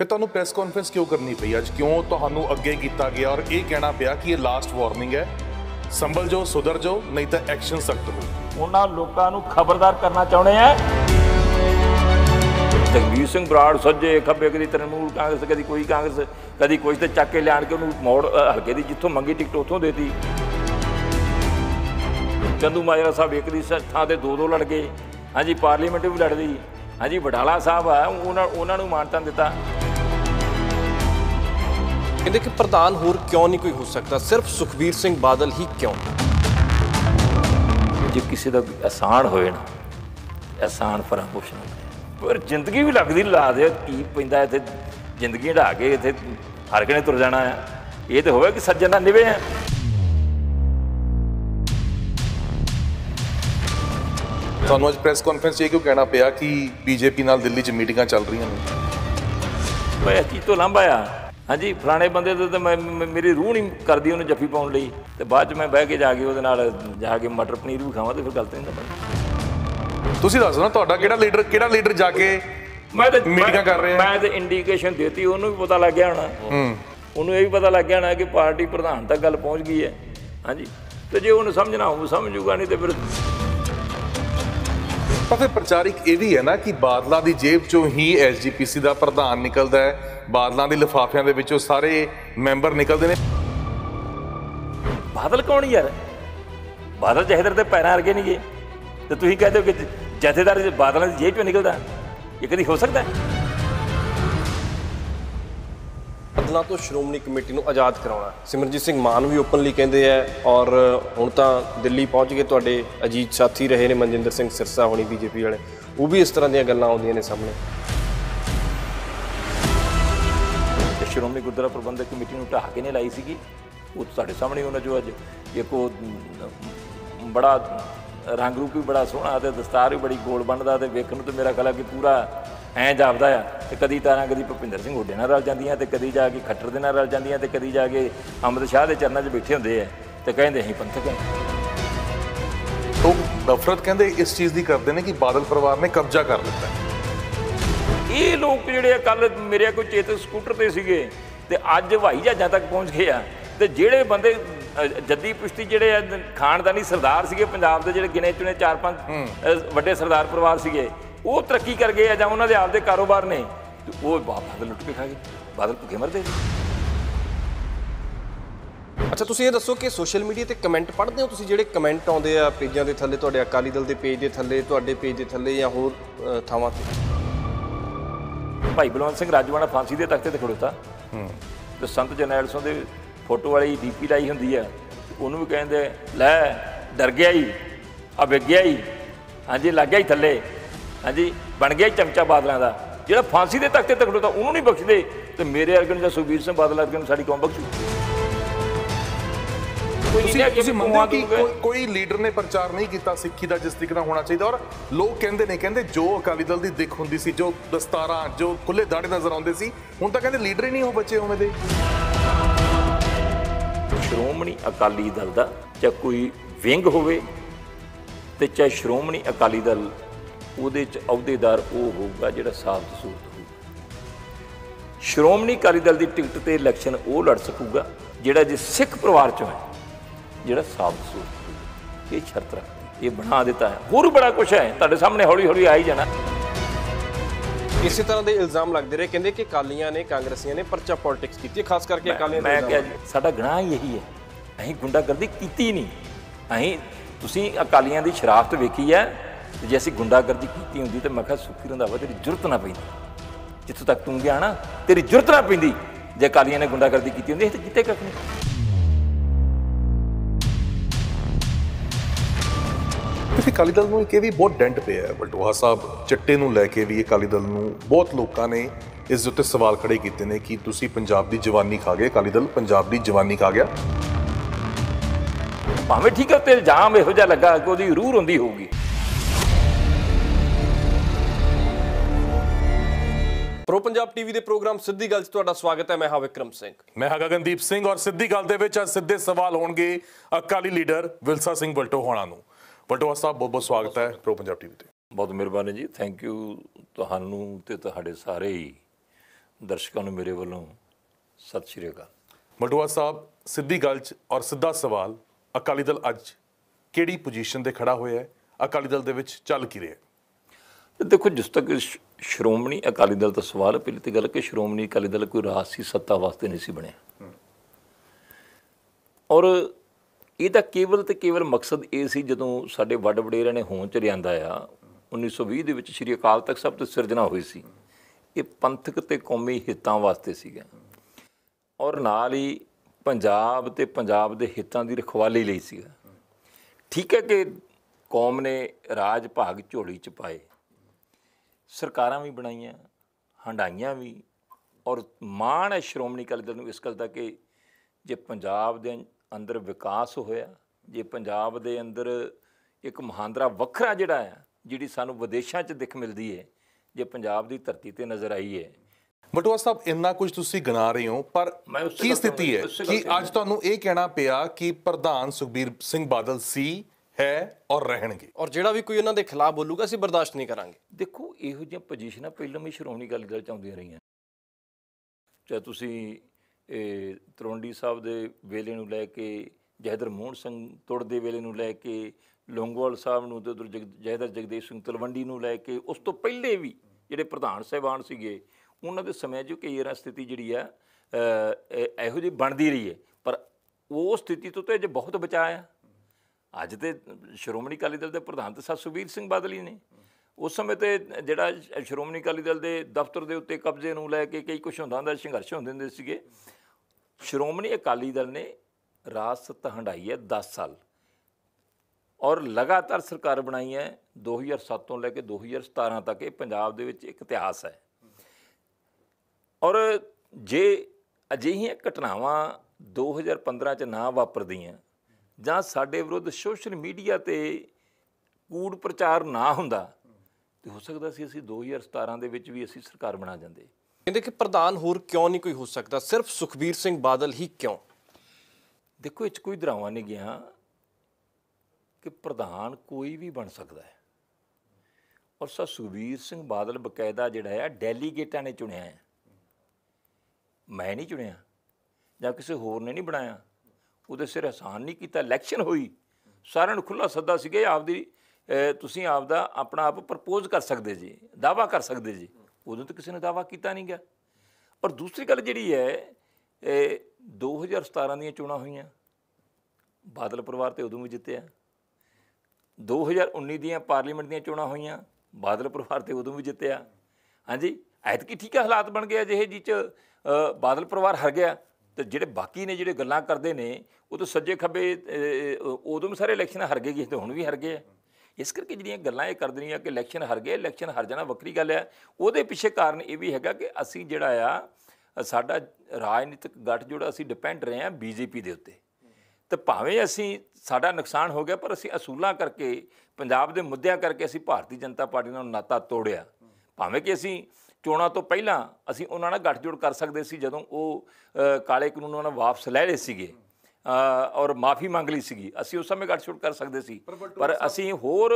ਫਿਰ ਤੁਹਾਨੂੰ press conference ਕਿਉਂ ਕਰਨੀ ਪਈ ਅੱਜ ਕਿਉਂ ਤੁਹਾਨੂੰ ਅੱਗੇ ਕੀਤਾ ਗਿਆ ਔਰ ਇਹ ਕਹਿਣਾ ਪਿਆ ਕਿ ਇਹ ਲਾਸਟ ਵਾਰਨਿੰਗ ਹੈ ਸੰਭਲ ਜਾਓ ਸੁਧਰ ਜਾਓ ਨਹੀਂ ਤਾਂ ਐਕਸ਼ਨ ਸਖਤ ਹੋ ਉਹਨਾਂ ਲੋਕਾਂ ਨੂੰ ਖਬਰਦਾਰ ਕਰਨਾ ਚਾਹੁੰਦੇ ਆ ਵੀ ਸਿੰਘ ਬਰਾੜ ਸੱਜੇ ਖੱਬੇ ਕਦੀ ਮੂਲ ਕਾਂਗਰਸ ਕਦੀ ਕੋਈ ਕਾਂਗਰਸ ਕਦੀ ਕੁਝ ਤੇ ਚੱਕ ਕੇ ਲਿਆਣ ਕੇ ਉਹਨੂੰ ਮੋੜ ਹਲਕੇ ਦੀ ਜਿੱਥੋਂ ਮੰਗੀ ਟਿਕਟ ਉੱਥੋਂ ਦੇਤੀ ਚੰਦੂ ਮਾਜਰਾ ਸਾਹਿਬ ਇੱਕ ਦੀ ਥਾਂ ਤੇ ਦੋ ਦੋ ਲੜ ਗਏ ਹਾਂਜੀ ਪਾਰਲੀਮੈਂਟ ਵੀ ਲੜ ਲਈ ਹਾਂਜੀ ਵਡਾਲਾ ਸਾਹਿਬ ਆ ਉਹਨਾਂ ਉਹਨਾਂ ਨੂੰ ਮਾਨਤਾ ਦਿੱਤਾ ਕਹਿੰਦੇ ਕਿ ਪ੍ਰਧਾਨ ਹੋਰ ਕਿਉਂ ਨਹੀਂ ਕੋਈ ਹੋ ਸਕਦਾ ਸਿਰਫ ਸੁਖਬੀਰ ਸਿੰਘ ਬਾਦਲ ਹੀ ਕਿਉਂ ਜੇ ਕਿਸੇ ਦਾ ਆਸਾਨ ਹੋਏ ਨਾ ਆਸਾਨ ਪਰਾਂ ਨਾ ਪਰ ਜ਼ਿੰਦਗੀ ਵੀ ਲੱਗਦੀ ਲਾ ਦੇ ਕੀ ਪੈਂਦਾ ਇੱਥੇ ਜ਼ਿੰਦਗੀ ਢਾ ਕੇ ਇੱਥੇ ਹਰ ਕਿਨੇ ਤੁਰ ਜਾਣਾ ਹੈ ਇਹ ਤੇ ਹੋਵੇ ਕਿ ਸੱਜਣ ਦਾ ਨਿਵੇ ਹੈ ਤੁਹਾਨੂੰ ਅੱਜ ਪ੍ਰੈਸ ਕਾਨਫਰੰਸ ਇਹ ਕਿਉਂ ਕਹਿਣਾ ਪਿਆ ਕਿ ਬੀਜੇਪੀ ਨਾਲ ਦਿੱਲੀ 'ਚ ਮੀਟਿੰਗਾਂ ਚੱਲ ਰਹੀਆਂ ਨੇ ਬਈ ਕੀ ਤੋਂ ਲੰਬਾ ਆ ਹਾਂਜੀ ਫਲਾਣੇ ਬੰਦੇ ਤੇ ਤੇ ਮੇਰੀ ਰੂਹ ਨਹੀਂ ਕਰਦੀ ਉਹਨੂੰ ਜੱਫੀ ਪਾਉਣ ਲਈ ਤੇ ਬਾਅਦ ਚ ਮੈਂ ਬਹਿ ਕੇ ਜਾ ਕੇ ਉਹਦੇ ਨਾਲ ਜਾ ਕੇ ਮਟਰ ਪਨੀਰ ਵੀ ਖਾਵਾਂ ਤੇ ਫਿਰ ਗਲਤ ਨਹੀਂ ਨਾ ਤੁਸੀਂ ਦੱਸੋ ਨਾ ਤੁਹਾਡਾ ਕਿਹੜਾ ਲੀਡਰ ਕਿਹੜਾ ਲੀਡਰ ਜਾ ਕੇ ਮੈਂ ਤਾਂ ਮੀਟਿੰਗਾਂ ਕਰ ਰਿਹਾ ਮੈਂ ਤਾਂ ਇੰਡੀਕੇਸ਼ਨ ਦਿੱਤੀ ਉਹਨੂੰ ਵੀ ਪਤਾ ਲੱਗ ਗਿਆ ਹੋਣਾ ਉਹਨੂੰ ਇਹ ਵੀ ਪਤਾ ਲੱਗ ਗਿਆ ਹੋਣਾ ਕਿ ਪਾਰਟੀ ਪ੍ਰਧਾਨ ਤੱਕ ਗੱਲ ਪਹੁੰਚ ਗਈ ਹੈ ਹਾਂਜੀ ਤੇ ਜੇ ਉਹਨੂੰ ਸਮਝਣਾ ਹੋਊ ਸਮਝੂਗਾ ਨਹੀਂ ਤੇ ਫਿਰ ਤਾਂ ਫਿਰ ਪ੍ਰਚਾਰਿਕ ਇਹ ਵੀ ਹੈ ਨਾ ਕਿ ਬਾਦਲਾਂ ਦੀ ਜੇਬ ਚੋਂ ਹੀ ਐਸਜੀਪੀਸੀ ਦਾ ਪ੍ਰਧਾਨ ਨਿਕਲਦਾ ਹੈ ਬਾਦਲਾਂ ਦੇ ਲਿਫਾਫਿਆਂ ਦੇ ਵਿੱਚੋਂ ਸਾਰੇ ਮੈਂਬਰ ਨਿਕਲਦੇ ਨੇ ਬਾਦਲ ਕੌਣ ਯਾਰ ਬਾਦਲ ਜਹੇਦਰ ਦੇ ਪੈਰਾਂ ਵਰਗੇ ਗਏ ਤੇ ਤੁਸੀਂ ਕਹਿੰਦੇ ਹੋ ਕਿ ਜਥੇਦਾਰ ਬਾਦਲਾਂ ਦੀ ਜੇਬ ਚੋਂ ਨਿਕਲਦਾ ਇਹ ਕਦੀ ਹੋ ਸਕਦਾ ਹੈ ਬਦਲਾਂ ਤੋਂ ਸ਼੍ਰੋਮਣੀ ਕਮੇਟੀ ਨੂੰ ਆਜ਼ਾਦ ਕਰਾਉਣਾ ਸਿਮਰਜੀਤ ਸਿੰਘ ਮਾਨ ਵੀ ਓਪਨਲੀ ਕਹਿੰਦੇ ਆ ਔਰ ਹੁਣ ਤਾਂ ਦਿੱਲੀ ਪਹੁੰਚ ਗਏ ਤੁਹਾਡੇ ਅਜੀਤ ਸਾਥੀ ਰਹੇ ਨੇ ਮਨਜਿੰਦਰ ਸਿੰਘ ਸਿਰਸਾ ਹੋਣੀ ਬੀਜੇਪੀ ਵਾਲੇ ਉਹ ਵੀ ਇਸ ਤਰ੍ਹਾਂ ਦੀਆਂ ਗੱਲਾਂ ਆਉਂਦੀਆਂ ਨੇ ਸਾਹਮਣੇ ਸ਼੍ਰੋਮਣੀ ਗੁਰਦੁਆਰਾ ਪ੍ਰਬੰਧਕ ਕਮੇਟੀ ਨੂੰ ਢਾਹ ਕੇ ਨੇ ਲਾਈ ਸੀਗੀ ਉਹ ਸਾਡੇ ਸਾਹਮਣੇ ਉਹਨਾਂ ਜੋ ਅੱਜ ਇੱਕ ਉਹ ਬੜਾ ਰੰਗ ਰੂਪ ਵੀ ਬੜਾ ਸੋਹਣਾ ਤੇ ਦਸਤਾਰ ਵੀ ਬੜੀ ਗੋਲ ਬਣਦਾ ਤੇ ਵੇਖਣ ਨੂੰ ਤੇ ਮੇਰਾ ਖਿਆਲ ਕਿ ਪੂਰਾ ਐਂ ਜਾਪਦਾ ਆ ਤੇ ਕਦੀ ਤਾਰਾਂ ਕਦੀ ਭੁਪਿੰਦਰ ਸਿੰਘ ਹੁੱਡੇ ਨਾਲ ਰਲ ਜਾਂਦੀਆਂ ਤੇ ਕਦੀ ਜਾ ਕੇ ਖੱਟਰ ਦੇ ਨਾਲ ਰਲ ਜਾਂਦੀਆਂ ਤੇ ਕਦੀ ਜਾ ਕੇ ਅਮਰ ਸ਼ਾਹ ਦੇ ਚਰਨਾਂ 'ਚ ਬੈਠੇ ਹੁੰਦੇ ਆ ਤੇ ਕਹਿੰਦੇ ਅਸੀਂ ਪੰਥਕ ਆ ਉਹ ਨਫ਼ਰਤ ਕਹਿੰਦੇ ਇਸ ਚੀਜ਼ ਦੀ ਕਰਦੇ ਨੇ ਕਿ ਬਾਦਲ ਪਰਿਵਾਰ ਨੇ ਕਬਜ਼ਾ ਕਰ ਲਿੱਤਾ ਇਹ ਲੋਕ ਜਿਹੜੇ ਕੱਲ ਮੇਰੇ ਕੋਲ ਚੇਤਕ ਸਕੂਟਰ ਤੇ ਸੀਗੇ ਤੇ ਅੱਜ ਹਵਾਈ ਜਹਾਜ਼ਾਂ ਤੱਕ ਪਹੁੰਚ ਗਏ ਆ ਤੇ ਜਿਹੜੇ ਬੰਦੇ ਜੱਦੀ ਪੁਸ਼ਤੀ ਜਿਹੜੇ ਖਾਨਦਾਨੀ ਸਰਦਾਰ ਸੀਗੇ ਪੰਜਾਬ ਦੇ ਜਿਹੜੇ ਗਿਣੇ ਚੁਣੇ ਚਾਰ ਪੰਜ ਵੱਡੇ ਸਰਦਾਰ ਪਰਿਵਾਰ ਸੀਗੇ ਉਹ ਤਰੱਕੀ ਕਰ ਗਏ ਆ ਜਾਂ ਉਹਨਾਂ ਦੇ ਆਪਦੇ ਕਾਰੋਬਾਰ ਨੇ ਤੇ ਉਹ ਬਾਦਲ ਲੁੱਟ ਕੇ ਖਾ ਗਏ ਬਾਦਲ ਭੁੱਖੇ ਮਰਦੇ ਅੱਛਾ ਤੁਸੀਂ ਇਹ ਦੱਸੋ ਕਿ ਸੋਸ਼ਲ ਮੀਡੀਆ ਤੇ ਕਮੈਂਟ ਪੜ੍ਹਦੇ ਹੋ ਤੁਸੀਂ ਜਿਹੜੇ ਕਮੈਂਟ ਆਉਂਦੇ ਆ ਪੇਜਾਂ ਦੇ ਥੱਲੇ ਤੁਹਾਡੇ ਅਕਾਲੀ ਦਲ ਦੇ ਪੇਜ ਦੇ ਥੱਲੇ ਤੁਹਾਡੇ ਪੇਜ ਦੇ ਥੱਲੇ ਜਾਂ ਹੋਰ ਥਾਵਾਂ ਤੇ ਭਾਈ ਬਲਵੰਤ ਸਿੰਘ ਰਾਜਵਾਨਾ ਫਾਂਸੀ ਦੇ ਤਖਤੇ ਤੇ ਖੜੋਤਾ ਹੂੰ ਤੇ ਸੰਤ ਜਨੈਲ ਸਿੰਘ ਦੇ ਫੋਟੋ ਵਾਲੀ ਡੀਪੀ ਲਾਈ ਹੁੰਦੀ ਆ ਉਹਨੂੰ ਵੀ ਕਹਿੰਦੇ ਲੈ ਡਰ ਗਿਆ ਹੀ ਆ ਵਿਗਿਆ ਹੀ ਹਾਂਜੀ ਲੱਗ ਗਿਆ ਹੀ ਥੱਲੇ ਹਾਂਜੀ ਬਣ ਗਿਆ ਚਮਚਾ ਬਾਦਲਾਂ ਦਾ ਜਿਹੜਾ ਫਾਂਸੀ ਦੇ ਤਖਤੇ ਤੇ ਤਾਂ ਉਹਨੂੰ ਨਹੀਂ ਬਖਸ਼ਦੇ ਤੇ ਮੇਰੇ ਵਰਗੇ ਨੂੰ ਜਾਂ ਸੁਖਬੀਰ ਸਿੰਘ ਬਾਦਲ ਵਰਗੇ ਨੂੰ ਸਾਡੀ ਕੌਮ ਬਖਸ਼ੂ ਤੁਸੀਂ ਤੁਸੀਂ ਮੰਨਦੇ ਕਿ ਕੋਈ ਲੀਡਰ ਨੇ ਪ੍ਰਚਾਰ ਨਹੀਂ ਕੀਤਾ ਸਿੱਖੀ ਦਾ ਜਿਸ ਤਰੀਕੇ ਨਾਲ ਹੋਣਾ ਚਾਹੀਦਾ ਔਰ ਲੋਕ ਕਹਿੰਦੇ ਨੇ ਕਹਿੰਦੇ ਜੋ ਅਕਾਲੀ ਦਲ ਦੀ ਦਿੱਖ ਹੁੰਦੀ ਸੀ ਜੋ ਦਸਤਾਰਾਂ ਜੋ ਖੁੱਲੇ ਦਾੜੇ ਨਜ਼ਰ ਆਉਂਦੇ ਸੀ ਹੁਣ ਤਾਂ ਕਹਿੰਦੇ ਲੀਡਰ ਹੀ ਨਹੀਂ ਹੋ ਬੱਚੇ ਉਵੇਂ ਦੇ ਸ਼੍ਰੋਮਣੀ ਅਕਾਲੀ ਦਲ ਦਾ ਜਾਂ ਕੋਈ ਵਿੰਗ ਹੋਵੇ ਤੇ ਚਾਹੇ ਸ਼੍ਰੋਮਣੀ ਅਕਾਲੀ ਦਲ ਉਹਦੇ 'ਚ ਅਹੁਦੇਦਾਰ ਉਹ ਹੋਊਗਾ ਜਿਹੜਾ ਸਾਫ ਸੂਤ ਹੋਊਗਾ ਸ਼੍ਰੋਮਣੀ ਅਕਾਲੀ ਦਲ ਦੀ ਟਿਕਟ ਤੇ ਇਲੈਕਸ਼ਨ ਉਹ ਲੜ ਸਕੂਗਾ ਜਿਹੜਾ ਜੇ ਸਿੱਖ ਪਰਿਵਾਰ 'ਚੋਂ ਹੈ ਜਿਹੜਾ ਸਾਫ ਸੂਤ ਹੋਊਗਾ ਇਹ ਸ਼ਰਤ ਰੱਖਦੀ ਇਹ ਬਣਾ ਦਿੱਤਾ ਹੈ ਹੋਰ ਬੜਾ ਕੁਝ ਹੈ ਤੁਹਾਡੇ ਸਾਹਮਣੇ ਹੌਲੀ ਹੌਲੀ ਆ ਹੀ ਜਾਣਾ ਇਸੇ ਤਰ੍ਹਾਂ ਦੇ ਇਲਜ਼ਾਮ ਲੱਗਦੇ ਰਹੇ ਕਹਿੰਦੇ ਕਿ ਕਾਲੀਆਂ ਨੇ ਕਾਂਗਰਸੀਆਂ ਨੇ ਪਰਚਾ ਪੋਲਿਟਿਕਸ ਕੀਤੀ ਖਾਸ ਕਰਕੇ ਕਾਲੀਆਂ ਮੈਂ ਕਿਹਾ ਜੀ ਸਾਡਾ ਗਣਾ ਹੀ ਇਹੀ ਹੈ ਅਸੀਂ ਗੁੰਡਾਗਰਦੀ ਕੀਤੀ ਨਹੀਂ ਅਸੀਂ ਤੁਸੀਂ ਅਕਾਲੀਆਂ ਦੀ ਸ਼ਰਾਫਤ ਵੇਖੀ ਹੈ ਜੇ ਅਸੀਂ ਗੁੰਡਾਗਰਦੀ ਕੀਤੀ ਹੁੰਦੀ ਤੇ ਮੈਂ ਕਿਹਾ ਸੁੱਖੀ ਰੰਧਾਵਾ ਤੇਰੀ ਜ਼ਰੂਰਤ ਨਾ ਪੈਂਦੀ ਜਿੱਥੋਂ ਤੱਕ ਤੂੰ ਗਿਆ ਨਾ ਤੇਰੀ ਜ਼ਰੂਰਤ ਨਾ ਪੈਂਦੀ ਜੇ ਕਾਲੀਆਂ ਨੇ ਗੁੰਡਾਗਰਦੀ ਕੀਤੀ ਹੁੰਦੀ ਇਹ ਤੇ ਕਿਤੇ ਕੱਖ ਨਹੀਂ ਤੁਸੀਂ ਕਾਲੀ ਦਲ ਨੂੰ ਇਹ ਵੀ ਬਹੁਤ ਡੈਂਟ ਪਿਆ ਹੈ ਬਲਟੋਹਾ ਸਾਹਿਬ ਚਿੱਟੇ ਨੂੰ ਲੈ ਕੇ ਵੀ ਇਹ ਕਾਲੀ ਦਲ ਨੂੰ ਬਹੁਤ ਲੋਕਾਂ ਨੇ ਇਸ ਉੱਤੇ ਸਵਾਲ ਖੜੇ ਕੀਤੇ ਨੇ ਕਿ ਤੁਸੀਂ ਪੰਜਾਬ ਦੀ ਜਵਾਨੀ ਖਾ ਗਏ ਕਾਲੀ ਦਲ ਪੰਜਾਬ ਦੀ ਜਵਾਨੀ ਖਾ ਗਿਆ ਭਾਵੇਂ ਠੀਕ ਹੈ ਤੇ ਇਲਜ਼ਾਮ ਇਹੋ ਜਿਹਾ ਲੱਗਾ ਕਿ ਉਹਦੀ ਰੂਹ ਰੋਂਦੀ ਹੋਊਗੀ ਪ੍ਰੋ ਪੰਜਾਬ ਟੀਵੀ ਦੇ ਪ੍ਰੋਗਰਾਮ ਸਿੱਧੀ ਗੱਲ 'ਚ ਤੁਹਾਡਾ ਸਵਾਗਤ ਹੈ ਮੈਂ ਹਾਂ ਵਿਕਰਮ ਸਿੰਘ ਮੈਂ ਹਾਂ ਗਗਨਦੀਪ ਸਿੰਘ ਔਰ ਸਿੱਧੀ ਗੱਲ ਦੇ ਵਿੱਚ ਅੱਜ ਸਿੱਧੇ ਸਵਾਲ ਹੋਣਗੇ ਅਕਾਲੀ ਲੀਡਰ ਵਿਲਸਾ ਸਿੰਘ ਬਲਟੋ ਹੋਣਾ ਨੂੰ ਬਲਟੋਆ ਸਾਹਿਬ ਬਹੁਤ ਬਹੁਤ ਸਵਾਗਤ ਹੈ ਪ੍ਰੋ ਪੰਜਾਬ ਟੀਵੀ ਤੇ ਬਹੁਤ ਮਿਹਰਬਾਨੀ ਜੀ ਥੈਂਕ ਯੂ ਤੁਹਾਨੂੰ ਤੇ ਤੁਹਾਡੇ ਸਾਰੇ ਹੀ ਦਰਸ਼ਕਾਂ ਨੂੰ ਮੇਰੇ ਵੱਲੋਂ ਸਤਿ ਸ਼੍ਰੀ ਅਕਾਲ ਬਲਟੋਆ ਸਾਹਿਬ ਸਿੱਧੀ ਗੱਲ 'ਚ ਔਰ ਸਿੱਧਾ ਸਵਾਲ ਅਕਾਲੀ ਦਲ ਅੱਜ ਕਿਹੜੀ ਪੋਜੀਸ਼ਨ ਤੇ ਖੜਾ ਹੋਇਆ ਹੈ ਅਕਾਲੀ ਦਲ ਦੇ ਵਿੱਚ ਚੱਲ ਕੀ ਰਿਹਾ ਹੈ ਦੇਖੋ ਜਿਸ ਤੱਕ ਸ਼੍ਰੋਮਣੀ ਅਕਾਲੀ ਦਲ ਦਾ ਸਵਾਲ ਪਹਿਲੀ ਤੇ ਗੱਲ ਕਿ ਸ਼੍ਰੋਮਣੀ ਅਕਾਲੀ ਦਲ ਕੋਈ ਰਾਸੀ ਸੱਤਾ ਵਾਸਤੇ ਨਹੀਂ ਸੀ ਬਣਿਆ ਔਰ ਇਹਦਾ ਕੇਵਲ ਤੇ ਕੇਵਲ ਮਕਸਦ ਇਹ ਸੀ ਜਦੋਂ ਸਾਡੇ ਵੱਡ ਵਡੇਰਿਆਂ ਨੇ ਹੋਂ ਚ ਲਿਆਂਦਾ ਆ 1920 ਦੇ ਵਿੱਚ ਸ੍ਰੀ ਅਕਾਲ ਤਖਤ ਸਭ ਤੋਂ ਸਿਰਜਣਾ ਹੋਈ ਸੀ ਇਹ ਪੰਥਕ ਤੇ ਕੌਮੀ ਹਿੱਤਾਂ ਵਾਸਤੇ ਸੀਗਾ ਔਰ ਨਾਲ ਹੀ ਪੰਜਾਬ ਤੇ ਪੰਜਾਬ ਦੇ ਹਿੱਤਾਂ ਦੀ ਰਖਵਾਲੀ ਲਈ ਸੀਗਾ ਠੀਕ ਹੈ ਕਿ ਕੌਮ ਨੇ ਰਾਜ ਭਾਗ ਝੋਲੀ ਚ ਪਾਏ ਸਰਕਾਰਾਂ ਵੀ ਬਣਾਈਆਂ ਹੰਡਾਈਆਂ ਵੀ ਔਰ ਮਾਣ ਹੈ ਸ਼੍ਰੋਮਣੀ ਅਕਾਲੀ ਦਲ ਨੂੰ ਇਸ ਗੱਲ ਦਾ ਕਿ ਜੇ ਪੰਜਾਬ ਦੇ ਅੰਦਰ ਵਿਕਾਸ ਹੋਇਆ ਜੇ ਪੰਜਾਬ ਦੇ ਅੰਦਰ ਇੱਕ ਮਹਾਂਦਰਾ ਵੱਖਰਾ ਜਿਹੜਾ ਹੈ ਜਿਹੜੀ ਸਾਨੂੰ ਵਿਦੇਸ਼ਾਂ 'ਚ ਦਿਖ ਮਿਲਦੀ ਹੈ ਜੇ ਪੰਜਾਬ ਦੀ ਧਰਤੀ ਤੇ ਨਜ਼ਰ ਆਈ ਹੈ ਬਟੂਆ ਸਾਹਿਬ ਇੰਨਾ ਕੁਝ ਤੁਸੀਂ ਗਿਣਾ ਰਹੇ ਹੋ ਪਰ ਕੀ ਸਥਿਤੀ ਹੈ ਕਿ ਅੱਜ ਤੁਹਾਨੂੰ ਇਹ ਕਹਿਣਾ ਪਿਆ ਕਿ ਪ੍ਰਧਾਨ ਸੁਖਬੀਰ ਸਿੰਘ ਬਾਦਲ ਸੀ ਹੈ ਔਰ ਰਹਿਣਗੇ ਔਰ ਜਿਹੜਾ ਵੀ ਕੋਈ ਉਹਨਾਂ ਦੇ ਖਿਲਾਫ ਬੋਲੂਗਾ ਅਸੀਂ ਬਰਦਾਸ਼ਤ ਨਹੀਂ ਕਰਾਂਗੇ ਦੇਖੋ ਇਹੋ ਜਿਹੀ ਪੋਜੀਸ਼ਨਾਂ ਪਹਿਲਾਂ ਵੀ ਸ਼੍ਰੋਮਣੀ ਗੱਲ ਕਰ ਚਾਉਂਦੇ ਰਹੀਆਂ ਚਾਹੇ ਤੁਸੀਂ ਇਹ ਤਰੋਂਡੀ ਸਾਹਿਬ ਦੇ ਵੇਲੇ ਨੂੰ ਲੈ ਕੇ ਜਹਦਰ ਮੋਹਨ ਸਿੰਘ ਤੁਰ ਦੇ ਵੇਲੇ ਨੂੰ ਲੈ ਕੇ ਲੋਂਗਵਾਲ ਸਾਹਿਬ ਨੂੰ ਤੇ ਜਹਦਰ ਜਗਦੇਵ ਸਿੰਘ ਤਲਵੰਡੀ ਨੂੰ ਲੈ ਕੇ ਉਸ ਤੋਂ ਪਹਿਲੇ ਵੀ ਜਿਹੜੇ ਪ੍ਰਧਾਨ ਸਹਿਬਾਨ ਸੀਗੇ ਉਹਨਾਂ ਦੇ ਸਮੇਂ ਜੋ ਕਈ ਇਹ ਸਥਿਤੀ ਜਿਹੜੀ ਆ ਇਹੋ ਜਿਹੀ ਬਣਦੀ ਰਹੀ ਹੈ ਪਰ ਉਹ ਸਥਿਤੀ ਤੋਂ ਤੇ ਜੇ ਬਹੁਤ ਬਚਾਇਆ ਅੱਜ ਤੇ ਸ਼੍ਰੋਮਣੀ ਅਕਾਲੀ ਦਲ ਦੇ ਪ੍ਰਧਾਨ ਤਾਂ ਸੁਬੀਰ ਸਿੰਘ ਬਾਦਲ ਹੀ ਨੇ ਉਸ ਸਮੇਂ ਤੇ ਜਿਹੜਾ ਸ਼੍ਰੋਮਣੀ ਅਕਾਲੀ ਦਲ ਦੇ ਦਫ਼ਤਰ ਦੇ ਉੱਤੇ ਕਬਜ਼ੇ ਨੂੰ ਲੈ ਕੇ ਕਈ ਕੁਝ ਹੁੰਦਾ ਹੁੰਦਾ ਸੰਘਰਸ਼ ਹੁੰਦੇ ਹੁੰਦੇ ਸੀਗੇ ਸ਼੍ਰੋਮਣੀ ਅਕਾਲੀ ਦਲ ਨੇ ਰਾਸਤ ਹੰਡਾਈ ਹੈ 10 ਸਾਲ ਔਰ ਲਗਾਤਾਰ ਸਰਕਾਰ ਬਣਾਈ ਹੈ 2007 ਤੋਂ ਲੈ ਕੇ 2017 ਤੱਕ ਇਹ ਪੰਜਾਬ ਦੇ ਵਿੱਚ ਇੱਕ ਇਤਿਹਾਸ ਹੈ ਔਰ ਜੇ ਅਜਿਹੀਆਂ ਘਟਨਾਵਾਂ 2015 ਚ ਨਾ ਵਾਪਰਦੀਆਂ ਜਾਂ ਸਾਡੇ ਵਿਰੁੱਧ ਸੋਸ਼ਲ ਮੀਡੀਆ ਤੇ ਕੂੜ ਪ੍ਰਚਾਰ ਨਾ ਹੁੰਦਾ ਤੇ ਹੋ ਸਕਦਾ ਸੀ ਅਸੀਂ 2017 ਦੇ ਵਿੱਚ ਵੀ ਅਸੀਂ ਸਰਕਾਰ ਬਣਾ ਜਾਂਦੇ ਕਹਿੰਦੇ ਕਿ ਪ੍ਰਧਾਨ ਹੋਰ ਕਿਉਂ ਨਹੀਂ ਕੋਈ ਹੋ ਸਕਦਾ ਸਿਰਫ ਸੁਖਬੀਰ ਸਿੰਘ ਬਾਦਲ ਹੀ ਕਿਉਂ ਦੇਖੋ ਇੱਥੇ ਕੋਈ ਦਰਾਵਾ ਨਹੀਂ ਗਿਆ ਕਿ ਪ੍ਰਧਾਨ ਕੋਈ ਵੀ ਬਣ ਸਕਦਾ ਹੈ ਔਰ ਸਾ ਸੁਖਬੀਰ ਸਿੰਘ ਬਾਦਲ ਬਕਾਇਦਾ ਜਿਹੜਾ ਹੈ ਡੈਲੀਗੇਟਾਂ ਨੇ ਚੁਣਿਆ ਹੈ ਮੈਂ ਨਹੀਂ ਚੁਣਿਆ ਜਾਂ ਕਿਸੇ ਹੋਰ ਨੇ ਨਹੀਂ ਬਣਾਇਆ ਉਹਦੇ ਸਿਰ ਅਹਿਸਾਨ ਨਹੀਂ ਕੀਤਾ ਇਲੈਕਸ਼ਨ ਹੋਈ ਸਾਰਿਆਂ ਨੂੰ ਖੁੱਲਾ ਸੱਦਾ ਸੀਗਾ ਆਪਦੀ ਤੁਸੀਂ ਆਪਦਾ ਆਪਣਾ ਆਪ ਪ੍ਰਪੋਜ਼ ਕਰ ਸਕਦੇ ਜੀ ਦਾਵਾ ਕਰ ਸਕਦੇ ਜੀ ਉਦੋਂ ਤੱਕ ਕਿਸੇ ਨੇ ਦਾਵਾ ਕੀਤਾ ਨਹੀਂ ਗਿਆ ਪਰ ਦੂਸਰੀ ਗੱਲ ਜਿਹੜੀ ਹੈ 2017 ਦੀਆਂ ਚੋਣਾਂ ਹੋਈਆਂ ਬਾਦਲ ਪਰਿਵਾਰ ਤੇ ਉਦੋਂ ਵੀ ਜਿੱਤਿਆ 2019 ਦੀਆਂ ਪਾਰਲੀਮੈਂਟ ਦੀਆਂ ਚੋਣਾਂ ਹੋਈਆਂ ਬਾਦਲ ਪਰਿਵਾਰ ਤੇ ਉਦੋਂ ਵੀ ਜਿੱਤਿਆ ਹਾਂਜੀ ਐਤਕੀ ਠੀਕ ਹਾਲਾਤ ਬਣ ਗਏ ਅਜਿਹੇ ਜਿੱਚ ਚ ਬਾਦਲ ਪਰਿਵਾਰ ਹਰ ਗਿਆ ਤੇ ਜਿਹੜੇ ਬਾਕੀ ਨੇ ਜਿਹੜੇ ਗੱਲਾਂ ਕਰਦੇ ਨੇ ਉਹ ਤਾਂ ਸੱਜੇ ਖੱਬੇ ਉਦੋਂ ਵੀ ਸਾਰੇ ਇਲੈਕਸ਼ਨ ਹਰ ਗਏ ਤੇ ਹੁਣ ਵੀ ਹਰ ਗਏ ਇਸ ਕਰਕੇ ਜਿਹੜੀਆਂ ਗੱਲਾਂ ਇਹ ਕਰਦੇ ਕਿ ਇਲੈਕਸ਼ਨ ਹਰ ਗਏ ਇਲੈਕਸ਼ਨ ਹਰ ਜਾਣਾ ਵੱਖਰੀ ਗੱਲ ਆ ਉਹਦੇ ਪਿੱਛੇ ਕਾਰਨ ਇਹ ਵੀ ਹੈਗਾ ਕਿ ਅਸੀਂ ਜਿਹੜਾ ਆ ਸਾਡਾ ਰਾਜਨੀਤਿਕ ਗੱਠ ਜੋੜਾ ਅਸੀਂ ਡਿਪੈਂਡ ਰਹੇ ਆ ਬੀਜੇਪੀ ਦੇ ਉੱਤੇ ਤੇ ਭਾਵੇਂ ਅਸੀਂ ਸਾਡਾ ਨੁਕਸਾਨ ਹੋ ਗਿਆ ਪਰ ਅਸੀਂ ਅਸੂਲਾਂ ਕਰਕੇ ਪੰਜਾਬ ਦੇ ਮੁੱਦਿਆਂ ਕਰਕੇ ਅਸੀਂ ਭਾਰਤੀ ਜਨਤਾ ਪਾਰਟੀ ਨਾਲ ਨਾਤਾ ਤੋੜਿਆ ਭਾਵੇਂ ਕਿ ਅਸੀਂ ਚੋਣਾਂ ਤੋਂ ਪਹਿਲਾਂ ਅਸੀਂ ਉਹਨਾਂ ਨਾਲ ਗੱਠਜੋੜ ਕਰ ਸਕਦੇ ਸੀ ਜਦੋਂ ਉਹ ਕਾਲੇ ਕਾਨੂੰਨਾਂ ਉਹਨਾਂ ਵਾਪਸ ਲੈ ਰਹੇ ਸੀਗੇ ਔਰ ਮਾਫੀ ਮੰਗ ਲਈ ਸੀਗੀ ਅਸੀਂ ਉਸ ਸਮੇਂ ਗੱਠਜੋੜ ਕਰ ਸਕਦੇ ਸੀ ਪਰ ਅਸੀਂ ਹੋਰ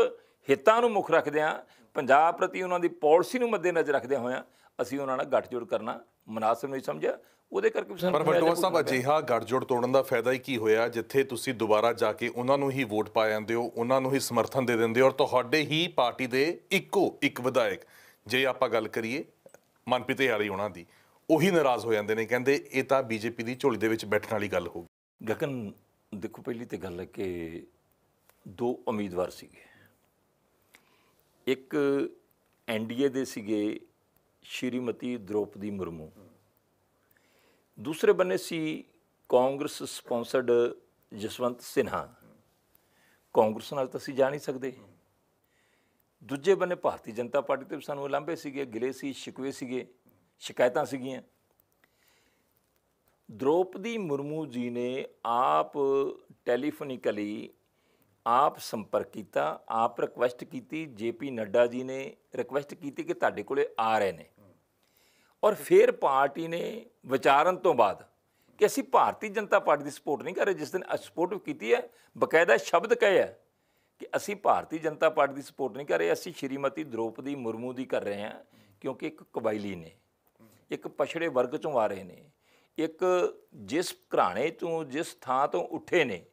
ਹਿੱਤਾਂ ਨੂੰ ਮੁੱਖ ਰੱਖਦੇ ਹਾਂ ਪੰਜਾਬ ਪ੍ਰਤੀ ਉਹਨਾਂ ਦੀ ਪਾਲਿਸੀ ਨੂੰ ਮੱਦੇਨਜ਼ਰ ਰੱਖਦੇ ਹੋਇਆ ਅਸੀਂ ਉਹਨਾਂ ਨਾਲ ਗੱਠਜੋੜ ਕਰਨਾ ਮناسب ਨਹੀਂ ਸਮਝਿਆ ਉਹਦੇ ਕਰਕੇ ਸਾਨੂੰ ਪਰ ਬਟੋਆ ਸਾਹਿਬ ਅਜਿਹਾ ਗੱਠਜੋੜ ਤੋੜਨ ਦਾ ਫਾਇਦਾ ਹੀ ਕੀ ਹੋਇਆ ਜਿੱਥੇ ਤੁਸੀਂ ਦੁਬਾਰਾ ਜਾ ਕੇ ਉਹਨਾਂ ਨੂੰ ਹੀ ਵੋਟ ਪਾ ਜਾਂਦੇ ਹੋ ਉਹਨਾਂ ਨੂੰ ਹੀ ਸਮਰਥਨ ਦੇ ਦਿੰਦੇ ਹੋ ਔਰ ਤੁਹਾਡੇ ਹੀ ਪਾਰਟੀ ਦੇ ਇੱਕੋ ਇੱਕ ਵਿਧਾਇਕ ਜੇ ਆਪਾਂ ਗੱਲ ਕਰੀਏ ਮਨਪ੍ਰੀਤ ਵਾਲੀ ਉਹਨਾਂ ਦੀ ਉਹੀ ਨਾਰਾਜ਼ ਹੋ ਜਾਂਦੇ ਨੇ ਕਹਿੰਦੇ ਇਹ ਤਾਂ ਬੀਜੇਪੀ ਦੀ ਝੋਲੀ ਦੇ ਵਿੱਚ ਬੈਠਣ ਵਾਲੀ ਗੱਲ ਹੋ ਗਈ ਗਗਨ ਦੇਖੋ ਪਹਿਲੀ ਤੇ ਗੱਲ ਹੈ ਕਿ ਦੋ ਉਮੀਦਵਾਰ ਸੀਗੇ ਇੱਕ ਐਨਡੀਏ ਦੇ ਸੀਗੇ ਸ਼੍ਰੀਮਤੀ ਦ੍ਰੋਪਦੀ ਮੁਰਮੂ ਦੂਸਰੇ ਬੰਨੇ ਸੀ ਕਾਂਗਰਸ ਸਪਾਂਸਰਡ ਜਸਵੰਤ ਸਿਨਹਾ ਕਾਂਗਰਸ ਨਾਲ ਤਾਂ ਅਸੀਂ ਜਾ ਨਹੀਂ ਸਕਦੇ ਦੂਜੇ ਬੰਨੇ ਭਾਰਤੀ ਜਨਤਾ ਪਾਰਟੀ ਤੇ ਸਾਨੂੰ ਲਾਂਬੇ ਸੀਗੇ ਗਿਲੇ ਸੀ ਸ਼ਿਕਵੇ ਸੀਗੇ ਸ਼ਿਕਾਇਤਾਂ ਸੀਗੀਆਂ ਦ੍ਰੋਪਦੀ ਮੁਰਮੂ ਜੀ ਨੇ ਆਪ ਟੈਲੀਫੋਨਿਕਲੀ ਆਪ ਸੰਪਰਕ ਕੀਤਾ ਆਪ ਰਿਕਵੈਸਟ ਕੀਤੀ ਜੇਪੀ ਨੱਡਾ ਜੀ ਨੇ ਰਿਕਵੈਸਟ ਕੀਤੀ ਕਿ ਤੁਹਾਡੇ ਕੋਲੇ ਆ ਰਹੇ ਨੇ ਔਰ ਫਿਰ ਪਾਰਟੀ ਨੇ ਵਿਚਾਰਨ ਤੋਂ ਬਾਅਦ ਕਿ ਅਸੀਂ ਭਾਰਤੀ ਜਨਤਾ ਪਾਰਟੀ ਦੀ ਸਪੋਰਟ ਨਹੀਂ ਕਰ ਰਹੇ ਜਿਸ ਦਿਨ ਸਪੋਰਟ ਕੀਤੀ ਹੈ ਬਕਾਇਦਾ ਸ਼ਬਦ ਕਹੇ ਹੈ ਕਿ ਅਸੀਂ ਭਾਰਤੀ ਜਨਤਾ ਪਾਰਟੀ ਦੀ ਸਪੋਰਟ ਨਹੀਂ ਕਰ ਰਹੇ ਅਸੀਂ ਸ਼੍ਰੀਮਤੀ ਦ੍ਰੋਪਦੀ ਮੁਰਮੂ ਦੀ ਕਰ ਰਹੇ ਹਾਂ ਕਿਉਂਕਿ ਇੱਕ ਕਬਾਇਲੀ ਨੇ ਇੱਕ ਪਛੜੇ ਵਰਗ ਚੋਂ ਆ ਰਹੇ ਨੇ ਇੱਕ ਜਿਸ ਘਰਾਣੇ ਤੋਂ ਜਿਸ ਥਾਂ ਤੋਂ ਉੱਠੇ ਨੇ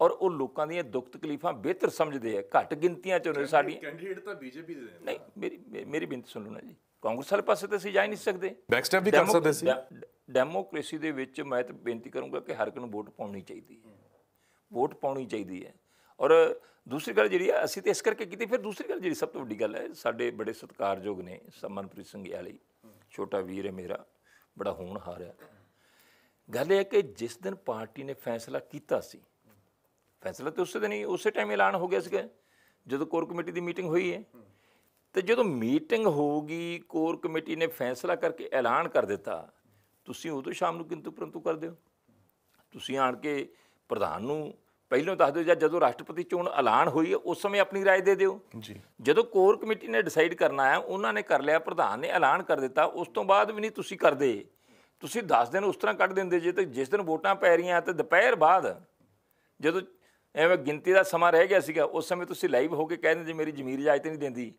ਔਰ ਉਹ ਲੋਕਾਂ ਦੀਆਂ ਦੁੱਖ ਤਕਲੀਫਾਂ ਬਿਹਤਰ ਸਮਝਦੇ ਆ ਘੱਟ ਗਿਣਤੀਆਂ ਚੋਂ ਨੇ ਸਾਡੀ ਕੈਂਡੀਡੇਟ ਤਾਂ ਬੀਜੇਪੀ ਦੇ ਨੇ ਨਹੀਂ ਮੇਰੀ ਮੇਰੀ ਬੇਨਤੀ ਸੁਣ ਲਓ ਨਾ ਜੀ ਕਾਂਗਰਸ ਵਾਲੇ ਪਾਸੇ ਤਾਂ ਅਸੀਂ ਜਾ ਹੀ ਨਹੀਂ ਸਕਦੇ ਬੈਕ ਸਟੈਪ ਵੀ ਕਰ ਸਕਦੇ ਸੀ ਡੈਮੋਕ੍ਰੇਸੀ ਦੇ ਵਿੱਚ ਮੈਂ ਤਾਂ ਬੇਨਤੀ ਕਰੂੰਗਾ ਕਿ ਹਰ ਇੱਕ ਨੂੰ ਵੋਟ ਪਾਉਣੀ ਚਾਹੀਦੀ ਹੈ ਵੋਟ ਪਾਉਣੀ ਚਾਹੀਦੀ ਹੈ ਔਰ ਦੂਸਰੀ ਗੱਲ ਜਿਹੜੀ ਆ ਅਸੀਂ ਤੇ ਇਸ ਕਰਕੇ ਕੀਤੀ ਫਿਰ ਦੂਸਰੀ ਗੱਲ ਜਿਹੜੀ ਸਭ ਤੋਂ ਵੱਡੀ ਗੱਲ ਹੈ ਸਾਡੇ ਬੜੇ ਸਤਿਕਾਰਯੋਗ ਨੇ ਸਮਨਪ੍ਰੀਤ ਸਿੰਘ ਵਾਲੀ ਛੋਟਾ ਵੀਰ ਹੈ ਮੇਰਾ ਬੜਾ ਹੋਣਹਾਰ ਹੈ ਗੱਲ ਇਹ ਹੈ ਕਿ ਜਿਸ ਦਿਨ ਪਾਰਟੀ ਨੇ ਫੈਸਲਾ ਕੀਤਾ ਸੀ ਫੈਸਲਾ ਤੇ ਉਸੇ ਦਿਨ ਹੀ ਉਸੇ ਟਾਈਮ ਐਲਾਨ ਹੋ ਗਿਆ ਸੀਗਾ ਜਦੋਂ ਕੋਰ ਕਮੇਟੀ ਦੀ ਮੀਟਿੰਗ ਹੋਈ ਹੈ ਤੇ ਜਦੋਂ ਮੀਟਿੰਗ ਹੋਊਗੀ ਕੋਰ ਕਮੇਟੀ ਨੇ ਫੈਸਲਾ ਕਰਕੇ ਐਲਾਨ ਕਰ ਦਿੱਤਾ ਤੁਸੀਂ ਉਦੋਂ ਸ਼ਾਮ ਨੂੰ ਕਿੰਤੂ ਪਰੰਤੂ ਕਰਦੇ ਹੋ ਤੁਸੀਂ ਆਣ ਕੇ ਪ੍ਰਧਾਨ ਨੂੰ ਪਹਿਲਾਂ ਦੱਸ ਦਿਓ ਜਾਂ ਜਦੋਂ ਰਾਸ਼ਟਰਪਤੀ ਚੋਣ ਐਲਾਨ ਹੋਈ ਉਸ ਸਮੇਂ ਆਪਣੀ رائے ਦੇ ਦਿਓ ਜੀ ਜਦੋਂ ਕੋਰ ਕਮੇਟੀ ਨੇ ਡਿਸਾਈਡ ਕਰਨਾ ਹੈ ਉਹਨਾਂ ਨੇ ਕਰ ਲਿਆ ਪ੍ਰਧਾਨ ਨੇ ਐਲਾਨ ਕਰ ਦਿੱਤਾ ਉਸ ਤੋਂ ਬਾਅਦ ਵੀ ਨਹੀਂ ਤੁਸੀਂ ਕਰਦੇ ਤੁਸੀਂ 10 ਦਿਨ ਉਸ ਤਰ੍ਹਾਂ ਕੱਢ ਦਿੰਦੇ ਜੇ ਤੇ ਜਿਸ ਦਿਨ ਵੋਟਾਂ ਪੈ ਰਹੀਆਂ ਤੇ ਦੁਪਹਿਰ ਬਾਅਦ ਜਦੋਂ ਐਵੇਂ ਗਿਣਤੀ ਦਾ ਸਮਾਂ ਰਹਿ ਗਿਆ ਸੀਗਾ ਉਸ ਸਮੇਂ ਤੁਸੀਂ ਲਾਈਵ ਹੋ ਕੇ ਕਹਿੰਦੇ ਜੀ ਮੇਰੀ ਜ਼ਮੀਰ ਇਜਾਜ਼ਤ ਨਹੀਂ ਦਿੰਦੀ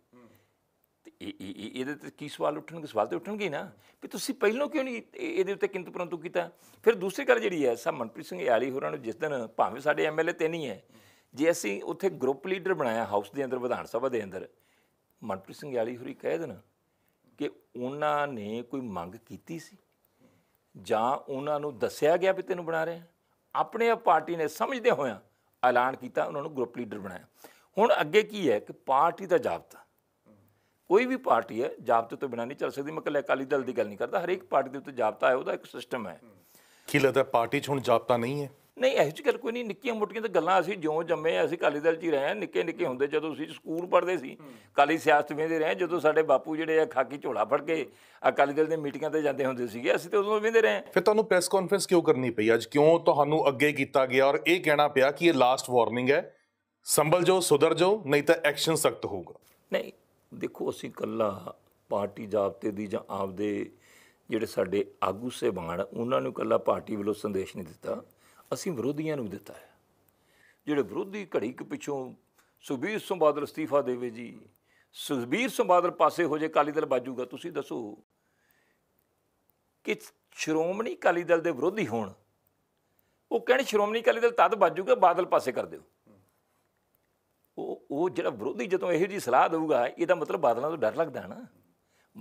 ਇਹ ਇਹ ਇਹਦੇ ਤੇ ਕੀ ਸਵਾਲ ਉੱਠਣਗੇ ਸਵਾਲ ਤੇ ਉੱਠਣਗੇ ਨਾ ਵੀ ਤੁਸੀਂ ਪਹਿਲਾਂ ਕਿਉਂ ਨਹੀਂ ਇਹਦੇ ਉੱਤੇ ਕਿੰਤ ਪਰੰਤੂ ਕੀਤਾ ਫਿਰ ਦੂਸਰੀ ਗੱਲ ਜਿਹੜੀ ਹੈ ਸਾ ਮਨਪ੍ਰੀਤ ਸਿੰਘ ਯਾਲੀ ਹੋਰਾਂ ਨੂੰ ਜਿਸ ਦਿਨ ਭਾਵੇਂ ਸਾਡੇ ਐਮਐਲਏ ਤੇ ਨਹੀਂ ਹੈ ਜੇ ਅਸੀਂ ਉੱਥੇ ਗਰੁੱਪ ਲੀਡਰ ਬਣਾਇਆ ਹਾਊਸ ਦੇ ਅੰਦਰ ਵਿਧਾਨ ਸਭਾ ਦੇ ਅੰਦਰ ਮਨਪ੍ਰੀਤ ਸਿੰਘ ਯਾਲੀ ਹੋਰੀ ਕਹਿ ਦੇਣ ਕਿ ਉਹਨਾਂ ਨੇ ਕੋਈ ਮੰਗ ਕੀਤੀ ਸੀ ਜਾਂ ਉਹਨਾਂ ਨੂੰ ਦੱਸਿਆ ਗਿਆ ਵੀ ਤੈਨੂੰ ਬਣਾ ਰਹੇ ਆਪਣੇ ਆਪ ਪਾਰਟੀ ਨੇ ਸਮਝਦੇ ਹੋਇਆ ਐਲਾਨ ਕੀਤਾ ਉਹਨਾਂ ਨੂੰ ਗਰੁੱਪ ਲੀਡਰ ਬਣਾਇਆ ਹੁਣ ਅੱਗੇ ਕੀ ਹੈ ਕਿ ਪਾਰਟੀ ਦਾ ਜਾਬਤਾ ਕੋਈ ਵੀ ਪਾਰਟੀ ਹੈ ਜਾਬਤੇ ਤੋਂ ਬਿਨਾ ਨਹੀਂ ਚੱਲ ਸਕਦੀ ਮੈਂ ਕੱਲੇ ਅਕਾਲੀ ਦਲ ਦੀ ਗੱਲ ਨਹੀਂ ਕਰਦਾ ਹਰੇਕ ਪਾਰਟੀ ਦੇ ਉੱਤੇ ਜਾਬਤਾ ਹੈ ਉਹਦਾ ਇੱਕ ਸਿਸਟਮ ਹੈ ਕੀ ਲੱਗਦਾ ਪਾਰਟੀ 'ਚ ਹੁਣ ਜਾਬਤਾ ਨਹੀਂ ਹੈ ਨਹੀਂ ਇਹੋ ਜਿਹੀ ਗੱਲ ਕੋਈ ਨਹੀਂ ਨਿੱਕੀਆਂ ਮੋਟੀਆਂ ਤਾਂ ਗੱਲਾਂ ਅਸੀਂ ਜਿਉਂ ਜੰਮੇ ਅਸੀਂ ਕਾਲੀ ਦਲ 'ਚ ਹੀ ਰਹੇ ਹਾਂ ਨਿੱਕੇ ਨਿੱਕੇ ਹੁੰਦੇ ਜਦੋਂ ਅਸੀਂ ਸਕੂਲ ਪੜ੍ਹਦੇ ਸੀ ਕਾਲੀ ਸਿਆਸਤ ਵੇਂਦੇ ਰਹੇ ਜਦੋਂ ਸਾਡੇ ਬਾਪੂ ਜਿਹੜੇ ਆ ਖਾਕੀ ਝੋਲਾ ਫੜ ਕੇ ਅਕਾਲੀ ਦਲ ਦੇ ਮੀਟਿੰਗਾਂ ਤੇ ਜਾਂਦੇ ਹੁੰਦੇ ਸੀਗੇ ਅਸੀਂ ਤੇ ਉਦੋਂ ਵੇਂਦੇ ਰਹੇ ਫਿਰ ਤੁਹਾਨੂੰ ਪ੍ਰੈਸ ਕਾਨਫਰੰਸ ਕਿਉਂ ਕਰਨੀ ਪਈ ਅੱਜ ਕਿਉਂ ਤੁਹਾਨੂੰ ਅੱਗੇ ਕੀਤਾ ਗਿਆ ਔਰ ਇਹ ਕਹਿਣਾ ਪਿਆ ਕਿ ਇਹ ਲਾਸਟ ਵਾਰਨਿੰਗ ਹੈ ਸੰਭਲ ਜਾਓ ਸੁਧਰ ਜਾਓ ਨਹੀਂ ਤਾਂ ਐਕਸ਼ਨ ਸਖਤ ਹੋਊਗਾ ਨਹੀਂ ਦੇਖੋ ਅਸੀਂ ਕੱਲਾ ਪਾਰਟੀ ਜਾਬਤੇ ਦੀ ਜਾਂ ਆਪਦੇ ਜਿਹੜੇ ਸਾਡੇ ਆਗੂ ਸਹਿਬਾਨ ਉਹਨਾਂ ਨੂੰ ਕੱਲਾ ਪਾਰਟੀ ਵੱਲੋਂ ਸੰਦੇਸ਼ ਨਹੀਂ ਦਿੱਤਾ ਅਸੀਂ ਵਿਰੋਧੀਆਂ ਨੂੰ ਦਿੱਤਾ ਹੈ ਜਿਹੜੇ ਵਿਰੋਧੀ ਘੜੀ ਕਿ ਪਿੱਛੋਂ ਸੁਬੀਰ ਸਿੰਘ ਬਾਦਲ ਅਸਤੀਫਾ ਦੇਵੇ ਜੀ ਸੁਬੀਰ ਸਿੰਘ ਬਾਦਲ ਪਾਸੇ ਹੋ ਜੇ ਕਾਲੀ ਦਲ ਬਾਜੂਗਾ ਤੁਸੀਂ ਦੱਸੋ ਕਿ ਸ਼੍ਰੋਮਣੀ ਕਾਲੀ ਦਲ ਦੇ ਵਿਰੋਧੀ ਹੋਣ ਉਹ ਕਹਿੰਦੇ ਸ਼੍ਰੋਮਣੀ ਕਾਲੀ ਦਲ ਤਦ ਬਾਜੂਗਾ ਬਾਦਲ ਪਾਸੇ ਕਰ ਦਿਓ ਉਹ ਉਹ ਜਿਹੜਾ ਵਿਰੋਧੀ ਜਦੋਂ ਇਹੋ ਜੀ ਸਲਾਹ ਦੇਊਗਾ ਇਹਦਾ ਮਤਲਬ ਬਾਦਲਾਂ ਤੋਂ ਡਰ ਲੱਗਦਾ ਹੈ ਨਾ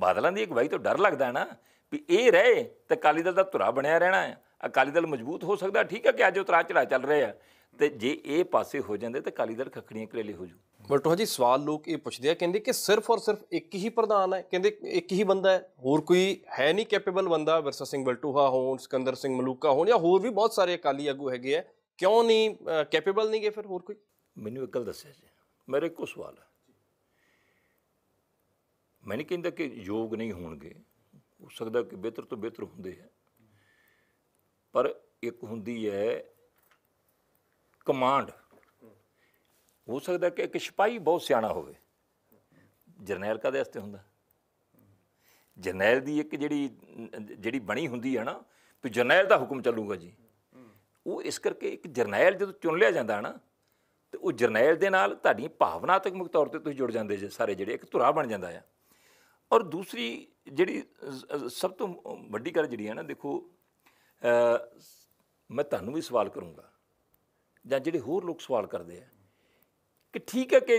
ਬਾਦਲਾਂ ਦੀ ਇੱਕ ਵਾਈ ਤੋਂ ਡਰ ਲੱਗਦਾ ਹੈ ਨਾ ਵੀ ਇਹ ਰਹੇ ਤੇ ਅਕਾਲੀ ਦਲ ਦਾ ਧੁਰਾ ਬਣਿਆ ਰਹਿਣਾ ਹੈ ਅਕਾਲੀ ਦਲ ਮਜ਼ਬੂਤ ਹੋ ਸਕਦਾ ਠੀਕ ਹੈ ਕਿ ਅੱਜ ਉਤਰਾ ਚੜਾ ਚੱਲ ਰਹੇ ਆ ਤੇ ਜੇ ਇਹ ਪਾਸੇ ਹੋ ਜਾਂਦੇ ਤਾਂ ਅਕਾਲੀ ਦਲ ਖੱਖੜੀਆਂ ਕਰੇਲੇ ਹੋ ਜੂ ਬਲਟੋ ਜੀ ਸਵਾਲ ਲੋਕ ਇਹ ਪੁੱਛਦੇ ਆ ਕਹਿੰਦੇ ਕਿ ਸਿਰਫ ਔਰ ਸਿਰਫ ਇੱਕ ਹੀ ਪ੍ਰਧਾਨ ਹੈ ਕਹਿੰਦੇ ਇੱਕ ਹੀ ਬੰਦਾ ਹੈ ਹੋਰ ਕੋਈ ਹੈ ਨਹੀਂ ਕੈਪੇਬਲ ਬੰਦਾ ਵਰਸਾ ਸਿੰਘ ਬਲਟੂਹਾ ਹੋਣ ਸਿਕੰਦਰ ਸਿੰਘ ਮਲੂਕਾ ਹੋਣ ਜਾਂ ਹੋਰ ਵੀ ਬਹੁਤ ਸਾਰੇ ਅਕਾਲੀ ਆਗੂ ਹੈਗੇ ਆ ਕਿਉਂ ਨਹੀਂ ਕੈਪੇਬਲ ਨਹੀਂ ਫਿਰ ਹੋਰ ਕੋਈ ਮੈਨੂੰ ਇੱਕ ਗੱਲ ਦੱਸਿਆ ਜੀ ਮੇਰੇ ਕੋ ਸਵਾਲ ਹੈ ਮੈਂ ਨਹੀਂ ਕਹਿੰਦਾ ਕਿ ਯੋਗ ਨਹੀਂ ਹੋਣਗੇ ਹੋ ਸਕਦਾ ਕਿ ਬਿਹਤਰ ਤੋਂ ਬਿਹਤਰ ਹੁੰਦੇ ਹੈ ਪਰ ਇੱਕ ਹੁੰਦੀ ਹੈ ਕਮਾਂਡ ਹੋ ਸਕਦਾ ਕਿ ਇੱਕ ਸਿਪਾਹੀ ਬਹੁਤ ਸਿਆਣਾ ਹੋਵੇ ਜਰਨੈਲ ਕਾਦੇ ਵਾਸਤੇ ਹੁੰਦਾ ਜਰਨੈਲ ਦੀ ਇੱਕ ਜਿਹੜੀ ਜਿਹੜੀ ਬਣੀ ਹੁੰਦੀ ਹੈ ਨਾ ਵੀ ਜਰਨੈਲ ਦਾ ਹੁਕਮ ਚੱਲੂਗਾ ਜੀ ਉਹ ਇਸ ਕਰਕੇ ਇੱਕ ਜਰਨੈਲ ਜਦੋਂ ਚੁਣ ਲਿਆ ਜਾਂਦਾ ਹੈ ਨਾ ਤੇ ਉਹ ਜਰਨੈਲ ਦੇ ਨਾਲ ਤੁਹਾਡੀ ਭਾਵਨਾਤਮਕ ਤੌਰ ਤੇ ਤੁਸੀਂ ਜੁੜ ਜਾਂਦੇ ਜੇ ਸਾਰੇ ਜਿਹੜੇ ਇੱਕ ਧੁਰਾ ਬਣ ਜਾਂਦਾ ਆ ਔਰ ਦੂਸਰੀ ਜਿਹੜੀ ਸਭ ਤੋਂ ਵੱਡੀ ਗੱਲ ਜਿਹੜੀ ਹੈ ਨਾ ਦੇਖੋ ਮੈਂ ਤੁਹਾਨੂੰ ਵੀ ਸਵਾਲ ਕਰੂੰਗਾ ਜਾਂ ਜਿਹੜੇ ਹੋਰ ਲੋਕ ਸਵਾਲ ਕਰਦੇ ਆ ਕਿ ਠੀਕ ਹੈ ਕਿ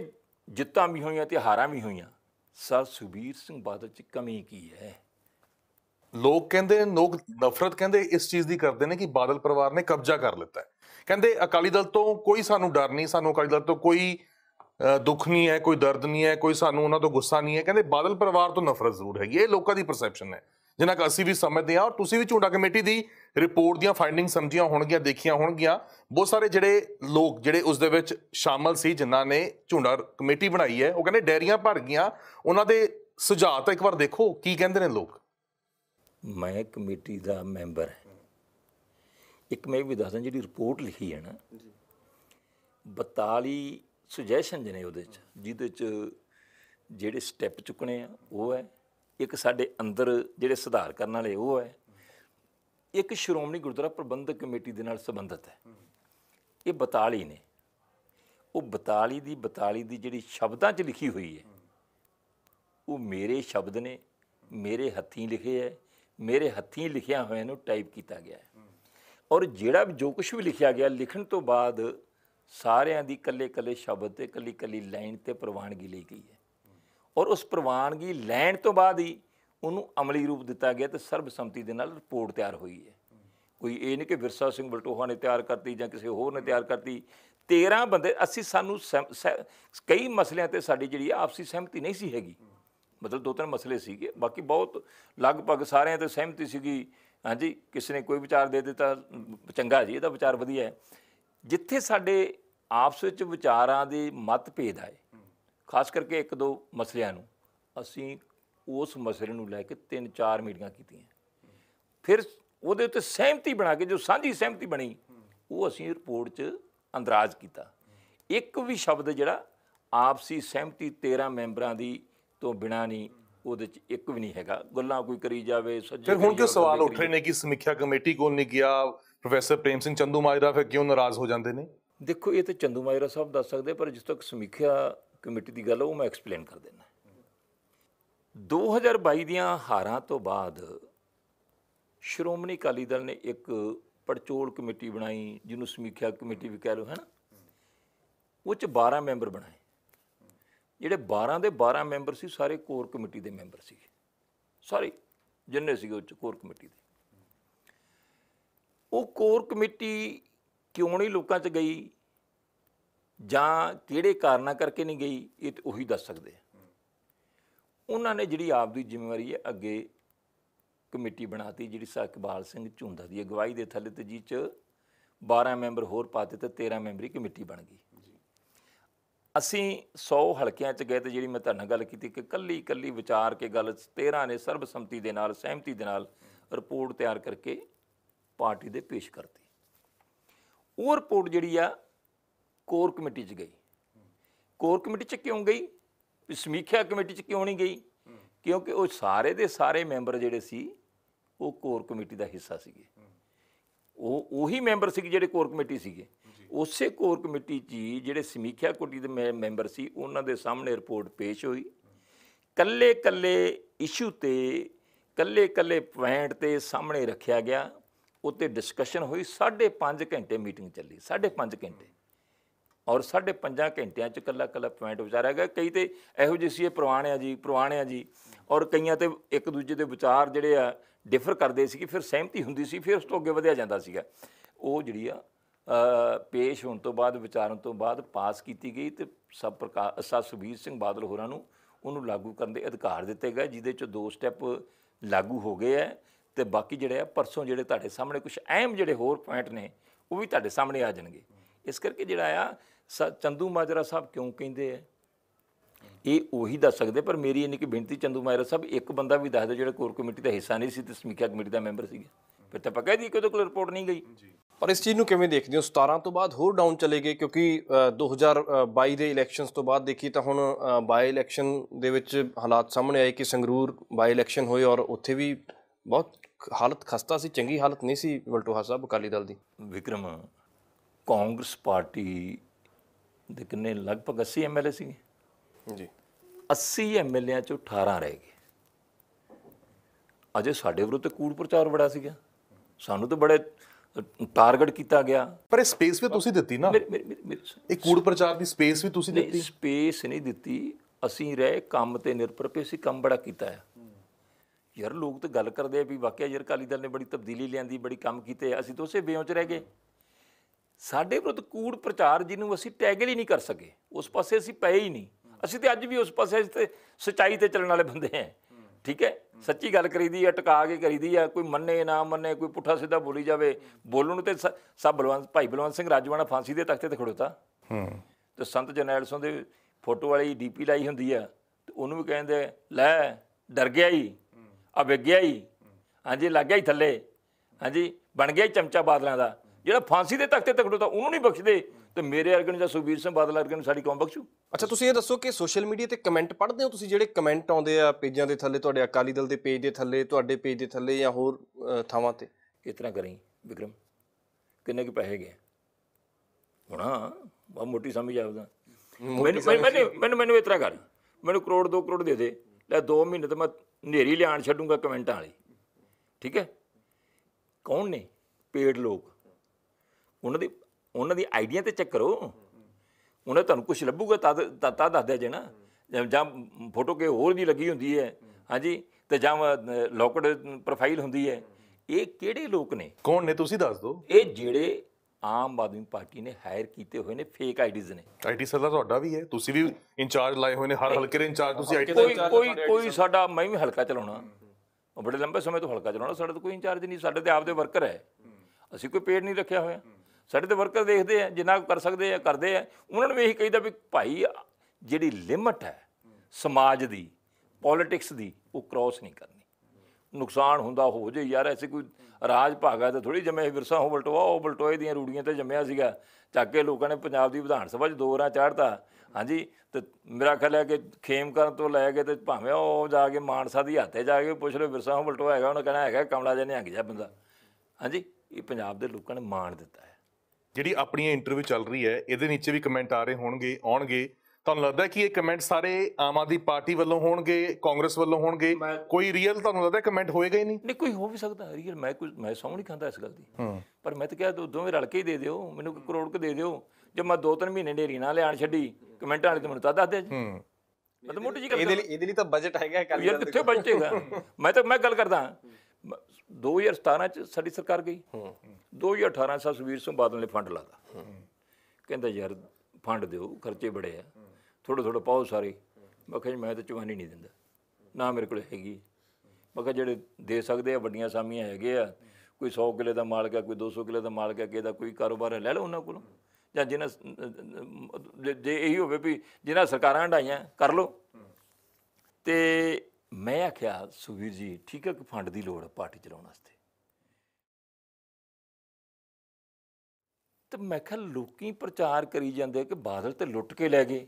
ਜਿੱਤਾਂ ਵੀ ਹੋਈਆਂ ਤੇ ਹਾਰਾਂ ਵੀ ਹੋਈਆਂ ਸਰ ਸੁਬੀਰ ਸਿੰਘ ਬਾਦਲ 'ਚ ਕਮੀ ਕੀ ਹੈ ਲੋਕ ਕਹਿੰਦੇ ਲੋਕ ਨਫ਼ਰਤ ਕਹਿੰਦੇ ਇਸ ਚੀਜ਼ ਦੀ ਕਰਦੇ ਨੇ ਕਿ ਬਾਦਲ ਪਰਿਵਾਰ ਨੇ ਕਬਜ਼ਾ ਕਰ ਲਿੱਤਾ ਹੈ ਕਹਿੰਦੇ ਅਕਾਲੀ ਦਲ ਤੋਂ ਕੋਈ ਸਾਨੂੰ ਡਰ ਨਹੀਂ ਸਾਨੂੰ ਅਕਾਲੀ ਦਲ ਤੋਂ ਕੋਈ ਦੁੱਖ ਨਹੀਂ ਹੈ ਕੋਈ ਦਰਦ ਨਹੀਂ ਹੈ ਕੋਈ ਸਾਨੂੰ ਉਹਨਾਂ ਤੋਂ ਗੁੱਸਾ ਨਹੀਂ ਹੈ ਕਹਿੰਦੇ ਬਾਦਲ ਪਰਿਵਾਰ ਤੋਂ ਨਫ਼ਰਤ ਜ਼ਰੂਰ ਹੈ ਇਹ ਲੋਕਾਂ ਦੀ ਪਰਸੈਪਸ਼ਨ ਹੈ ਜਿਨ੍ਹਾਂ ਕਾ ਅਸੀਂ ਵੀ ਸਮਝਦੇ ਹਾਂ ਔਰ ਤੁਸੀਂ ਵੀ ਝੂੰਡਾ ਕਮੇਟੀ ਦੀ ਰਿਪੋਰਟ ਦੀਆਂ ਫਾਈਂਡਿੰਗ ਸਮਝੀਆਂ ਹੋਣਗੀਆਂ ਦੇਖੀਆਂ ਹੋਣਗੀਆਂ ਬਹੁਤ ਸਾਰੇ ਜਿਹੜੇ ਲੋਕ ਜਿਹੜੇ ਉਸ ਦੇ ਵਿੱਚ ਸ਼ਾਮਲ ਸੀ ਜਿਨ੍ਹਾਂ ਨੇ ਝੂੰਡਾ ਕਮੇਟੀ ਬਣਾਈ ਹੈ ਉਹ ਕਹਿੰਦੇ ਡੈਰੀਆਂ ਭਰ ਗਈਆਂ ਉਹਨਾਂ ਦੇ ਸੁਝਾਅ ਤਾਂ ਇੱਕ ਵਾਰ ਦੇਖੋ ਕੀ ਕਹਿੰਦੇ ਨੇ ਲੋਕ ਮੈਂ ਕਮੇਟੀ ਦਾ ਮੈਂਬਰ ਹਾਂ ਇੱਕ ਮੈਂ ਵੀ ਦੱਸਦਾ ਜਿਹੜੀ ਰਿਪੋਰਟ ਲਿਖੀ ਹੈ ਨਾ 42 ਸੁਜੈਸ਼ਨ ਜਨੇ ਉਹਦੇ ਚ ਜਿਹਦੇ ਚ ਜਿਹੜੇ ਸਟੈਪ ਚੁੱਕਣੇ ਆ ਉਹ ਹੈ ਇੱਕ ਸਾਡੇ ਅੰਦਰ ਜਿਹੜੇ ਸੁਧਾਰ ਕਰਨ ਵਾਲੇ ਉਹ ਹੈ ਇੱਕ ਸ਼੍ਰੋਮਣੀ ਗੁਰਦੁਆਰਾ ਪ੍ਰਬੰਧਕ ਕਮੇਟੀ ਦੇ ਨਾਲ ਸੰਬੰਧਿਤ ਹੈ ਇਹ 42 ਨੇ ਉਹ 42 ਦੀ 42 ਦੀ ਜਿਹੜੀ ਸ਼ਬਦਾਂ 'ਚ ਲਿਖੀ ਹੋਈ ਹੈ ਉਹ ਮੇਰੇ ਸ਼ਬਦ ਨੇ ਮੇਰੇ ਹੱਥੀਂ ਲਿਖੇ ਹੈ ਮੇਰੇ ਹੱਥੀਂ ਲਿਖਿਆ ਹੋਇਆ ਨੂੰ ਟਾਈਪ ਕੀਤਾ ਗਿਆ ਹੈ ਔਰ ਜਿਹੜਾ ਵੀ ਜੋ ਕੁਝ ਵੀ ਲਿਖਿਆ ਗਿਆ ਲਿਖਣ ਤੋਂ ਬਾਅਦ ਸਾਰਿਆਂ ਦੀ ਕੱਲੇ-ਕੱਲੇ ਸ਼ਬਦ ਤੇ ਕੱਲੀ-ਕੱਲੀ ਲਾਈਨ ਤੇ ਪ੍ਰਵਾਨਗੀ ਲਈ ਗਈ ਹੈ ਔਰ ਉਸ ਪ੍ਰਵਾਨਗੀ ਲੈਣ ਤੋਂ ਬਾਅਦ ਹੀ ਉਹਨੂੰ ਅਮਲੀ ਰੂਪ ਦਿੱਤਾ ਗਿਆ ਤੇ ਸਰਬਸੰਮਤੀ ਦੇ ਨਾਲ ਰਿਪੋਰਟ ਤਿਆਰ ਹੋਈ ਹੈ ਕੋਈ ਇਹ ਨਹੀਂ ਕਿ ਵਿਰਸਾ ਸਿੰਘ ਬਲਟੋਹਾ ਨੇ ਤਿਆਰ ਕਰਤੀ ਜਾਂ ਕਿਸੇ ਹੋਰ ਨੇ ਤਿਆਰ ਕਰਤੀ 13 ਬੰਦੇ ਅਸੀਂ ਸਾਨੂੰ ਕਈ ਮਸਲਿਆਂ ਤੇ ਸਾਡੀ ਜਿਹੜੀ ਆਪਸੀ ਸਹਿਮਤੀ ਨਹੀਂ ਸੀ ਹੈਗੀ ਮਤਲਬ ਦੋ ਤਿੰਨ ਮਸਲੇ ਸੀਗੇ ਬਾਕੀ ਬਹੁਤ ਲਗਭਗ ਸਾਰਿਆਂ ਤੇ ਸਹਿਮਤੀ ਸੀਗੀ ਹਾਂਜੀ ਕਿਸੇ ਨੇ ਕੋਈ ਵਿਚਾਰ ਦੇ ਦਿੱਤਾ ਚੰਗਾ ਜੀ ਇਹਦਾ ਵਿਚਾਰ ਵਧੀਆ ਹੈ ਜਿੱਥੇ ਸਾਡੇ ਆਪਸ ਵਿੱਚ ਵਿਚਾਰਾਂ ਦੇ ਮਤਭੇਦ ਆਏ ਖਾਸ ਕਰਕੇ ਇੱਕ ਦੋ ਮਸਲਿਆਂ ਨੂੰ ਅਸੀਂ ਉਸ ਮਸਲੇ ਨੂੰ ਲੈ ਕੇ ਤਿੰਨ ਚਾਰ ਮੀਟਿੰਗਾਂ ਕੀਤੀਆਂ ਫਿਰ ਉਹਦੇ ਉੱਤੇ ਸਹਿਮਤੀ ਬਣਾ ਕੇ ਜੋ ਸਾਂਝੀ ਸਹਿਮਤੀ ਬਣੀ ਉਹ ਅਸੀਂ ਰਿਪੋਰਟ 'ਚ ਅੰਦਰਾਜ ਕੀਤਾ ਇੱਕ ਵੀ ਸ਼ਬਦ ਜਿਹੜਾ ਆਪਸੀ ਸਹਿਮਤੀ 13 ਮੈਂਬਰਾਂ ਦੀ ਤੋਂ ਬਿਨਾ ਨਹੀਂ ਉਹਦੇ ਚ ਇੱਕ ਵੀ ਨਹੀਂ ਹੈਗਾ ਗੱਲਾਂ ਕੋਈ ਕਰੀ ਜਾਵੇ ਸੱਜੇ ਫਿਰ ਹੁਣ ਕਿਉਂ ਸਵਾਲ ਉੱਠ ਰਹੇ ਨੇ ਕਿ ਸਮੀਖਿਆ ਕਮੇਟੀ ਕੋਲ ਨਹੀਂ ਗਿਆ ਪ੍ਰੋਫੈਸਰ ਪ੍ਰੇਮ ਸਿੰਘ ਚੰਦੂ ਮਾਜਰਾ ਫਿਰ ਕਿਉਂ ਨਾਰਾਜ਼ ਹੋ ਜਾਂਦੇ ਨੇ ਦੇਖੋ ਇਹ ਤਾਂ ਚੰਦੂ ਮਾਜਰਾ ਸਾਹਿਬ ਦੱਸ ਸਕਦੇ ਪਰ ਜਿਸ ਤੱਕ ਸਮੀਖਿਆ ਕਮੇਟੀ ਦੀ ਗੱਲ ਉਹ ਮੈਂ ਐਕਸਪਲੇਨ ਕਰ ਦਿੰਦਾ 2022 ਦੀਆਂ ਹਾਰਾਂ ਤੋਂ ਬਾਅਦ ਸ਼੍ਰੋਮਣੀ ਅਕਾਲੀ ਦਲ ਨੇ ਇੱਕ ਪੜਚੋਲ ਕਮੇਟੀ ਬਣਾਈ ਜਿਹਨੂੰ ਸਮੀਖਿਆ ਕਮੇਟੀ ਵੀ ਕਹਿ ਲੋ ਹੈ ਨਾ ਉਹ ਚ 12 ਮੈਂਬਰ ਬਣਾਏ ਜਿਹੜੇ 12 ਦੇ 12 ਮੈਂਬਰ ਸੀ ਸਾਰੇ ਕੋਰ ਕਮੇਟੀ ਦੇ ਮੈਂਬਰ ਸੀ ਸਾਰੇ ਜਿੰਨੇ ਸੀਗੇ ਉਹ ਕੋਰ ਕਮੇਟੀ ਦੇ ਉਹ ਕੋਰ ਕਮੇਟੀ ਕਿਉਂ ਨਹੀਂ ਲੋਕਾਂ 'ਚ ਗਈ ਜਾਂ ਕਿਹੜੇ ਕਾਰਨਾਂ ਕਰਕੇ ਨਹੀਂ ਗਈ ਇਹ ਤਾਂ ਉਹੀ ਦੱਸ ਸਕਦੇ ਆ ਉਹਨਾਂ ਨੇ ਜਿਹੜੀ ਆਪ ਦੀ ਜ਼ਿੰਮੇਵਾਰੀ ਹੈ ਅੱਗੇ ਕਮੇਟੀ ਬਣਾਤੀ ਜਿਹੜੀ ਸਾਕਬਾਲ ਸਿੰਘ ਝੁੰਦਾ ਦੀ ਅਗਵਾਈ ਦੇ ਥੱਲੇ ਤੇ ਜੀ ਚ 12 ਮੈਂਬਰ ਹੋਰ ਪਾਤੇ ਤੇ 13 ਮੈਂਬਰੀ ਕਮੇਟੀ ਬਣ ਗਈ ਅਸੀਂ 100 ਹਲਕਿਆਂ 'ਚ ਗਏ ਤੇ ਜਿਹੜੀ ਮੈਂ ਤੁਹਾਨੂੰ ਗੱਲ ਕੀਤੀ ਕਿ ਕੱਲੀ ਕੱਲੀ ਵਿਚਾਰ ਕੇ ਗੱਲ 13 ਨੇ ਸਰਬਸੰਮਤੀ ਦੇ ਨਾਲ ਸਹਿਮਤੀ ਦੇ ਨਾਲ ਰਿਪੋਰਟ ਤਿਆਰ ਕਰਕੇ ਪਾਰਟੀ ਦੇ ਪੇਸ਼ ਕਰਤੀ ਉਹ ਰਿਪੋਰਟ ਜਿਹੜੀ ਆ ਕੋਰ ਕਮੇਟੀ 'ਚ ਗਈ ਕੋਰ ਕਮੇਟੀ 'ਚ ਕਿਉਂ ਗਈ ਸਮੀਖਿਆ ਕਮੇਟੀ 'ਚ ਕਿਉਂ ਨਹੀਂ ਗਈ ਕਿਉਂਕਿ ਉਹ ਸਾਰੇ ਦੇ ਸਾਰੇ ਮੈਂਬਰ ਜਿਹੜੇ ਸੀ ਉਹ ਕੋਰ ਕਮੇਟੀ ਦਾ ਹਿੱਸਾ ਸੀਗੇ ਉਹ ਉਹੀ ਮੈਂਬਰ ਸੀ ਜਿਹੜੇ ਕੋਰ ਕਮੇਟੀ ਸੀਗੇ ਉਸੇ ਕੋਰ ਕਮੇਟੀ 'ਚ ਜਿਹੜੇ ਸਮੀਖਿਆ ਕੋਟੀ ਦੇ ਮੈਂਬਰ ਸੀ ਉਹਨਾਂ ਦੇ ਸਾਹਮਣੇ ਰਿਪੋਰਟ ਪੇਸ਼ ਹੋਈ ਕੱਲੇ ਕੱਲੇ ਇਸ਼ੂ ਤੇ ਕੱਲੇ ਕੱਲੇ ਪੁਆਇੰਟ ਤੇ ਸਾਹਮਣੇ ਰੱਖਿਆ ਗਿਆ ਉੱਤੇ ਡਿਸਕਸ਼ਨ ਹੋਈ 5.5 ਘੰਟੇ ਮੀਟਿੰਗ ਚੱਲੀ 5.5 ਘੰਟੇ ਔਰ 5.5 ਘੰਟਿਆਂ ਚ ਕੱਲਾ ਕੱਲਾ ਪੁਆਇੰਟ ਵਿਚਾਰਿਆ ਗਿਆ ਕਈ ਤੇ ਇਹੋ ਜਿਹੇ ਸੀ ਇਹ ਪ੍ਰਵਾਨਿਆ ਜੀ ਪ੍ਰਵਾਨਿਆ ਜੀ ਔਰ ਕਈਆਂ ਤੇ ਇੱਕ ਦੂਜੇ ਦੇ ਵਿਚਾਰ ਜਿਹੜੇ ਆ ਡਿਫਰ ਕਰਦੇ ਸੀ ਕਿ ਫਿਰ ਸਹਿਮਤੀ ਹੁੰਦੀ ਸੀ ਫਿਰ ਉਸ ਤੋਂ ਅੱਗੇ ਵਧਿਆ ਜਾਂਦਾ ਸੀਗਾ ਉਹ ਜਿਹੜੀ ਆ ਪੇਸ਼ ਹੋਣ ਤੋਂ ਬਾਅਦ ਵਿਚਾਰਨ ਤੋਂ ਬਾਅਦ ਪਾਸ ਕੀਤੀ ਗਈ ਤੇ ਸਭ ਪ੍ਰਕਾਰ ਅਸਾ ਸੁਬੀਰ ਸਿੰਘ ਬਾਦਲ ਹੋਰਾਂ ਨੂੰ ਉਹਨੂੰ ਲਾਗੂ ਕਰਨ ਦੇ ਅਧਿਕਾਰ ਦਿੱਤੇ ਗਏ ਜਿਹਦੇ ਚ ਦੋ ਸਟੈਪ ਲਾਗੂ ਹੋ ਗਏ ਐ ਤੇ ਬਾਕੀ ਜਿਹੜੇ ਆ ਪਰਸੋਂ ਜਿਹੜੇ ਤੁਹਾਡੇ ਸਾਹਮਣੇ ਕੁਝ ਅਹਿਮ ਜਿਹੜੇ ਹੋਰ ਪੁਆਇੰਟ ਨੇ ਉਹ ਵੀ ਤੁਹਾਡੇ ਸਾਹਮਣੇ ਆ ਜਾਣਗੇ ਇਸ ਕਰਕੇ ਜਿਹੜਾ ਆ ਚੰਦੂ ਮਾਜਰਾ ਸਾਹਿਬ ਕਿਉਂ ਕਹਿੰਦੇ ਆ ਇਹ ਉਹੀ ਦੱਸ ਸਕਦੇ ਪਰ ਮੇਰੀ ਨਹੀਂ ਕਿ ਬੇਨਤੀ ਚੰਦੂ ਮਾਇਰਾ ਸਾਹਿਬ ਇੱਕ ਬੰਦਾ ਵੀ ਦੱਸ ਦਿਓ ਜਿਹੜਾ ਕੋਰ ਕਮੇਟੀ ਦਾ ਹਿੱਸਾ ਨਹੀਂ ਸੀ ਤੇ ਸਮੀਖਿਆ ਕਮੇਟੀ ਦਾ ਮੈਂਬਰ ਸੀਗਾ ਫਿਰ ਤਾਂ ਪੱਕਾ ਹੀ ਕਿ ਕੋਲ ਰਿਪੋਰਟ ਨਹੀਂ ਗਈ ਪਰ ਇਸ ਚੀਜ਼ ਨੂੰ ਕਿਵੇਂ ਦੇਖਦੇ ਹੋ 17 ਤੋਂ ਬਾਅਦ ਹੋਰ ਡਾਊਨ ਚਲੇ ਗਏ ਕਿਉਂਕਿ 2022 ਦੇ ਇਲੈਕਸ਼ਨਸ ਤੋਂ ਬਾਅਦ ਦੇਖੀ ਤਾਂ ਹੁਣ ਬਾਈ ਇਲੈਕਸ਼ਨ ਦੇ ਵਿੱਚ ਹਾਲਾਤ ਸਾਹਮਣੇ ਆਏ ਕਿ ਸੰਗਰੂਰ ਬਾਈ ਇਲੈਕਸ਼ਨ ਹੋਏ ਔਰ ਉੱਥੇ ਵੀ ਬਹੁਤ ਹਾਲਤ ਖਸਤਾ ਸੀ ਚੰਗੀ ਹਾਲਤ ਨਹੀਂ ਸੀ ਵਲਟੋਹਾ ਸਾਹਿਬ ਅਕਾਲੀ ਦਲ ਦੀ ਵਿਕਰਮ ਕਾਂਗਰਸ ਪਾਰਟੀ ਦੇ ਕਿੰਨੇ ਲਗਭਗ 80 ਐਮਐਲਏ ਸੀਗੇ ਜੀ 80 ਐਮਐਲਏਆਂ ਚੋਂ 18 ਰਹਿ ਗਏ ਅਜੇ ਸਾਡੇ ਵਿਰੁੱਧ ਕੂੜ ਪ੍ਰਚਾਰ ਬੜਾ ਸੀਗਾ ਸਾਨੂੰ ਤਾਂ ਬੜੇ ਟਾਰਗੇਟ ਕੀਤਾ ਗਿਆ ਪਰ ਇਹ ਸਪੇਸ ਵੀ ਤੁਸੀਂ ਦਿੱਤੀ ਨਾ ਇਹ ਕੂੜ ਪ੍ਰਚਾਰ ਦੀ ਸਪੇਸ ਵੀ ਤੁਸੀਂ ਦਿੱਤੀ ਸਪੇਸ ਨਹੀਂ ਦਿੱਤੀ ਅਸੀਂ ਰਹਿ ਕੰਮ ਤੇ ਨਿਰਭਰ ਪਏ ਅਸੀਂ ਕੰਮ ਬੜਾ ਕੀਤਾ ਹੈ ਯਾਰ ਲੋਕ ਤਾਂ ਗੱਲ ਕਰਦੇ ਆ ਵੀ ਵਾਕਿਆ ਯਾਰ ਕਾਲੀ ਦਲ ਨੇ ਬੜੀ ਤਬਦੀਲੀ ਲਿਆਂਦੀ ਬੜੀ ਕੰਮ ਕੀਤੇ ਅਸੀਂ ਤਾਂ ਉਸੇ ਬੇਉਂਚ 'ਚ ਰਹਿ ਗਏ ਸਾਡੇ ਵਿਰੁੱਧ ਕੂੜ ਪ੍ਰਚਾਰ ਜਿਹਨੂੰ ਅਸੀਂ ਟੈਗਲ ਹੀ ਨਹੀਂ ਕਰ ਸਕੇ ਉਸ ਪਾਸੇ ਅਸੀਂ ਪਏ ਹੀ ਨਹੀਂ ਅਸੀਂ ਤੇ ਅੱਜ ਵੀ ਉਸ ਪਾਸੇ ਤੇ ਸਚਾਈ ਤੇ ਚੱਲਣ ਵਾਲੇ ਬੰਦੇ ਆ ਠੀਕ ਹੈ ਸੱਚੀ ਗੱਲ ਕਰੀਦੀ ਆ ਟਿਕਾ ਕੇ ਕਰੀਦੀ ਆ ਕੋਈ ਮੰਨੇ ਨਾ ਮੰਨੇ ਕੋਈ ਪੁੱਠਾ ਸਿੱਧਾ ਬੋਲੀ ਜਾਵੇ ਬੋਲਣ ਨੂੰ ਤੇ ਸਭ ਬਲਵੰਤ ਭਾਈ ਬਲਵੰਤ ਸਿੰਘ ਰਾਜਵਾਨਾ ਫਾਂਸੀ ਦੇ ਤਖਤੇ ਤੇ ਖੜੋਤਾ ਹੂੰ ਤੇ ਸੰਤ ਜਨੈਲ ਸਿੰਘ ਦੇ ਫੋਟੋ ਵਾਲੀ ਡੀਪੀ ਲਾਈ ਹੁੰਦੀ ਆ ਤੇ ਉਹਨੂੰ ਵੀ ਕਹਿੰਦੇ ਲੈ ਡਰ ਗਿਆ ਹੀ ਅਵਿਗ ਗਿਆ ਹੀ ਹਾਂਜੀ ਲੱਗ ਗਿਆ ਹੀ ਥੱਲੇ ਹਾਂਜੀ ਬਣ ਗਿਆ ਹੀ ਚਮਚਾ ਬਾਦਲਾਂ ਦਾ ਜਿਹੜਾ ਫਾਂਸੀ ਦੇ ਤਖਤੇ ਤੇ ਖੜੋਤਾ ਉਹਨੂੰ ਨਹੀਂ ਬਖਸ਼ਦੇ ਤੇ ਮੇਰੇ ਵਰਗੇ ਨੂੰ ਜਾਂ ਸੁਬੀਰ ਸਿੰਘ ਬਾਦਲ ਵਰਗੇ ਨੂੰ ਸਾਡੀ ਕੌਮ ਬਖਸ਼ੂ ਅੱਛਾ ਤੁਸੀਂ ਇਹ ਦੱਸੋ ਕਿ ਸੋਸ਼ਲ ਮੀਡੀਆ ਤੇ ਕਮੈਂਟ ਪੜ੍ਹਦੇ ਹੋ ਤੁਸੀਂ ਜਿਹੜੇ ਕਮੈਂਟ ਆਉਂਦੇ ਆ ਪੇਜਾਂ ਦੇ ਥੱਲੇ ਤੁਹਾਡੇ ਅਕਾਲੀ ਦਲ ਦੇ ਪੇਜ ਦੇ ਥੱਲੇ ਤੁਹਾਡੇ ਪੇਜ ਦੇ ਥੱਲੇ ਜਾਂ ਹੋਰ ਥਾਵਾਂ ਤੇ ਇਸ ਤਰ੍ਹਾਂ ਕਰੀ ਵਿਕਰਮ ਕਿੰਨੇ ਕੁ ਪੈਸੇ ਗਏ ਹੁਣ ਬਹੁਤ ਮੋਟੀ ਸਮਝ ਆਉਂਦਾ ਮੈਨੂੰ ਮੈਨੂੰ ਮੈਨੂੰ ਮੈਨੂੰ ਇਸ ਤਰ੍ਹਾਂ ਕਰ ਮੈਨੂੰ ਕਰੋੜ 2 ਕਰੋੜ ਦੇ ਦੇ ਲੈ 2 ਮਹੀਨੇ ਤੇ ਮੈਂ ਨੇਰੀ ਲਿਆਣ ਛੱਡੂਗਾ ਕਮੈਂਟਾਂ ਵਾਲੀ ਠੀਕ ਹੈ ਕੌਣ ਨੇ ਪੇਡ ਲੋਕ ਉਹਨਾਂ ਦੀ ਉਹਨਾਂ ਦੀ ਆਈਡੀਆ ਤੇ ਚੈੱਕ ਕਰੋ ਉਹਨੇ ਤੁਹਾਨੂੰ ਕੁਝ ਲੱਭੂਗਾ ਤਾਂ ਤਾਂ ਦੱਸ ਦਿਆ ਜੇ ਨਾ ਜਾਂ ਫੋਟੋ ਕੇ ਹੋਰ ਦੀ ਲੱਗੀ ਹੁੰਦੀ ਹੈ ਹਾਂਜੀ ਤੇ ਜਾਂ ਲੋਕਡ ਪ੍ਰੋਫਾਈਲ ਹੁੰਦੀ ਹੈ ਇਹ ਕਿਹੜੇ ਲੋਕ ਨੇ ਕੌਣ ਨੇ ਤੁਸੀਂ ਦੱਸ ਦਿਓ ਇਹ ਜਿਹੜੇ ਆਮ ਆਦਮੀ ਪਾਰਟੀ ਨੇ ਹਾਇਰ ਕੀਤੇ ਹੋਏ ਨੇ ਫੇਕ ਆਈਡੀਜ਼ ਨੇ ਆਈਟੀ ਸੈੱਲ ਦਾ ਤੁਹਾਡਾ ਵੀ ਹੈ ਤੁਸੀਂ ਵੀ ਇੰਚਾਰਜ ਲਾਏ ਹੋਏ ਨੇ ਹਰ ਹਲਕੇ ਦੇ ਇੰਚਾਰਜ ਤੁਸੀਂ ਆਈਟੀ ਕੋਈ ਕੋਈ ਕੋਈ ਸਾਡਾ ਮੈਂ ਵੀ ਹਲਕਾ ਚਲਾਉਣਾ ਬੜੇ ਲੰਬੇ ਸਮੇਂ ਤੋਂ ਹਲਕਾ ਚਲਾਉਣਾ ਸਾਡਾ ਤਾਂ ਕੋਈ ਇੰਚਾਰਜ ਨਹੀਂ ਸਾਡੇ ਤੇ ਆਪਦੇ ਵਰਕਰ ਹੈ ਅਸੀਂ ਕੋਈ ਪੇੜ ਨਹੀਂ ਰੱਖਿਆ ਹੋਇਆ ਸਾਡੇ ਤੇ ਵਰਕਰ ਦੇਖਦੇ ਆ ਜਿੰਨਾ ਕਰ ਸਕਦੇ ਆ ਕਰਦੇ ਆ ਉਹਨਾਂ ਨੂੰ ਵੀ ਇਹੀ ਕਹੀਦਾ ਵੀ ਭਾਈ ਜਿਹੜੀ ਲਿਮਟ ਹੈ ਸਮਾਜ ਦੀ ਪੋਲਿਟਿਕਸ ਦੀ ਉਹ ਕ੍ਰਾਸ ਨਹੀਂ ਕਰਨੀ ਨੁਕਸਾਨ ਹੁੰਦਾ ਹੋ ਜੇ ਯਾਰ ਐਸੇ ਕੋਈ ਰਾਜ ਭਾਗਾ ਤੇ ਥੋੜੀ ਜਮੇ ਵਿਰਸਾ ਹੋ ਬਲਟਵਾ ਉਹ ਬਲਟੋਏ ਦੀਆਂ ਰੂੜੀਆਂ ਤੇ ਜੰਮਿਆ ਸੀਗਾ ਚੱਕ ਕੇ ਲੋਕਾਂ ਨੇ ਪੰਜਾਬ ਦੀ ਵਿਧਾਨ ਸਭਾ 'ਚ ਦੋਰਾ ਰਾਂ ਚਾੜਤਾ ਹਾਂਜੀ ਤੇ ਮੇਰਾ ਖਿਆਲ ਹੈ ਕਿ ਖੇਮ ਕਰਨ ਤੋਂ ਲੈ ਕੇ ਤੇ ਭਾਵੇਂ ਉਹ ਜਾ ਕੇ ਮਾਨਸਾ ਦੀ ਹੱਥੇ ਜਾ ਕੇ ਪੁੱਛ ਲੋ ਵਿਰਸਾ ਹੋ ਬਲਟਵਾ ਹੈਗਾ ਉਹਨੇ ਕਹਿੰਦਾ ਹੈਗਾ ਕਮਲਾ ਜਨੇ ਹੰਗ ਜਾ ਬੰਦਾ ਹਾਂਜੀ ਇਹ ਪੰਜਾਬ ਦੇ ਲੋਕਾਂ ਨੇ ਮਾਨ ਦਿੱਤਾ ਹੈ ਜਿਹੜੀ ਆਪਣੀ ਇੰਟਰਵਿਊ ਚੱਲ ਰਹੀ ਹੈ ਇਹਦੇ ਨੀਚੇ ਵੀ ਕਮੈਂਟ ਆ ਰਹੇ ਹੋਣਗੇ ਆਉਣਗੇ ਤੁਹਾਨੂੰ ਲੱਗਦਾ ਕਿ ਇਹ ਕਮੈਂਟ ਸਾਰੇ ਆਮ ਆਦਮੀ ਪਾਰਟੀ ਵੱਲੋਂ ਹੋਣਗੇ ਕਾਂਗਰਸ ਵੱਲੋਂ ਹੋਣਗੇ ਕੋਈ ਰੀਅਲ ਤੁਹਾਨੂੰ ਲੱਗਦਾ ਕਮੈਂਟ ਹੋਏਗਾ ਹੀ ਨਹੀਂ ਨਹੀਂ ਕੋਈ ਹੋ ਵੀ ਸਕਦਾ ਰੀਅਲ ਮੈਂ ਕੋਈ ਮੈਂ ਸੌਂ ਨਹੀਂ ਖਾਂਦਾ ਇਸ ਗੱਲ ਦੀ ਪਰ ਮੈਂ ਤਾਂ ਕਿਹਾ ਦੋਵੇਂ ਰਲ ਕੇ ਹੀ ਦੇ ਦਿਓ ਮੈਨੂੰ ਕਰੋੜ ਕੇ ਦੇ ਦਿਓ ਜੇ ਮੈਂ 2-3 ਮਹੀਨੇ ਡੇਰੀ ਨਾ ਲਿਆਣ ਛੱਡੀ ਕਮੈਂਟਾਂ ਵਾਲੇ ਤੇ ਮੈਨੂੰ ਤਾਂ ਦੱਸ ਦੇ ਹੂੰ ਮਤਲਬ ਮੋਟੀ ਜੀ ਇਹਦੇ ਲਈ ਇਹਦੇ ਲਈ ਤਾਂ ਬਜਟ ਹੈਗਾ ਕੱਲ ਯਾਰ ਕਿੱਥੇ ਬਜਟ ਹੈਗਾ ਮੈਂ ਤਾਂ ਮੈਂ ਗੱਲ ਕਰਦਾ 2017 ਚ ਸਾਡੀ ਸਰਕਾਰ ਗਈ 2018 ਚ ਸੁਵੀਰ ਸਿੰਘ ਬਾਦਲ ਨੇ ਫੰਡ ਲਾਦਾ ਕਹਿੰਦਾ ਯਾਰ ਫੰਡ ਦਿਓ ਖਰਚੇ ਬੜੇ ਆ ਥੋੜਾ ਥੋੜਾ ਪਾਓ ਸਾਰੇ ਮੈਂ ਕਿਹਾ ਮੈਂ ਤਾਂ ਚੁਗਾਨੀ ਨਹੀਂ ਦਿੰਦਾ ਨਾ ਮੇਰੇ ਕੋਲ ਹੈਗੀ ਮੈਂ ਕਿਹਾ ਜਿਹੜੇ ਦੇ ਸਕਦੇ ਆ ਵੱਡੀਆਂ ਸਾਮੀਆਂ ਹੈਗੇ ਆ ਕੋਈ 100 ਕਿਲੇ ਦਾ ਮਾਲਕ ਆ ਕੋਈ 200 ਕਿਲੇ ਦਾ ਮਾਲਕ ਆ ਕਿਸੇ ਦਾ ਕੋਈ ਕਾਰੋਬਾਰ ਲੈ ਲਓ ਉਹਨਾਂ ਕੋਲੋਂ ਜਾਂ ਜਿਹਨਾਂ ਜੇ ਇਹੀ ਹੋਵੇ ਵੀ ਜਿਹਨਾਂ ਸਰਕਾਰਾਂ ਹਟਾਈਆਂ ਕਰ ਲਓ ਤੇ ਮੈਂ ਆਖਿਆ ਸੁਵੀਰ ਜੀ ਠੀਕ ਹੈ ਕਿ ਫੰਡ ਦੀ ਲੋੜ ਹੈ ਪਾਰਟੀ ਚਲਾਉਣ ਵਾਸਤੇ ਤੇ ਮੈਂ ਕਿਹਾ ਲੋਕੀ ਪ੍ਰਚਾਰ ਕਰੀ ਜਾਂਦੇ ਕਿ ਬਾਦਲ ਤੇ ਲੁੱਟ ਕੇ ਲੈ ਗਏ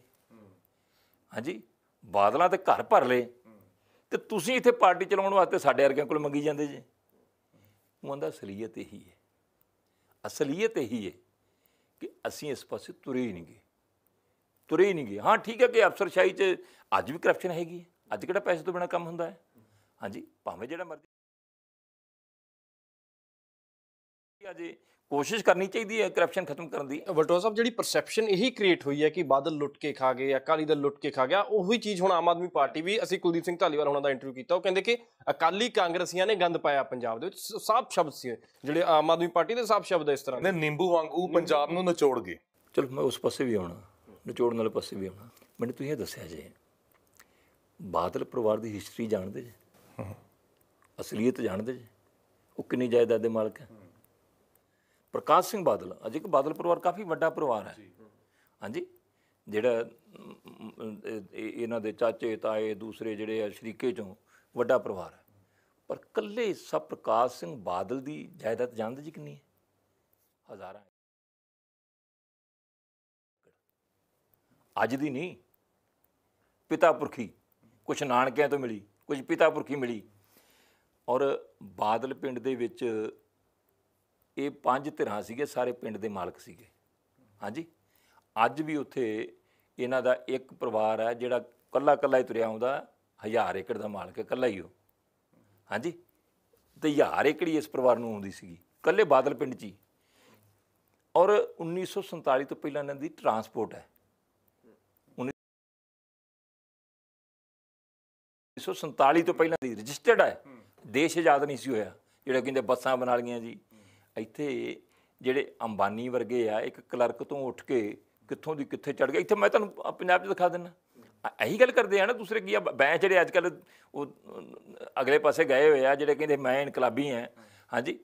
ਹਾਂਜੀ ਬਾਦਲਾਂ ਤੇ ਘਰ ਭਰ ਲਏ ਤੇ ਤੁਸੀਂ ਇੱਥੇ ਪਾਰਟੀ ਚਲਾਉਣ ਵਾਸਤੇ ਸਾਡੇ ਵਰਗਿਆਂ ਕੋਲ ਮੰਗੀ ਜਾਂਦੇ ਜੀ ਉਹਨਾਂ ਦਾ ਅਸਲੀਅਤ ਇਹੀ ਹੈ ਅਸਲੀਅਤ ਇਹੀ ਹੈ ਕਿ ਅਸੀਂ ਇਸ ਪਾਸੇ ਤੁਰੇ ਹੀ ਨਹੀਂ ਗਏ ਤੁਰੇ ਹੀ ਨਹੀਂ ਗਏ ਹਾਂ ਠੀਕ ਹੈ ਕਿ ਅਫਸਰਸ਼ਾਹੀ 'ਚ ਅੱਜ ਵੀ ਕਰਪਸ਼ਨ ਹੈਗੀ ਹੈ ਅੱਜ ਕਿਹੜਾ ਪੈਸੇ ਤੋਂ ਬਿਨਾ ਕੰਮ ਹੁੰਦਾ ਹੈ ਹਾਂਜੀ ਭਾਵੇਂ ਜਿਹੜਾ ਮਰਜ਼ੀ ਅਜੇ ਕੋਸ਼ਿਸ਼ ਕਰਨੀ ਚਾਹੀਦੀ ਹੈ ਕਰਪਸ਼ਨ ਖਤਮ ਕਰਨ ਦੀ ਵਲਟੋ ਸਾਹਿਬ ਜਿਹੜੀ ਪਰਸੈਪਸ਼ਨ ਇਹੀ ਕ੍ਰੀਏਟ ਹੋਈ ਹੈ ਕਿ ਬਾਦਲ ਲੁੱਟ ਕੇ ਖਾ ਗਏ ਅਕਾਲੀ ਦਲ ਲੁੱਟ ਕੇ ਖਾ ਗਿਆ ਉਹੀ ਚੀਜ਼ ਹੁਣ ਆਮ ਆਦਮੀ ਪਾਰਟੀ ਵੀ ਅਸੀਂ ਕੁਲਦੀਪ ਸਿੰਘ ਢਾਲੀਵਾਲ ਹੁਣਾਂ ਦਾ ਇੰਟਰਵਿਊ ਕੀਤਾ ਉਹ ਕਹਿੰਦੇ ਕਿ ਅਕਾਲੀ ਕਾਂਗਰਸੀਆਂ ਨੇ ਗੰਦ ਪਾਇਆ ਪੰਜਾਬ ਦੇ ਵਿੱਚ ਸਾਫ ਸ਼ਬਦ ਸੀ ਜਿਹੜੇ ਆਮ ਆਦਮੀ ਪਾਰਟੀ ਦੇ ਸਾਫ ਸ਼ਬਦ ਇਸ ਤਰ੍ਹਾਂ ਦੇ ਨਿੰਬੂ ਵਾਂਗੂ ਪੰਜਾਬ ਨੂੰ ਨਚੋੜ ਗਏ ਚਲੋ ਮੈਂ ਉਸ ਪਾਸੇ ਵੀ ਆਉਣਾ ਨਚੋੜਨ ਵਾਲੇ ਪਾਸੇ ਵੀ ਆਉਣਾ ਮੈਨੂੰ ਤੁਸੀਂ ਇਹ ਦੱਸਿਆ ਜੇ ਬਾਦਲ ਪਰਿਵਾਰ ਦੀ ਹਿਸਟਰੀ ਜਾਣਦੇ ਜੀ ਅਸਲੀਅਤ ਜਾਣਦੇ ਜੀ ਉਹ ਕਿੰਨੀ ਜਾਇਦਾਦ ਦੇ ਮਾਲਕ ਹੈ ਪ੍ਰਕਾਸ਼ ਸਿੰਘ ਬਾਦਲ ਅਜੇ ਕਿ ਬਾਦਲ ਪਰਿਵਾਰ ਕਾਫੀ ਵੱਡਾ ਪਰਿਵਾਰ ਹੈ ਹਾਂਜੀ ਜਿਹੜਾ ਇਹਨਾਂ ਦੇ ਚਾਚੇ ਤਾਏ ਦੂਸਰੇ ਜਿਹੜੇ ਆ ਸ਼ਰੀਕੇ ਚੋਂ ਵੱਡਾ ਪਰਿਵਾਰ ਹੈ ਪਰ ਕੱਲੇ ਸਭ ਪ੍ਰਕਾਸ਼ ਸਿੰਘ ਬਾਦਲ ਦੀ ਜਾਇਦਾਦ ਜਾਣਦੇ ਜੀ ਕਿੰਨੀ ਹੈ ਹਜ਼ਾਰਾਂ ਅੱਜ ਦੀ ਨਹੀਂ ਪਿਤਾ ਪੁਰਖੀ ਕੁਝ ਨਾਨਕਿਆਂ ਤੋਂ ਮਿਲੀ ਕੁਝ ਪਿਤਾ ਪੁਰਖੀ ਮਿਲੀ ਔਰ ਬਾਦਲ ਪਿੰਡ ਦੇ ਵਿੱਚ ਇਹ ਪੰਜ ਧਿਰਾਂ ਸੀਗੇ ਸਾਰੇ ਪਿੰਡ ਦੇ ਮਾਲਕ ਸੀਗੇ ਹਾਂਜੀ ਅੱਜ ਵੀ ਉੱਥੇ ਇਹਨਾਂ ਦਾ ਇੱਕ ਪਰਿਵਾਰ ਹੈ ਜਿਹੜਾ ਕੱਲਾ ਕੱਲਾ ਹੀ ਤੁਰਿਆ ਆਉਂਦਾ ਹਜ਼ਾਰ ਏਕੜ ਦਾ ਮਾਲਕ ਹੈ ਕੱਲਾ ਹੀ ਉਹ ਹਾਂਜੀ ਤੇ ਹਜ਼ਾਰ ਏਕੜ ਹੀ ਇਸ ਪਰਿਵਾਰ ਨੂੰ ਆਉਂਦੀ ਸੀਗੀ ਕੱਲੇ ਬਾਦਲ ਪਿੰਡ 'ਚ ਹੀ ਔਰ 1947 ਤੋਂ ਪਹਿਲਾਂ ਇਹਨਾਂ ਦੀ ਟਰਾਂਸਪੋਰਟ ਹੈ 1947 ਤੋਂ ਪਹਿਲਾਂ ਦੀ ਰਜਿਸਟਰਡ ਹੈ ਦੇਸ਼ ਆਜ਼ਾਦ ਨਹੀਂ ਸੀ ਹੋਇਆ ਜਿਹੜਾ ਕਹਿੰਦੇ ਬੱਸਾਂ ਬਣਾ ਲਈਆਂ ਜੀ ਇੱਥੇ ਜਿਹੜੇ ਅੰਬਾਨੀ ਵਰਗੇ ਆ ਇੱਕ ਕਲਰਕ ਤੋਂ ਉੱਠ ਕੇ ਕਿੱਥੋਂ ਦੀ ਕਿੱਥੇ ਚੜ ਗਿਆ ਇੱਥੇ ਮੈਂ ਤੁਹਾਨੂੰ ਪੰਜਾਬ 'ਚ ਦਿਖਾ ਦਿੰਦਾ ਇਹੀ ਗੱਲ ਕਰਦੇ ਆ ਨਾ ਦੂਸਰੇ ਕੀ ਆ ਬੈਂ ਜਿਹੜੇ ਅੱਜ ਕੱਲ ਉਹ ਅਗਲੇ ਪਾਸੇ ਗਏ ਹੋਏ ਆ ਜਿਹੜੇ ਕਹਿੰਦੇ ਮੈਂ ਇਨਕਲਾਬੀ ਆ ਹਾਂਜੀ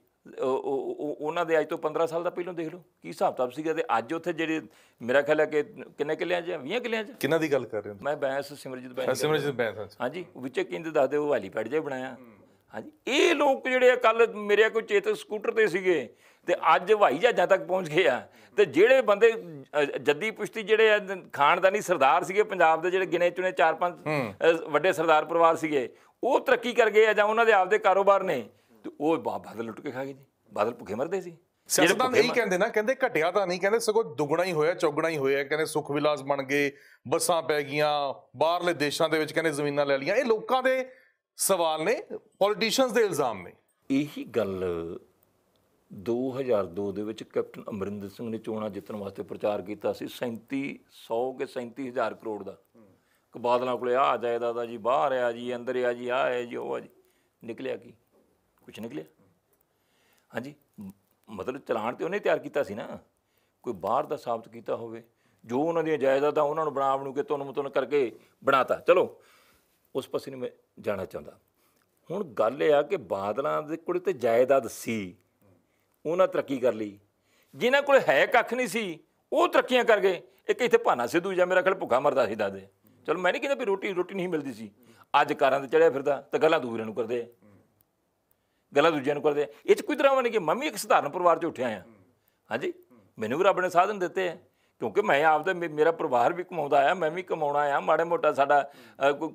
ਉਹਨਾਂ ਦੇ ਅੱਜ ਤੋਂ 15 ਸਾਲ ਦਾ ਪਹਿਲਾਂ ਦੇਖ ਲਓ ਕੀ ਹਿਸਾਬ ਤਬ ਸੀਗਾ ਤੇ ਅੱਜ ਉੱਥੇ ਜਿਹੜੇ ਮੇਰਾ ਖਿਆਲ ਹੈ ਕਿ ਕਿੰਨੇ ਕਿਲਿਆਂ 'ਚ 20 ਕਿਲਿਆਂ 'ਚ ਕਿੰਨਾ ਦੀ ਗੱਲ ਕਰ ਰਹੇ ਹੋ ਮੈਂ ਬੈਂਸ ਸਿਮਰਜੀਤ ਬੈਂਸ ਸਿਮਰਜੀਤ ਬੈਂਸ ਹਾਂਜੀ ਵਿੱਚੇ ਕਿੰਦੇ ਦੱਸਦੇ ਉਹ ਵਾਲੀ ਪੜ ਜੇ ਬਣਾਇਆ ਹਾਂਜੀ ਇਹ ਲੋਕ ਜਿਹੜੇ ਕੱਲ ਮੇਰੇ ਕੋਈ ਚੇਤਕ ਸਕੂਟਰ ਤੇ ਸੀਗੇ ਤੇ ਅੱਜ ਹਵਾਈ ਜਹਾਜ਼ਾਂ ਤੱਕ ਪਹੁੰਚ ਗਏ ਆ ਤੇ ਜਿਹੜੇ ਬੰਦੇ ਜੱਦੀ ਪੁਸ਼ਤੀ ਜਿਹੜੇ ਖਾਨਦਾਨੀ ਸਰਦਾਰ ਸੀਗੇ ਪੰਜਾਬ ਦੇ ਜਿਹੜੇ ਗਿਣੇ ਚੁਣੇ ਚਾਰ ਪੰਜ ਵੱਡੇ ਸਰਦਾਰ ਪਰਿਵਾਰ ਸੀਗੇ ਉਹ ਤਰੱਕੀ ਕਰ ਗਏ ਆ ਜਾਂ ਉਹਨਾਂ ਦੇ ਆਪਦੇ ਕਾਰੋਬਾਰ ਨੇ ਤੇ ਉਹ ਬਾਦਲ ਲੁੱਟ ਕੇ ਖਾ ਗਏ ਜੀ ਬਾਦਲ ਭੁੱਖੇ ਮਰਦੇ ਸੀ ਸਿਆਸਤਦਾਨ ਨਹੀਂ ਕਹਿੰਦੇ ਨਾ ਕਹਿੰਦੇ ਘਟਿਆ ਤਾਂ ਨਹੀਂ ਕਹਿੰਦੇ ਸਗੋਂ ਦੁੱਗਣਾ ਹੀ ਹੋਇਆ ਚੌਗਣਾ ਹੀ ਹੋਇਆ ਕਹਿੰਦੇ ਸੁਖ ਵਿਲਾਸ ਬਣ ਗਏ ਬੱਸਾਂ ਪੈ ਗਈਆਂ ਬਾਹਰਲੇ ਦੇਸ਼ਾਂ ਦੇ ਵਿੱਚ ਕਹਿੰਦੇ ਜ਼ਮੀਨਾਂ ਲੈ ਲਈਆਂ ਇਹ ਲੋਕਾਂ ਦੇ ਸਵਾਲ ਨੇ ਪੋਲੀਟੀਸ਼ੀਅਨਸ ਦੇ ਇਲਜ਼ਾਮ ਨੇ ਇਹੀ ਗੱਲ 2002 ਦੇ ਵਿੱਚ ਕੈਪਟਨ ਅਮਰਿੰਦਰ ਸਿੰਘ ਨੇ ਚੋਣਾਂ ਜਿੱਤਣ ਵਾਸਤੇ ਪ੍ਰਚਾਰ ਕੀਤਾ ਸੀ 3700 ਕੇ 37000 ਕਰੋੜ ਦਾ ਕਿ ਬਾਦਲਾਂ ਕੋਲੇ ਆ ਜਾਇਦਾਦ ਆ ਜੀ ਬਾਹਰ ਆ ਜੀ ਅੰਦਰ ਆ ਜੀ ਆ ਹੈ ਜੀ ਉਹ ਆ ਜੀ ਨਿਕਲਿਆ ਕੀ ਕੁਝ ਨਿਕਲਿਆ ਹਾਂਜੀ ਮਤਲਬ ਚਲਾਨ ਤੇ ਉਹਨੇ ਤਿਆਰ ਕੀਤਾ ਸੀ ਨਾ ਕੋਈ ਬਾਹਰ ਦਾ ਸਾਬਤ ਕੀਤਾ ਹੋਵੇ ਜੋ ਉਹਨਾਂ ਦੀਆਂ ਜਾਇਦਾਦਾਂ ਉਹਨਾਂ ਨੂੰ ਬਣਾ ਬਣੂ ਕੇ ਤੁਨ ਮਤਨ ਕਰਕੇ ਬਣਾਤਾ ਚਲੋ ਉਸ ਪਾਸੇ ਨੂੰ ਮੈਂ ਜਾਣਾ ਚਾਹੁੰਦਾ ਹੁਣ ਗੱਲ ਇਹ ਆ ਕਿ ਬਾਦਲਾਂ ਦੇ ਕੋਲ ਤੇ ਜਾਇਦਾਦ ਸੀ ਉਹਨਾਂ ਤਰੱਕੀ ਕਰ ਲਈ ਜਿਨ੍ਹਾਂ ਕੋਲ ਹੈ ਕੱਖ ਨਹੀਂ ਸੀ ਉਹ ਤਰੱਕੀਆਂ ਕਰ ਗਏ ਇੱਕ ਇੱਥੇ ਭਾਨਾ ਸਿੱਧੂ ਜਾਂ ਮੇਰਾ ਖਿਆਲ ਭੁੱਖਾ ਮਰਦਾ ਸੀ ਦਾਦੇ ਚਲੋ ਮੈਂ ਨਹੀਂ ਕਹਿੰਦਾ ਵੀ ਰੋਟੀ ਰੋਟੀ ਨਹੀਂ ਮਿਲਦੀ ਸੀ ਅੱਜ ਕਾਰਾਂ ਤੇ ਚੜਿਆ ਫਿਰਦਾ ਤਾਂ ਗੱਲਾਂ ਦੂਰਾਂ ਨੂੰ ਕਰਦੇ ਆ ਗੱਲਾਂ ਦੂਜਿਆਂ ਨੂੰ ਕਰਦੇ ਇਹ ਚ ਕੋਈ ਡਰਾਮਾ ਨਹੀਂ ਕਿ ਮੰਮੀ ਇੱਕ ਸਧਾਰਨ ਪਰਿਵਾਰ ਚੋਂ ਉੱਠਿਆ ਆ ਹਾਂਜੀ ਮੈਨੂੰ ਵੀ ਰੱਬ ਨੇ ਸਾਧਨ ਦਿੱਤੇ ਆ ਕਿਉਂਕਿ ਮੈਂ ਆਪ ਦਾ ਮੇਰਾ ਪਰਿਵਾਰ ਵੀ ਕਮਾਉਂਦਾ ਆ ਮੈਂ ਵੀ ਕਮਾਉਣਾ ਆ ਮਾੜੇ ਮੋਟਾ ਸਾਡਾ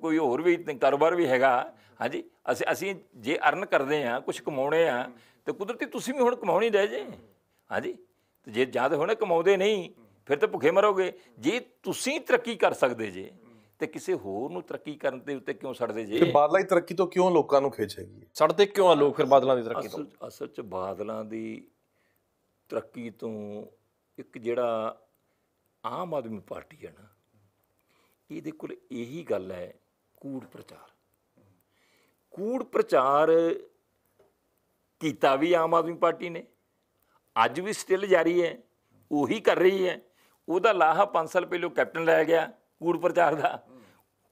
ਕੋਈ ਹੋਰ ਵੀ ਕਾਰੋਬਾਰ ਵੀ ਹੈਗਾ ਹਾਂਜੀ ਅਸੀਂ ਅਸੀਂ ਜੇ ਅਰਨ ਕਰਦੇ ਆ ਕੁਝ ਕਮਾਉਣੇ ਆ ਤੇ ਕੁਦਰਤੀ ਤੁਸੀਂ ਵੀ ਹੁਣ ਕਮਾਉਣੀ ਰਹਿ ਜੇ ਹਾਂਜੀ ਤੇ ਜੇ ਜਾਂਦੇ ਹੋਣੇ ਕਮਾਉਂਦੇ ਨਹੀਂ ਫਿਰ ਤਾਂ ਭੁੱਖੇ ਮਰੋਗੇ ਜੇ ਤੁਸੀਂ ਤਰੱਕੀ ਕਰ ਸਕਦੇ ਜੇ ਤੇ ਕਿਸੇ ਹੋਰ ਨੂੰ ਤਰੱਕੀ ਕਰਨ ਦੇ ਉੱਤੇ ਕਿਉਂ ਸੜਦੇ ਜੇ ਤੇ ਬਾਦਲਾਂ ਦੀ ਤਰੱਕੀ ਤੋਂ ਕਿਉਂ ਲੋਕਾਂ ਨੂੰ ਖਿੱਚ ਸੜਦੇ ਕਿਉਂ ਆ ਲੋਕ ਫਿਰ ਬਾਦਲਾਂ ਦੀ ਤਰੱਕੀ ਤੋਂ ਅਸਲ 'ਚ ਬਾਦਲਾਂ ਦੀ ਤਰੱਕੀ ਤੋਂ ਇੱਕ ਜਿਹੜਾ ਆਮ ਆਦਮੀ ਪਾਰਟੀ ਹੈ ਨਾ ਇਹਦੇ ਕੋਲ ਇਹੀ ਗੱਲ ਹੈ ਕੂੜ ਪ੍ਰਚਾਰ ਕੂੜ ਪ੍ਰਚਾਰ ਕੀਤਾ ਵੀ ਆਮ ਆਦਮੀ ਪਾਰਟੀ ਨੇ ਅੱਜ ਵੀ ਸਟਿਲ ਜਾਰੀ ਹੈ ਉਹੀ ਕਰ ਰਹੀ ਹੈ ਉਹਦਾ ਲਾਹਾ 5 ਸਾਲ ਪਹਿਲੋਂ ਕੈਪਟਨ ਲੈ ਗਿਆ ਕੂੜ ਪ੍ਰਚਾਰ ਦਾ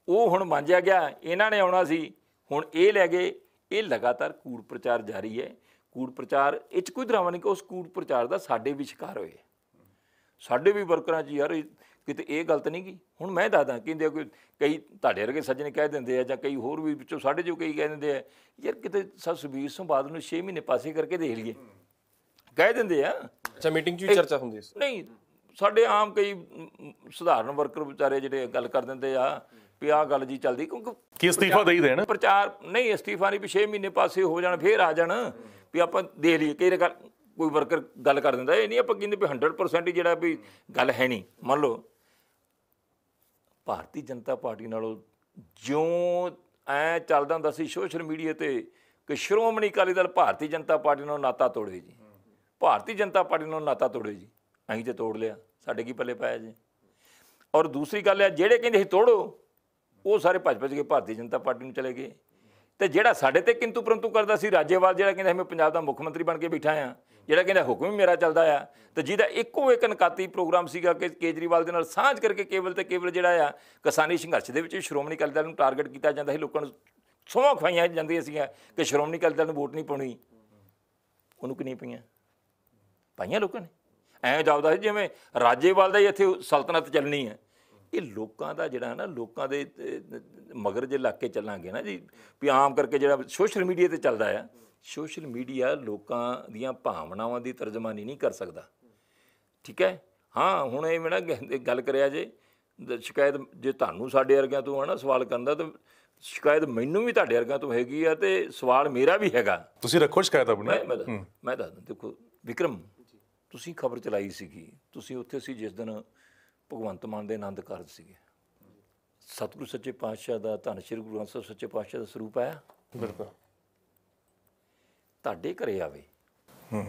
ਉਹ ਹੁਣ ਮੰਨਿਆ ਗਿਆ ਇਹਨਾਂ ਨੇ ਆਉਣਾ ਸੀ ਹੁਣ ਇਹ ਲੈ ਗਏ ਇਹ ਲਗਾਤਾਰ ਕੂੜ ਪ੍ਰਚਾਰ ਜਾਰੀ ਹੈ ਕੂੜ ਪ੍ਰਚਾਰ ਇਹ ਚ ਕੋਈ ਡਰਾਮਾ ਨਹੀਂ ਕਿ ਉਸ ਕੂੜ ਪ੍ਰਚਾਰ ਦਾ ਸਾਡੇ ਵਿਚਕਾਰ ਹੋਏ ਸਾਡੇ ਵੀ ਵਰਕਰਾਂ 'ਚ ਯਾਰ ਕਿਤੇ ਇਹ ਗਲਤ ਨਹੀਂ ਗਈ ਹੁਣ ਮੈਂ ਦੱਸਦਾ ਕਹਿੰਦੇ ਕੋਈ ਕਈ ਤੁਹਾਡੇ ਵਰਗੇ ਸੱਜਣ ਕਹਿ ਦਿੰਦੇ ਆ ਜਾਂ ਕਈ ਹੋਰ ਵੀ ਵਿੱਚੋਂ ਸਾਡੇ ਜੋ ਕਈ ਕਹਿ ਦਿੰਦੇ ਆ ਯਾਰ ਕਿਤੇ ਸਭ ਸੁਬੀਰ ਬਾਅਦ ਨੂੰ 6 ਮਹੀਨੇ ਪਾਸੇ ਕਰਕੇ ਦੇਖ ਲਈਏ ਕਹਿ ਦਿੰਦੇ ਆ ਅੱਛਾ ਮੀਟਿੰਗ 'ਚ ਵੀ ਚਰਚਾ ਹੁੰਦੀ ਸੀ ਨਹੀਂ ਸਾਡੇ ਆਮ ਕਈ ਸਧਾਰਨ ਵਰਕਰ ਵਿਚਾਰੇ ਜਿਹੜੇ ਗੱਲ ਕਰ ਦਿੰਦੇ ਆ ਵੀ ਆਹ ਗੱਲ ਜੀ ਚੱਲਦੀ ਕਿਉਂਕਿ ਕੀ ਅਸਤੀਫਾ ਦੇ ਹੀ ਦੇਣ ਪ੍ਰਚਾਰ ਨਹੀਂ ਅਸਤੀਫਾ ਨਹੀਂ ਵੀ 6 ਮਹੀਨੇ ਪਾਸੇ ਹੋ ਜਾਣ ਫੇਰ ਆ ਜਾਣ ਵੀ ਆਪਾਂ ਦੇ ਲਈਏ ਕਈ ਵਾਰ ਕੋਈ ਵਰਕਰ ਗੱਲ ਕਰ ਦਿੰਦਾ ਇਹ ਨਹੀਂ ਆਪਾਂ ਕਹਿੰਦੇ ਵੀ 100% ਜਿਹੜਾ ਵੀ ਗੱਲ ਹੈ ਨਹੀਂ ਮੰਨ ਲਓ ਭਾਰਤੀ ਜਨਤਾ ਪਾਰਟੀ ਨਾਲੋਂ ਜਿਉਂ ਐ ਚੱਲਦਾ ਹੁੰਦਾ ਸੀ ਸੋਸ਼ਲ ਮੀਡੀਆ ਤੇ ਕਿ ਸ਼੍ਰੋਮਣੀ ਅਕਾਲੀ ਦਲ ਭਾਰਤੀ ਜਨਤਾ ਪਾਰਟੀ ਨਾਲ ਨਾਤਾ ਤੋੜੇ ਜੀ ਭਾਰਤੀ ਜਨਤਾ ਪਾਰਟੀ ਨਾਲ ਨਾਤਾ ਤੋੜੇ ਜੀ ਅਸੀਂ ਤੇ ਤੋੜ ਲਿਆ ਸਾਡੇ ਕੀ ਪੱਲੇ ਪਾਇਆ ਜੀ ਔਰ ਦੂਸਰੀ ਗੱਲ ਹੈ ਜਿਹੜੇ ਕਹਿੰਦੇ ਸੀ ਤੋੜੋ ਉਹ ਸਾਰੇ ਭੱਜ ਭੱਜ ਕੇ ਭਾਰਤੀ ਜਨਤਾ ਪਾਰਟੀ ਨੂੰ ਚਲੇ ਗਏ ਤੇ ਜਿਹੜਾ ਸਾਡੇ ਤੇ ਕਿੰਤੂ ਪਰੰਤੂ ਕਰਦਾ ਸੀ ਰਾਜੇਵਾਲ ਜਿਹੜਾ ਕਹਿੰਦਾ ਮੈਂ ਪੰਜਾਬ ਦਾ ਮੁੱਖ ਮੰਤਰੀ ਬਣ ਕੇ ਬੈਠਾ ਆ ਜਿਹੜਾ ਕਹਿੰਦਾ ਹੁਕਮ ਹੀ ਮੇਰਾ ਚੱਲਦਾ ਆ ਤੇ ਜਿਹਦਾ ਇੱਕੋ ਇੱਕ ਨਕਾਤੀ ਪ੍ਰੋਗਰਾਮ ਸੀਗਾ ਕਿ ਕੇਜਰੀਵਾਲ ਦੇ ਨਾਲ ਸਾਂਝ ਕਰਕੇ ਕੇਵਲ ਤੇ ਕੇਵਲ ਜਿਹੜਾ ਆ ਕਿਸਾਨੀ ਸੰਘਰਸ਼ ਦੇ ਵਿੱਚ ਸ਼੍ਰੋਮਣੀ ਅਕਾਲੀ ਦਲ ਨੂੰ ਟਾਰਗੇਟ ਕੀਤਾ ਜਾਂਦਾ ਸੀ ਲੋਕਾਂ ਨੂੰ ਸੋਹ ਖਵਾਈਆਂ ਜਾਂਦੀਆਂ ਸੀਗੀਆਂ ਕਿ ਸ਼੍ਰੋਮਣੀ ਅਕਾਲੀ ਦਲ ਨੂੰ ਵੋਟ ਨਹੀਂ ਪਾਉਣੀ ਉਹਨੂੰ ਕਿ ਨਹੀਂ ਪਈਆਂ ਪਾਈਆਂ ਲੋਕਾਂ ਨੇ ਐਂ ਜਾਪਦਾ ਸੀ ਜਿਵੇਂ ਰਾਜੇਵਾਲ ਦਾ ਹੀ ਇੱਥੇ ਸਲਤਨਤ ਚੱਲਣੀ ਹੈ ਇਹ ਲੋਕਾਂ ਦਾ ਜਿਹੜਾ ਹੈ ਨਾ ਲੋਕਾਂ ਦੇ ਮਗਰ ਜੇ ਲੱਗ ਕੇ ਚੱਲਾਂਗੇ ਨਾ ਜੀ ਵੀ ਆਮ ਕਰਕੇ ਜਿਹੜਾ ਸੋਸ਼ਲ ਮੀਡੀਆ ਤੇ ਚੱਲਦਾ ਆ ਸੋਸ਼ਲ ਮੀਡੀਆ ਲੋਕਾਂ ਦੀਆਂ ਭਾਵਨਾਵਾਂ ਦੀ ਤਰਜਮਾਨੀ ਨਹੀਂ ਕਰ ਸਕਦਾ ਠੀਕ ਹੈ ਹਾਂ ਹੁਣ ਇਹ ਮੈਂ ਗੱਲ ਕਰਿਆ ਜੇ ਸ਼ਿਕਾਇਤ ਜੇ ਤੁਹਾਨੂੰ ਸਾਡੇ ਵਰਗਿਆਂ ਤੋਂ ਹਨਾ ਸਵਾਲ ਕਰਨ ਦਾ ਤਾਂ ਸ਼ਿਕਾਇਤ ਮੈਨੂੰ ਵੀ ਤੁਹਾਡੇ ਵਰਗਿਆਂ ਤੋਂ ਹੈਗੀ ਆ ਤੇ ਸਵਾਲ ਮੇਰਾ ਵੀ ਹੈਗਾ ਤੁਸੀਂ ਰੱਖੋ ਸ਼ਿਕਾਇਤ ਆਪਣੀ ਮੈਂ ਦੱਸ ਦੇਖੋ ਵਿਕਰਮ ਤੁਸੀਂ ਖਬਰ ਚਲਾਈ ਸੀਗੀ ਤੁਸੀਂ ਉੱਥੇ ਸੀ ਜਿਸ ਦਿਨ ਭਗਵੰਤ ਮਾਨ ਦੇ ਆਨੰਦ ਕਾਰਜ ਸੀਗੇ ਸਤਿਗੁਰੂ ਸੱਚੇ ਪਾਤਸ਼ਾਹ ਦਾ ਧੰਨ ਸ਼੍ਰੀ ਗੁਰੂ ਅੰਸਰ ਸੱਚੇ ਪਾਤਸ਼ਾਹ ਦਾ ਸਰੂਪ ਆਇਆ ਬਿਲਕੁਲ ਤੁਹਾਡੇ ਘਰੇ ਆਵੇ ਹੂੰ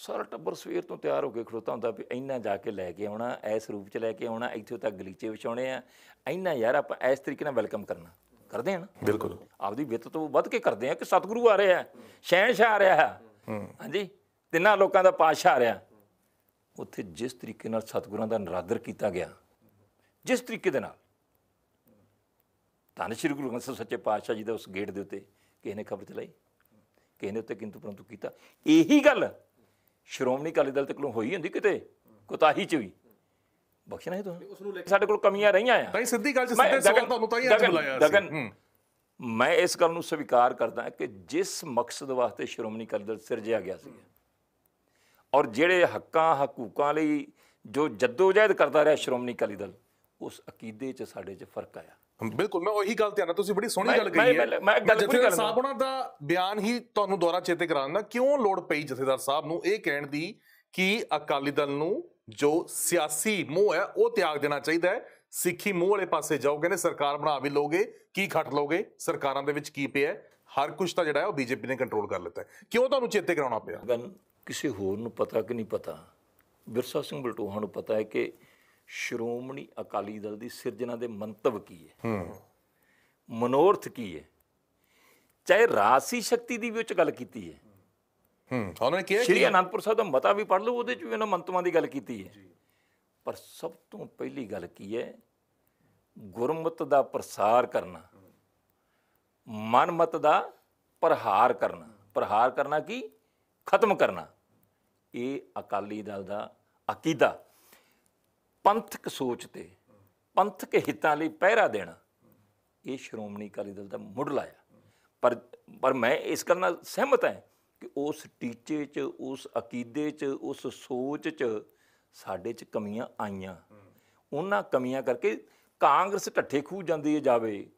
ਸਾਰਾ ਟੱਬਰ ਸਵੇਰ ਤੋਂ ਤਿਆਰ ਹੋ ਕੇ ਖੜੋਤਾ ਹੁੰਦਾ ਵੀ ਇੰਨਾ ਜਾ ਕੇ ਲੈ ਕੇ ਆਉਣਾ ਐਸ ਰੂਪ ਚ ਲੈ ਕੇ ਆਉਣਾ ਇੱਥੇ ਤੱਕ ਗਲੀਚੇ ਵਿਛਾਉਣੇ ਆ ਇੰਨਾ ਯਾਰ ਆਪਾਂ ਐਸ ਤਰੀਕੇ ਨਾਲ ਵੈਲਕਮ ਕਰਨਾ ਕਰਦੇ ਆ ਨਾ ਬਿਲਕੁਲ ਆਪਦੀ ਵਿੱਤ ਤੋਂ ਵੱਧ ਕੇ ਕਰਦੇ ਆ ਕਿ ਸਤਿਗੁਰੂ ਆ ਰਿਹਾ ਹੈ ਸ਼ਾ ਆ ਰਿਹਾ ਹੈ ਹਾਂਜੀ ਤਿੰਨਾਂ ਲੋਕਾਂ ਦਾ ਪਾਸ਼ਾ ਆ ਰਿਹਾ ਉੱਥੇ ਜਿਸ ਤਰੀਕੇ ਨਾਲ ਸਤਗੁਰਾਂ ਦਾ ਨਰਾਦਰ ਕੀਤਾ ਗਿਆ ਜਿਸ ਤਰੀਕੇ ਦੇ ਨਾਲ ਤਾਂ ਸ਼੍ਰੀ ਗੁਰੂ ਗ੍ਰੰਥ ਸਾਹਿਬ ਸੱਚੇ ਪਾਤਸ਼ਾਹ ਜੀ ਦੇ ਉਸ ਗੇਟ ਦੇ ਉੱਤੇ ਕਿਸੇ ਨੇ ਖਬਰ ਚਲਾਈ ਕਿਸੇ ਨੇ ਉੱਤੇ ਕਿੰਤੂ ਪਰੰਤੂ ਕੀਤਾ ਇਹੀ ਗੱਲ ਸ਼੍ਰੋਮਣੀ ਕਾਲੀ ਦਲ ਤੇ ਨੂੰ ਹੋਈ ਹੁੰਦੀ ਕਿਤੇ ਕੋਤਾਹੀ ਚ ਵੀ ਬਖਸ਼ਣਾ ਹੈ ਤੁਹਾਨੂੰ ਸਾਡੇ ਕੋਲ ਕਮੀਆਂ ਰਹੀਆਂ ਆ ਤਾਂ ਸਿੱਧੀ ਗੱਲ ਚ ਸਿੱਧੇ ਸਵਾਲ ਤੁਹਾਨੂੰ ਤਾਂ ਹੀ ਅੱਜ ਬੁਲਾਇਆ ਸੀ ਮੈਂ ਇਸ ਗੱਲ ਨੂੰ ਸਵੀਕਾਰ ਕਰਦਾ ਕਿ ਜਿਸ ਮਕਸਦ ਵਾਸਤੇ ਸ਼੍ਰੋਮਣੀ ਕਾਲੀ ਦਲ ਸਿਰਜਿਆ ਗਿਆ ਸੀ ਔਰ ਜਿਹੜੇ ਹੱਕਾਂ ਹਕੂਕਾਂ ਲਈ ਜੋ ਜਦੋਜਹਿਦ ਕਰਦਾ ਰਿਹਾ ਸ਼੍ਰੋਮਣੀ ਅਕਾਲੀ ਦਲ ਉਸ ਅਕੀਦੇ 'ਚ ਸਾਡੇ 'ਚ ਫਰਕ ਆਇਆ ਬਿਲਕੁਲ ਮੈਂ ਉਹੀ ਗੱਲ ਧਿਆਨ ਤੁਸੀਂ ਬੜੀ ਸੋਹਣੀ ਗੱਲ ਕਹੀ ਹੈ ਮੈਂ ਪੂਰੀ ਜਥੇਦਾਰ ਸਾਹਿਬ ਉਹਨਾਂ ਦਾ ਬਿਆਨ ਹੀ ਤੁਹਾਨੂੰ ਦੁਆਰਾ ਚੇਤੇ ਕਰਾਉਣਾ ਕਿਉਂ ਲੋੜ ਪਈ ਜਥੇਦਾਰ ਸਾਹਿਬ ਨੂੰ ਇਹ ਕਹਿਣ ਦੀ ਕਿ ਅਕਾਲੀ ਦਲ ਨੂੰ ਜੋ ਸਿਆਸੀ ਮੋਹ ਹੈ ਉਹ ਤਿਆਗ ਦੇਣਾ ਚਾਹੀਦਾ ਹੈ ਸਿੱਖੀ ਮੋਹ ਵਾਲੇ ਪਾਸੇ ਜਾਓਗੇ ਨੇ ਸਰਕਾਰ ਬਣਾ ਵੀ ਲੋਗੇ ਕੀ ਖੱਟ ਲੋਗੇ ਸਰਕਾਰਾਂ ਦੇ ਵਿੱਚ ਕੀ ਪਿਆ ਹਰ ਕੁਝ ਤਾਂ ਜਿਹੜਾ ਹੈ ਉਹ ਬੀਜੇਪੀ ਨੇ ਕੰਟਰੋਲ ਕਰ ਲਿੱਤਾ ਕਿਉਂ ਤੁਹਾਨੂੰ ਚੇਤੇ ਕਰਾਉਣਾ ਪਿਆ ਕਿਸੇ ਹੋਰ ਨੂੰ ਪਤਾ ਕਿ ਨਹੀਂ ਪਤਾ ਵਿਰਸਾ ਸਿੰਘ ਬਲਟੋਹਾ ਨੂੰ ਪਤਾ ਹੈ ਕਿ ਸ਼੍ਰੋਮਣੀ ਅਕਾਲੀ ਦਲ ਦੀ ਸਿਰਜਣਾ ਦੇ ਮੰਤਵ ਕੀ ਹੈ ਮਨੋਰਥ ਕੀ ਹੈ ਚਾਹੇ ਰਾਸੀ ਸ਼ਕਤੀ ਦੀ ਵੀ ਉੱਚ ਗੱਲ ਕੀਤੀ ਹੈ ਹੂੰ ਉਹਨਾਂ ਨੇ ਕਿਹਾ ਸ਼੍ਰੀ ਅਨੰਦਪੁਰ ਸਾਹਿਬ ਦਾ ਮਤਾ ਵੀ ਪੜ ਲਓ ਉਹਦੇ ਚ ਵੀ ਉਹਨਾਂ ਮੰਤਵਾਂ ਦੀ ਗੱਲ ਕੀਤੀ ਹੈ ਪਰ ਸਭ ਤੋਂ ਪਹਿਲੀ ਗੱਲ ਕੀ ਹੈ ਗੁਰਮਤ ਦਾ ਪ੍ਰਸਾਰ ਕਰਨਾ ਮਨਮਤ ਦਾ ਪ੍ਰਹਾਰ ਕਰਨਾ ਪ੍ਰਹਾਰ ਕਰਨਾ ਕੀ ਖਤਮ ਕਰਨਾ ਇਹ ਅਕਾਲੀ ਦਲ ਦਾ ਅਕੀਦਾ ਪੰਥਕ ਸੋਚ ਤੇ ਪੰਥਕ ਹਿੱਤਾਂ ਲਈ ਪਹਿਰਾ ਦੇਣਾ ਇਹ ਸ਼੍ਰੋਮਣੀ ਅਕਾਲੀ ਦਲ ਦਾ ਮੁੱਢਲਾ ਆ ਪਰ ਪਰ ਮੈਂ ਇਸ ਗੱਲ ਨਾਲ ਸਹਿਮਤ ਹਾਂ ਕਿ ਉਸ ਟੀਚੇ 'ਚ ਉਸ ਅਕੀਦੇ 'ਚ ਉਸ ਸੋਚ 'ਚ ਸਾਡੇ 'ਚ ਕਮੀਆਂ ਆਈਆਂ ਉਹਨਾਂ ਕਮੀਆਂ ਕਰਕੇ ਕਾਂਗਰਸ ਠੱਠੇ ਖੂ ਜਾਂਦੀ ਹੈ ਜਾਵੇ